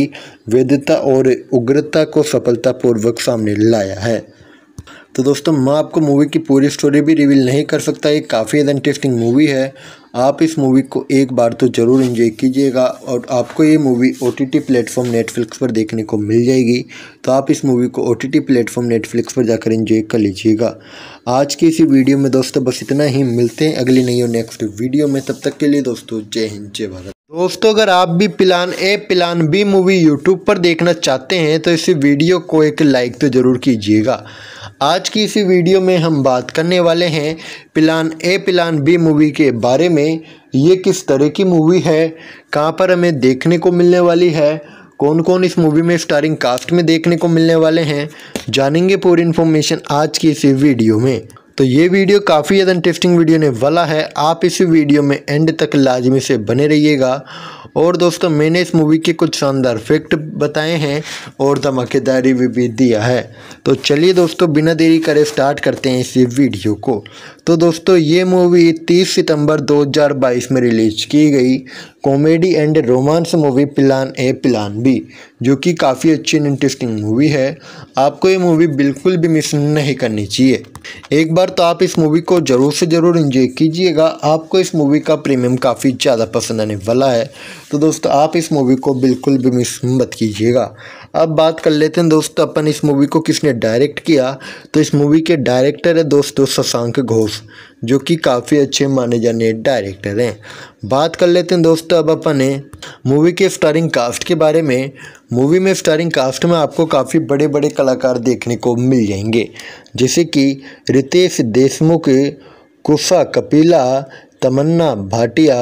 वैधता और उग्रता को सफलतापूर्वक सामने लाया है तो दोस्तों मैं आपको मूवी की पूरी स्टोरी भी रिवील नहीं कर सकता ये काफ़ी इंटरेस्टिंग मूवी है आप इस मूवी को एक बार तो ज़रूर इन्जॉय कीजिएगा और आपको ये movie O T T platform Netflix पर देखने को मिल जाएगी तो आप इस मूवी को O T T platform Netflix पर जाकर इन्जॉय कर लीजिएगा आज की इसी वीडियो में दोस्तों बस इतना ही मिलते हैं अगली नई और नेक्स्ट वीडियो में तब तक के लिए दोस्तों जय हिंद जय भारत दोस्तों अगर आप भी plan A plan B movie YouTube पर देखना चाहते हैं तो इस वीडियो को एक लाइक तो ज़रूर कीजिएगा आज की इसी वीडियो में हम बात करने वाले हैं plan A plan B movie के बारे में ये किस तरह की मूवी है कहाँ पर हमें देखने को मिलने वाली है कौन कौन इस मूवी में स्टारिंग कास्ट में देखने को मिलने वाले हैं जानेंगे पूरी इन्फॉर्मेशन आज की इसी वीडियो में तो ये वीडियो काफ़ी ज़्यादा इंटरेस्टिंग वीडियो ने वाला है आप इस वीडियो में एंड तक लाजमी से बने रहिएगा और दोस्तों मैंने इस मूवी के कुछ शानदार फैक्ट बताए हैं और धमाकेदारी भी, भी दिया है तो चलिए दोस्तों बिना देरी करे स्टार्ट करते हैं इस वीडियो को तो दोस्तों ये मूवी 30 सितंबर 2022 में रिलीज की गई comedy and romance movie plan A plan B जो कि काफ़ी अच्छी एंड इंटरेस्टिंग मूवी है आपको ये मूवी बिल्कुल भी मिस नहीं करनी चाहिए एक बार तो आप इस मूवी को ज़रूर से ज़रूर इन्जॉय कीजिएगा आपको इस मूवी का प्रीमियम काफ़ी ज़्यादा पसंद आने वाला है तो दोस्तों आप इस मूवी को बिल्कुल भी मिस मत कीजिएगा अब बात कर लेते हैं दोस्तों अपन इस मूवी को किसने डायरेक्ट किया तो इस मूवी के डायरेक्टर है दोस्तों शशांक घोष जो कि काफ़ी अच्छे माने जाने डायरेक्टर हैं बात कर लेते हैं दोस्तों अब अपन ने मूवी के स्टारिंग कास्ट के बारे में मूवी में स्टारिंग कास्ट में आपको काफ़ी बड़े बड़े कलाकार देखने को मिल जाएंगे जैसे कि रितेश देशमुख कुफा कपिला तमन्ना भाटिया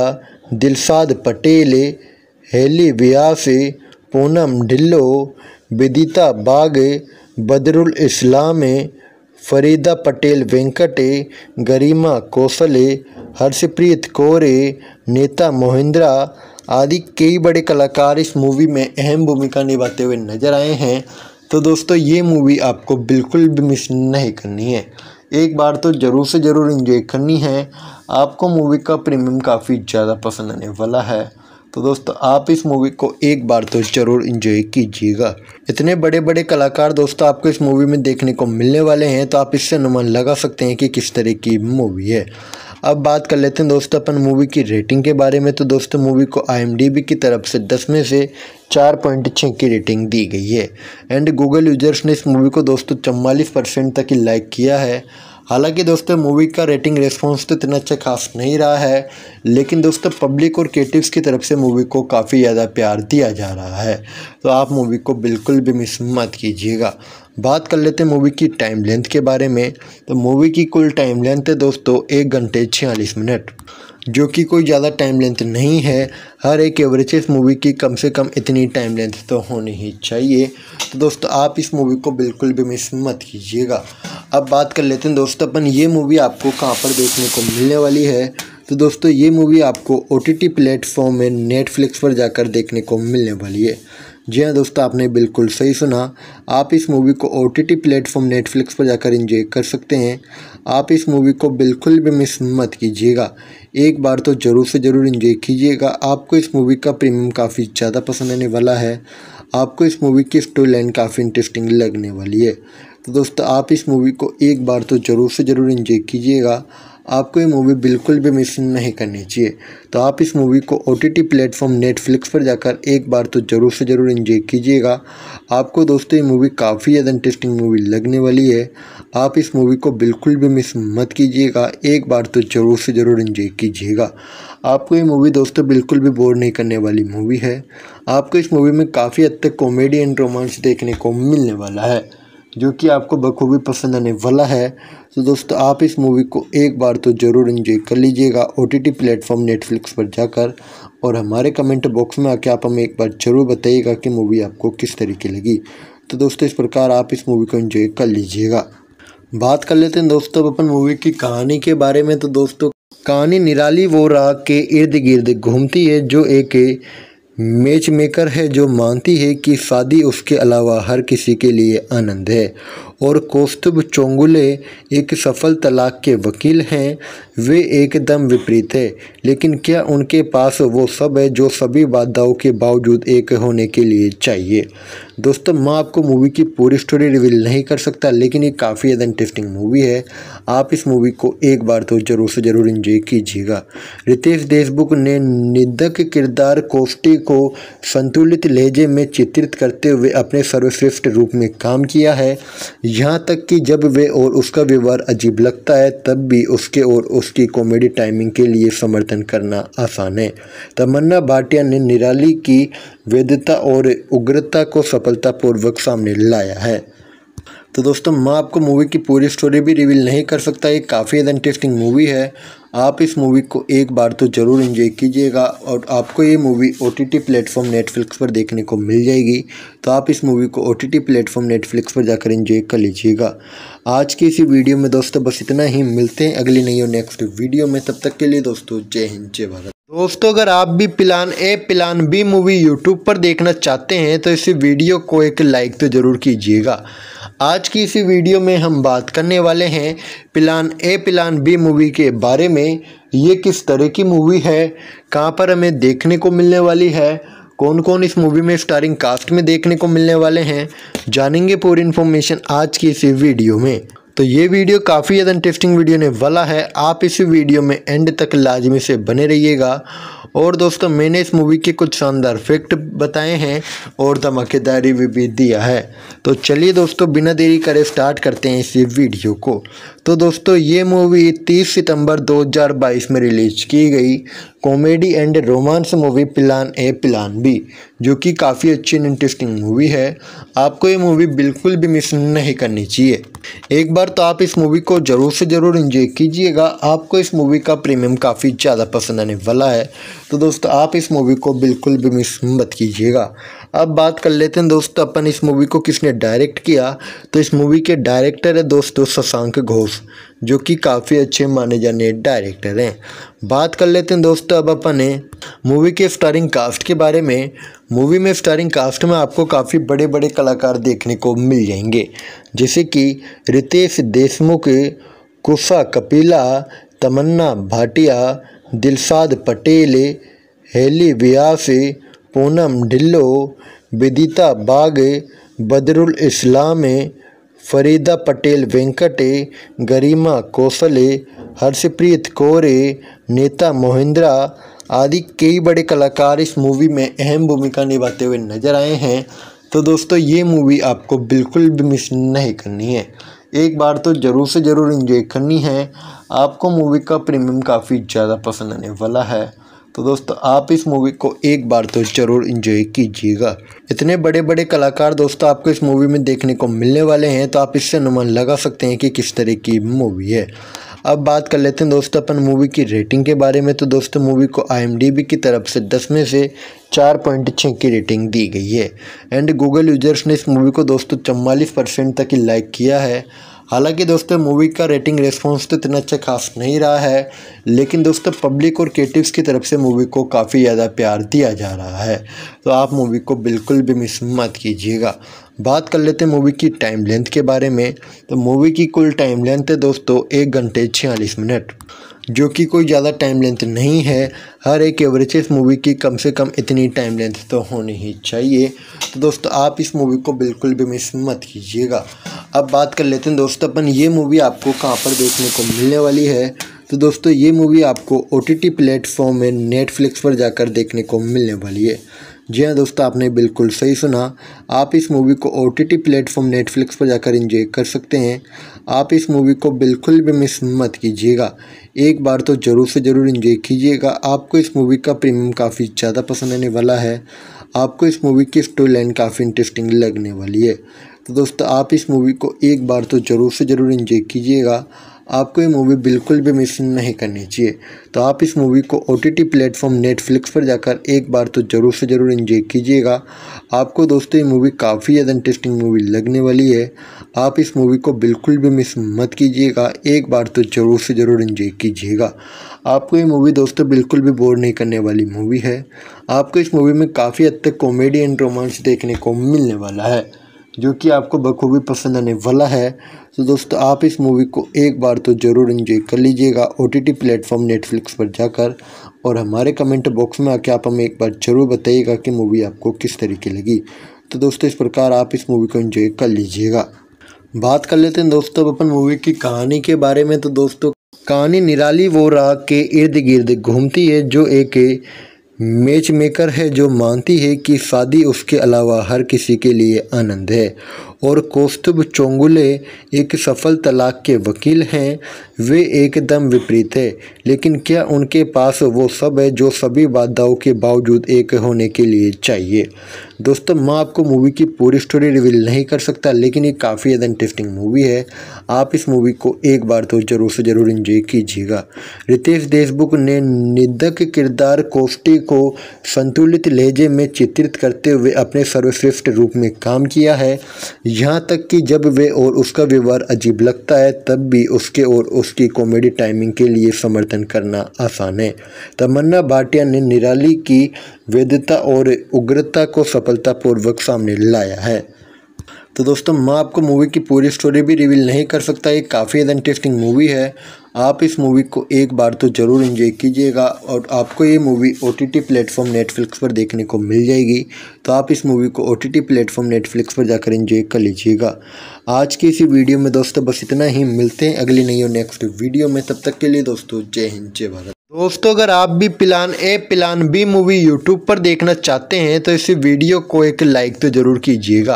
दिलसाद पटेल हेली व्यास पूनम ढिल्लो विदिता बाग बदरुल इस्लाम फरीदा पटेल वेंकटे गरिमा कोसले हर्षप्रीत कौरे नेता मोहिंद्रा आदि कई बड़े कलाकार इस मूवी में अहम भूमिका निभाते हुए नजर आए हैं तो दोस्तों ये मूवी आपको बिल्कुल भी मिस नहीं करनी है एक बार तो ज़रूर से ज़रूर इन्जॉय करनी है आपको मूवी का प्रीमियम काफ़ी ज़्यादा पसंद आने वाला है तो दोस्तों आप इस मूवी को एक बार तो ज़रूर इन्जॉय कीजिएगा इतने बड़े बड़े कलाकार दोस्तों आपको इस मूवी में देखने को मिलने वाले हैं तो आप इससे अनुमान लगा सकते हैं कि किस तरह की मूवी है अब बात कर लेते हैं दोस्तों अपन मूवी की रेटिंग के बारे में तो दोस्तों मूवी को आई की तरफ से दस में से चार पॉइंट छः की रेटिंग दी गई है एंड गूगल यूजर्स ने इस मूवी को दोस्तों चवालीस परसेंट तक लाइक किया है हालांकि दोस्तों मूवी का रेटिंग रेस्पॉन्स तो इतना अच्छा खास नहीं रहा है लेकिन दोस्तों पब्लिक और क्रिएटिव्स की तरफ से मूवी को काफ़ी ज़्यादा प्यार दिया जा रहा है तो आप मूवी को बिल्कुल भी मिस मत कीजिएगा बात कर लेते हैं मूवी की टाइम लेंथ के बारे में तो मूवी की कुल टाइम लेंथ है दोस्तों एक घंटे छियालीस मिनट जो कि कोई ज़्यादा टाइम लेंथ नहीं है हर एक एवरेज मूवी की कम से कम इतनी टाइम लेंथ तो होनी ही चाहिए तो दोस्तों आप इस मूवी को बिल्कुल भी मिस मत कीजिएगा अब बात कर लेते हैं दोस्तों अपन ये मूवी आपको कहाँ पर देखने को मिलने वाली है तो दोस्तों ये मूवी आपको ओ टी प्लेटफॉर्म में नेटफ्लिक्स पर जाकर देखने को मिलने वाली है जी हाँ दोस्तों आपने बिल्कुल सही सुना आप इस मूवी को O T T platform Netflix पर जाकर इंजॉय कर सकते हैं आप इस मूवी को बिल्कुल भी मिस मत कीजिएगा एक बार तो ज़रूर से ज़रूर इंजॉय कीजिएगा आपको इस मूवी का प्रीमियम काफ़ी ज़्यादा पसंद आने वाला है आपको इस मूवी की स्टोरी लाइन काफ़ी इंटरेस्टिंग लगने वाली है तो दोस्तों आप इस मूवी को एक बार तो ज़रूर से ज़रूर इंजॉय कीजिएगा आपको ये मूवी बिल्कुल भी मिस नहीं करनी चाहिए तो आप इस मूवी को ओ टी प्लेटफॉर्म नेटफ्लिक्स पर जाकर एक बार तो ज़रूर से ज़रूर इन्जॉय कीजिएगा आपको दोस्तों ये मूवी काफ़ी ज़्यादा इंटरेस्टिंग मूवी लगने वाली है आप इस मूवी को बिल्कुल भी मिस मत कीजिएगा एक बार तो ज़रूर से ज़रूर इन्जॉय कीजिएगा आपको ये मूवी दोस्तों बिल्कुल भी बोर नहीं करने वाली मूवी है आपको इस मूवी में काफ़ी हद तक कॉमेडी एंड रोमांस देखने को मिलने वाला है जो कि आपको बखूबी पसंद आने वाला है तो दोस्तों आप इस मूवी को एक बार तो ज़रूर इन्जॉय कर लीजिएगा O T T platform Netflix पर जाकर और हमारे कमेंट बॉक्स में आके आप हमें एक बार ज़रूर बताइएगा कि मूवी आपको किस तरीके लगी तो दोस्तों इस प्रकार आप इस मूवी को इन्जॉय कर लीजिएगा बात कर लेते हैं दोस्तों अपन मूवी की कहानी के बारे में तो दोस्तों कहानी निराली वो राग के इर्द गिर्द घूमती है जो एक मैच मेकर है जो मानती है कि शादी उसके अलावा हर किसी के लिए आनंद है और कौस्तुभ चोंगुले एक सफल तलाक के वकील हैं वे एकदम विपरीत है लेकिन क्या उनके पास वो सब है जो सभी बाधाओं के बावजूद एक होने के लिए चाहिए दोस्तों मैं आपको मूवी की पूरी स्टोरी रिवील नहीं कर सकता लेकिन ये काफ़ी ज़्यादा इंटरेस्टिंग मूवी है आप इस मूवी को एक बार तो ज़रूर से ज़रूर इंजॉय कीजिएगा रितेश देशमुख ने निदक किरदार कोष्टी को संतुलित लहजे में चित्रित करते हुए अपने सर्वश्रेष्ठ रूप में काम किया है यहाँ तक कि जब वे और उसका व्यवहार अजीब लगता है तब भी उसके और उसकी कॉमेडी टाइमिंग के लिए समर्थन करना आसान है तमन्ना भाटिया ने निराली की वैधता और उग्रता को सफलतापूर्वक सामने लाया है तो दोस्तों मैं आपको मूवी की पूरी स्टोरी भी रिवील नहीं कर सकता ये काफ़ी इंटरेस्टिंग मूवी है आप इस मूवी को एक बार तो ज़रूर इन्जॉय कीजिएगा और आपको ये movie O T T platform Netflix पर देखने को मिल जाएगी तो आप इस मूवी को O T T platform Netflix पर जाकर इन्जॉय कर लीजिएगा आज की इसी वीडियो में दोस्तों बस इतना ही मिलते हैं अगली नई और नेक्स्ट वीडियो में तब तक के लिए दोस्तों जय हिंद जय भारत दोस्तों अगर आप भी plan A plan B movie YouTube पर देखना चाहते हैं तो इस वीडियो को एक लाइक तो ज़रूर कीजिएगा आज की इसी वीडियो में हम बात करने वाले हैं plan A plan B movie के बारे में ये किस तरह की मूवी है कहाँ पर हमें देखने को मिलने वाली है कौन कौन इस मूवी में स्टारिंग कास्ट में देखने को मिलने वाले हैं जानेंगे पूरी इन्फॉर्मेशन आज की इसी वीडियो में तो ये वीडियो काफ़ी ज़्यादा इंटरेस्टिंग वीडियो ने वाला है आप इस वीडियो में एंड तक लाजमी से बने रहिएगा और दोस्तों मैंने इस मूवी के कुछ शानदार फैक्ट बताए हैं और धमाकेदारी भी, भी दिया है तो चलिए दोस्तों बिना देरी करे स्टार्ट करते हैं इस वीडियो को तो दोस्तों ये मूवी 30 सितंबर 2022 में रिलीज की गई comedy and romance movie plan A plan B जो कि काफ़ी अच्छी एंड इंटरेस्टिंग मूवी है आपको ये मूवी बिल्कुल भी मिस नहीं करनी चाहिए एक बार तो आप इस मूवी को ज़रूर से ज़रूर इन्जॉय कीजिएगा आपको इस मूवी का प्रीमियम काफ़ी ज़्यादा पसंद आने वाला है तो दोस्तों आप इस मूवी को बिल्कुल भी मिस मत कीजिएगा अब बात कर लेते हैं दोस्तों अपन इस मूवी को किसने डायरेक्ट किया तो इस मूवी के डायरेक्टर है दोस्तों शशांक घोष जो कि काफ़ी अच्छे माने जाने डायरेक्टर हैं बात कर लेते हैं दोस्तों अब अपन मूवी के स्टारिंग कास्ट के बारे में मूवी में स्टारिंग कास्ट में आपको काफ़ी बड़े बड़े कलाकार देखने को मिल जाएंगे जैसे कि रितेश देशमुख कुशा कपिला तमन्ना भाटिया दिलसाद पटेल हेली व्यास पूनम ढिल्लो विदिता बाग बदरुल इस्लाम फरीदा पटेल वेंकटे गरिमा कौशले हर्षप्रीत कौरे नेता मोहिंद्रा आदि कई बड़े कलाकार इस मूवी में अहम भूमिका निभाते हुए नजर आए हैं तो दोस्तों ये मूवी आपको बिल्कुल भी मिस नहीं करनी है एक बार तो ज़रूर से ज़रूर इन्जॉय करनी है आपको मूवी का प्रीमियम काफ़ी ज़्यादा पसंद आने वाला है तो दोस्तों आप इस मूवी को एक बार तो ज़रूर इन्जॉय कीजिएगा इतने बड़े बड़े कलाकार दोस्तों आपको इस मूवी में देखने को मिलने वाले हैं तो आप इससे अनुमान लगा सकते हैं कि किस तरह की मूवी है अब बात कर लेते हैं दोस्तों अपन मूवी की रेटिंग के बारे में तो दोस्तों मूवी को आईएमडीबी की तरफ से दस में से छः की रेटिंग दी गई है एंड गूगल यूजर्स ने इस मूवी को दोस्तों चवालीस परसेंट तक ही लाइक किया है हालांकि दोस्तों मूवी का रेटिंग रेस्पॉन्स तो इतना अच्छा खास नहीं रहा है लेकिन दोस्तों पब्लिक और क्रिएटिव्स की तरफ से मूवी को काफ़ी ज़्यादा प्यार दिया जा रहा है तो आप मूवी को बिल्कुल भी मिस मत कीजिएगा बात कर लेते हैं मूवी की टाइम लेंथ के बारे में तो मूवी की कुल टाइम लेंथ है दोस्तों एक घंटे छियालीस मिनट जो कि कोई ज़्यादा टाइम लेंथ नहीं है हर एक इस मूवी की कम से कम इतनी टाइम लेंथ तो होनी ही चाहिए तो दोस्तों आप इस मूवी को बिल्कुल भी मिस मत कीजिएगा अब बात कर लेते हैं दोस्तों अपन ये मूवी आपको कहाँ पर देखने को मिलने वाली है तो दोस्तों ये मूवी आपको ओ टी प्लेटफॉर्म में नेटफ्लिक्स पर जाकर देखने को मिलने वाली है जी हाँ दोस्तों आपने बिल्कुल सही सुना आप इस मूवी को ओ टी प्लेटफॉर्म नेटफ्लिक्स पर जाकर इंजॉय कर सकते हैं आप इस मूवी को बिल्कुल भी मिस मत कीजिएगा एक बार तो ज़रूर से ज़रूर इन्जॉय कीजिएगा आपको इस मूवी का प्रीमियम काफ़ी ज़्यादा पसंद आने वाला है आपको इस मूवी की स्टोरी लाइन काफ़ी इंटरेस्टिंग लगने वाली है तो दोस्तों आप इस मूवी को एक बार तो ज़रूर से ज़रूर इन्जॉय कीजिएगा आपको ये मूवी बिल्कुल भी मिस नहीं करनी चाहिए तो आप इस मूवी को ओ टी प्लेटफॉर्म नेटफ्लिक्स पर जाकर एक बार तो ज़रूर से ज़रूर इन्जॉय कीजिएगा आपको दोस्तों ये मूवी काफ़ी ज़्यादा इंटरेस्टिंग मूवी लगने वाली है आप इस मूवी को बिल्कुल भी मिस मत कीजिएगा एक बार तो ज़रूर से ज़रूर इन्जॉय कीजिएगा आपको ये मूवी दोस्तों बिल्कुल भी बोर नहीं करने वाली मूवी है आपको इस मूवी में काफ़ी हद तक कॉमेडी एंड रोमांस देखने को मिलने वाला है जो कि आपको बखूबी पसंद आने वाला है तो दोस्तों आप इस मूवी को एक बार तो ज़रूर इन्जॉय कर लीजिएगा O T T platform Netflix पर जाकर और हमारे कमेंट बॉक्स में आके आप हमें एक बार ज़रूर बताइएगा कि मूवी आपको किस तरीके लगी तो दोस्तों इस प्रकार आप इस मूवी को इन्जॉय कर लीजिएगा बात कर लेते हैं दोस्तों अपन मूवी की कहानी के बारे में तो दोस्तों कहानी निराली वो राग के इर्द गिर्द घूमती है जो एक मैच मेकर है जो मानती है कि शादी उसके अलावा हर किसी के लिए आनंद है और कौस्तुभ चोंगुले एक सफल तलाक के वकील हैं वे एकदम विपरीत है लेकिन क्या उनके पास वो सब है जो सभी बाधाओं के बावजूद एक होने के लिए चाहिए दोस्तों मैं आपको मूवी की पूरी स्टोरी रिवील नहीं कर सकता लेकिन ये काफ़ी ज़्यादा इंटरेस्टिंग मूवी है आप इस मूवी को एक बार तो ज़रूर से ज़रूर इंजॉय कीजिएगा रितेश देशमुख ने निदक किरदार कोष्टी को संतुलित लहजे में चित्रित करते हुए अपने सर्वश्रेष्ठ रूप में काम किया है यहाँ तक कि जब वे और उसका व्यवहार अजीब लगता है तब भी उसके और उसकी कॉमेडी टाइमिंग के लिए समर्थन करना आसान है तमन्ना भाटिया ने निराली की वैधता और उग्रता को सफलतापूर्वक सामने लाया है तो दोस्तों मैं आपको मूवी की पूरी स्टोरी भी रिवील नहीं कर सकता ये काफ़ी ज़्यादा इंटरेस्टिंग मूवी है आप इस मूवी को एक बार तो ज़रूर इन्जॉय कीजिएगा और आपको ये movie O T T platform Netflix पर देखने को मिल जाएगी तो आप इस मूवी को O T T platform Netflix पर जाकर इन्जॉय कर लीजिएगा आज की इसी वीडियो में दोस्तों बस इतना ही मिलते हैं अगली नई और नेक्स्ट वीडियो में तब तक के लिए दोस्तों जय हिंद जय भारत दोस्तों अगर आप भी plan A plan B movie YouTube पर देखना चाहते हैं तो इस वीडियो को एक लाइक तो ज़रूर कीजिएगा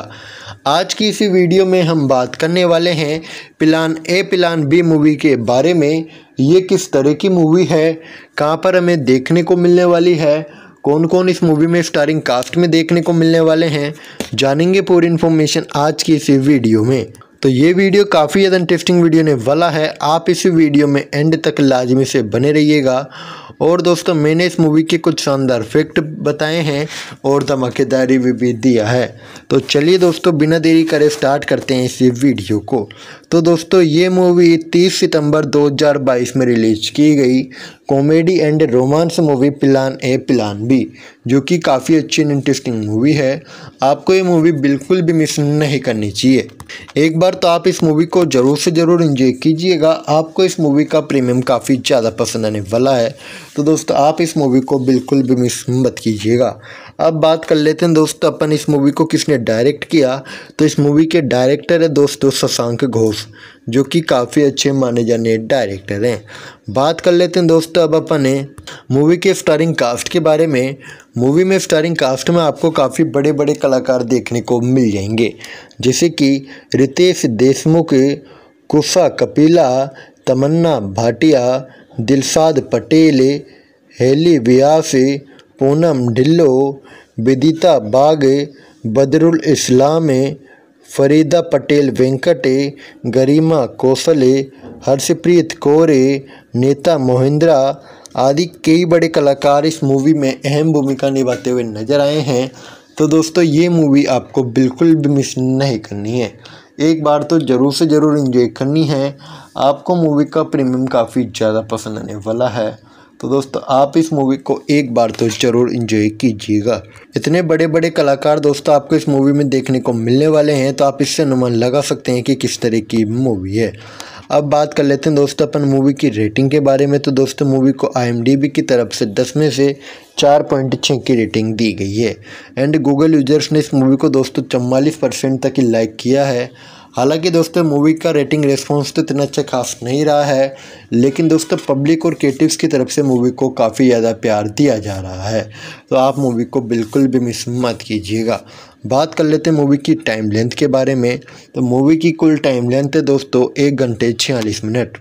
आज की इसी वीडियो में हम बात करने वाले हैं plan A plan B movie के बारे में ये किस तरह की मूवी है कहाँ पर हमें देखने को मिलने वाली है कौन कौन इस मूवी में स्टारिंग कास्ट में देखने को मिलने वाले हैं जानेंगे पूरी इन्फॉर्मेशन आज की इसी वीडियो में तो ये वीडियो काफ़ी ज़्यादा इंटरेस्टिंग वीडियो ने वाला है आप इस वीडियो में एंड तक लाजमी से बने रहिएगा और दोस्तों मैंने इस मूवी के कुछ शानदार फैक्ट बताए हैं और धमाकेदारी भी दिया है तो चलिए दोस्तों बिना देरी करे स्टार्ट करते हैं इस वीडियो को तो दोस्तों ये मूवी 30 सितंबर 2022 में रिलीज की गई comedy and romance movie plan A plan B जो कि काफ़ी अच्छी एंड इंटरेस्टिंग मूवी है आपको ये मूवी बिल्कुल भी मिस नहीं करनी चाहिए एक बार तो आप इस मूवी को ज़रूर से ज़रूर इन्जॉय कीजिएगा आपको इस मूवी का प्रीमियम काफ़ी ज़्यादा पसंद आने वाला है तो दोस्तों आप इस मूवी को बिल्कुल भी मिस मत कीजिएगा अब बात कर लेते हैं दोस्त अपन इस मूवी को किसने डायरेक्ट किया तो इस मूवी के डायरेक्टर है दोस्तों शशांक घोष जो कि काफ़ी अच्छे माने जाने डायरेक्टर हैं बात कर लेते हैं दोस्तों अब अपन मूवी के स्टारिंग कास्ट के बारे में मूवी में स्टारिंग कास्ट में आपको काफ़ी बड़े बड़े कलाकार देखने को मिल जाएंगे जैसे कि रितेश देशमुख कुशा कपिला तमन्ना भाटिया दिलसाद पटेल हेली व्यास पूनम ढिल्लो विदिता बाग बदरुल इस्लाम फरीदा पटेल वेंकटे गरिमा कोसले हर्षप्रीत कौरे नेता मोहिंद्रा आदि कई बड़े कलाकार इस मूवी में अहम भूमिका निभाते हुए नजर आए हैं तो दोस्तों ये मूवी आपको बिल्कुल भी मिस नहीं करनी है एक बार तो ज़रूर से ज़रूर इन्जॉय करनी है आपको मूवी का प्रीमियम काफ़ी ज़्यादा पसंद आने वाला है तो दोस्तों आप इस मूवी को एक बार तो ज़रूर इंजॉय कीजिएगा इतने बड़े बड़े कलाकार दोस्तों आपको इस मूवी में देखने को मिलने वाले हैं तो आप इससे अनुमान लगा सकते हैं कि किस तरह की मूवी है अब बात कर लेते हैं दोस्तों अपन मूवी की रेटिंग के बारे में तो दोस्तों मूवी को आईएमडीबी की तरफ से दस में से चार पॉइंट छः की रेटिंग दी गई है एंड गूगल यूजर्स ने इस मूवी को दोस्तों चवालीस परसेंट तक लाइक किया है हालांकि दोस्तों मूवी का रेटिंग रिस्पॉन्स तो इतना अच्छा खास नहीं रहा है लेकिन दोस्तों पब्लिक और क्रिएटिव्स की तरफ से मूवी को काफ़ी ज़्यादा प्यार दिया जा रहा है तो आप मूवी को बिल्कुल भी मिस मत कीजिएगा बात कर लेते हैं मूवी की टाइम लेंथ के बारे में तो मूवी की कुल टाइम लेंथ है दोस्तों एक घंटे छियालीस मिनट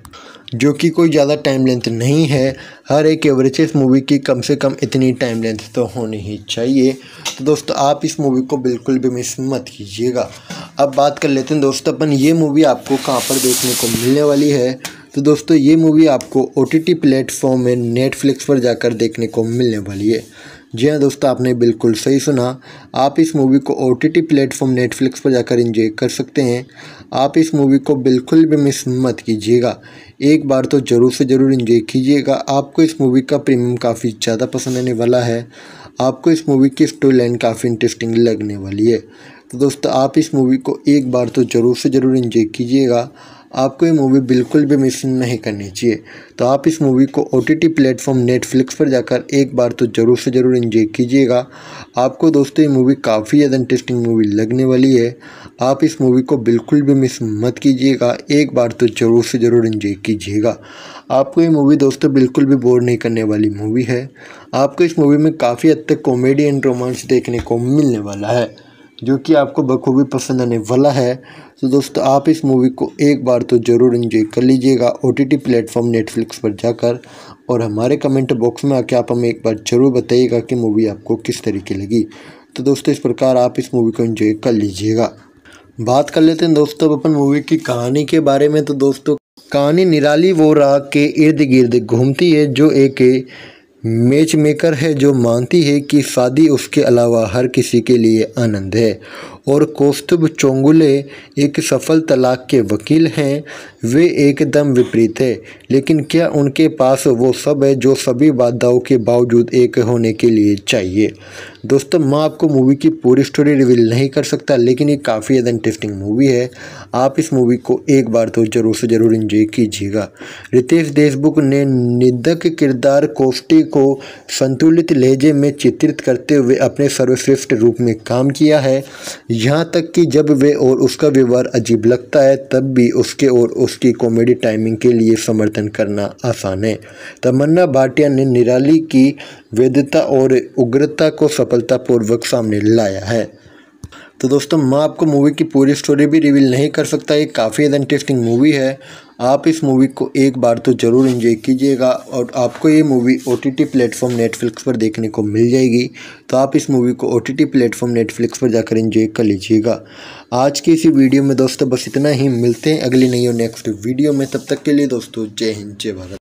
जो कि कोई ज़्यादा टाइम लेंथ नहीं है हर एक एवरेजेस मूवी की कम से कम इतनी टाइम लेंथ तो होनी ही चाहिए तो दोस्तों आप इस मूवी को बिल्कुल भी मिस मत कीजिएगा अब बात कर लेते हैं दोस्तों अपन ये मूवी आपको कहाँ पर देखने को मिलने वाली है तो दोस्तों ये मूवी आपको ओ टी प्लेटफॉर्म में नेटफ्लिक्स पर जाकर देखने को मिलने वाली है जी हाँ दोस्तों आपने बिल्कुल सही सुना आप इस मूवी को ओ टी प्लेटफॉर्म नेटफ्लिक्स पर जाकर इंजॉय कर सकते हैं आप इस मूवी को बिल्कुल भी मिस मत कीजिएगा एक बार तो ज़रूर से ज़रूर इन्जॉय कीजिएगा आपको इस मूवी का प्रीमियम काफ़ी ज़्यादा पसंद आने वाला है आपको इस मूवी की स्टोरी लाइन काफ़ी इंटरेस्टिंग लगने वाली है तो दोस्तों आप इस मूवी को एक बार तो ज़रूर से ज़रूर इन्जॉय कीजिएगा आपको ये मूवी बिल्कुल भी मिस नहीं करनी चाहिए तो आप इस मूवी को ओ टी प्लेटफॉर्म नेटफ्लिक्स पर जाकर एक बार तो ज़रूर से ज़रूर इंजॉय कीजिएगा आपको दोस्तों ये मूवी काफ़ी ज़्यादा इंटरेस्टिंग मूवी लगने वाली है आप इस मूवी को बिल्कुल भी मिस मत कीजिएगा एक बार तो ज़रूर से ज़रूर इन्जॉय कीजिएगा आपको ये मूवी दोस्तों बिल्कुल भी बोर नहीं करने वाली मूवी है आपको इस मूवी में काफ़ी हद तक कॉमेडी एंड रोमांस देखने को मिलने वाला है जो कि आपको बखूबी पसंद आने वाला है तो दोस्तों आप इस मूवी को एक बार तो ज़रूर इन्जॉय कर लीजिएगा O T T platform Netflix पर जाकर और हमारे कमेंट बॉक्स में आके आप हमें एक बार ज़रूर बताइएगा कि मूवी आपको किस तरीके लगी तो दोस्तों इस प्रकार आप इस मूवी को इन्जॉय कर लीजिएगा बात कर लेते हैं दोस्तों अपन मूवी की कहानी के बारे में तो दोस्तों कहानी निराली वो राग के इर्द गिर्द घूमती है जो एक मैच मेकर है जो मानती है कि शादी उसके अलावा हर किसी के लिए आनंद है और कौस्तुभ चोंगुले एक सफल तलाक के वकील हैं वे एकदम विपरीत है लेकिन क्या उनके पास वो सब है जो सभी बाधाओं के बावजूद एक होने के लिए चाहिए दोस्तों मैं आपको मूवी की पूरी स्टोरी रिवील नहीं कर सकता लेकिन ये काफ़ी ज़्यादा इंटरेस्टिंग मूवी है आप इस मूवी को एक बार तो ज़रूर से ज़रूर इंजॉय कीजिएगा रितेश देशमुख ने निधक किरदार कोष्टी को संतुलित लहजे में चित्रित करते हुए अपने सर्वश्रेष्ठ रूप में काम किया है यहाँ तक कि जब वे और उसका व्यवहार अजीब लगता है तब भी उसके और उसकी कॉमेडी टाइमिंग के लिए समर्थन करना आसान है तमन्ना भाटिया ने निराली की वैधता और उग्रता को सफलतापूर्वक सामने लाया है तो दोस्तों मैं आपको मूवी की पूरी स्टोरी भी रिवील नहीं कर सकता ये काफ़ी ज़्यादा इंटरेस्टिंग मूवी है आप इस मूवी को एक बार तो ज़रूर इन्जॉय कीजिएगा और आपको ये movie O T T platform Netflix पर देखने को मिल जाएगी तो आप इस मूवी को O T T platform Netflix पर जाकर इन्जॉय कर लीजिएगा आज की इसी वीडियो में दोस्तों बस इतना ही मिलते हैं अगली नई और नेक्स्ट वीडियो में तब तक के लिए दोस्तों जय हिंद जय भारत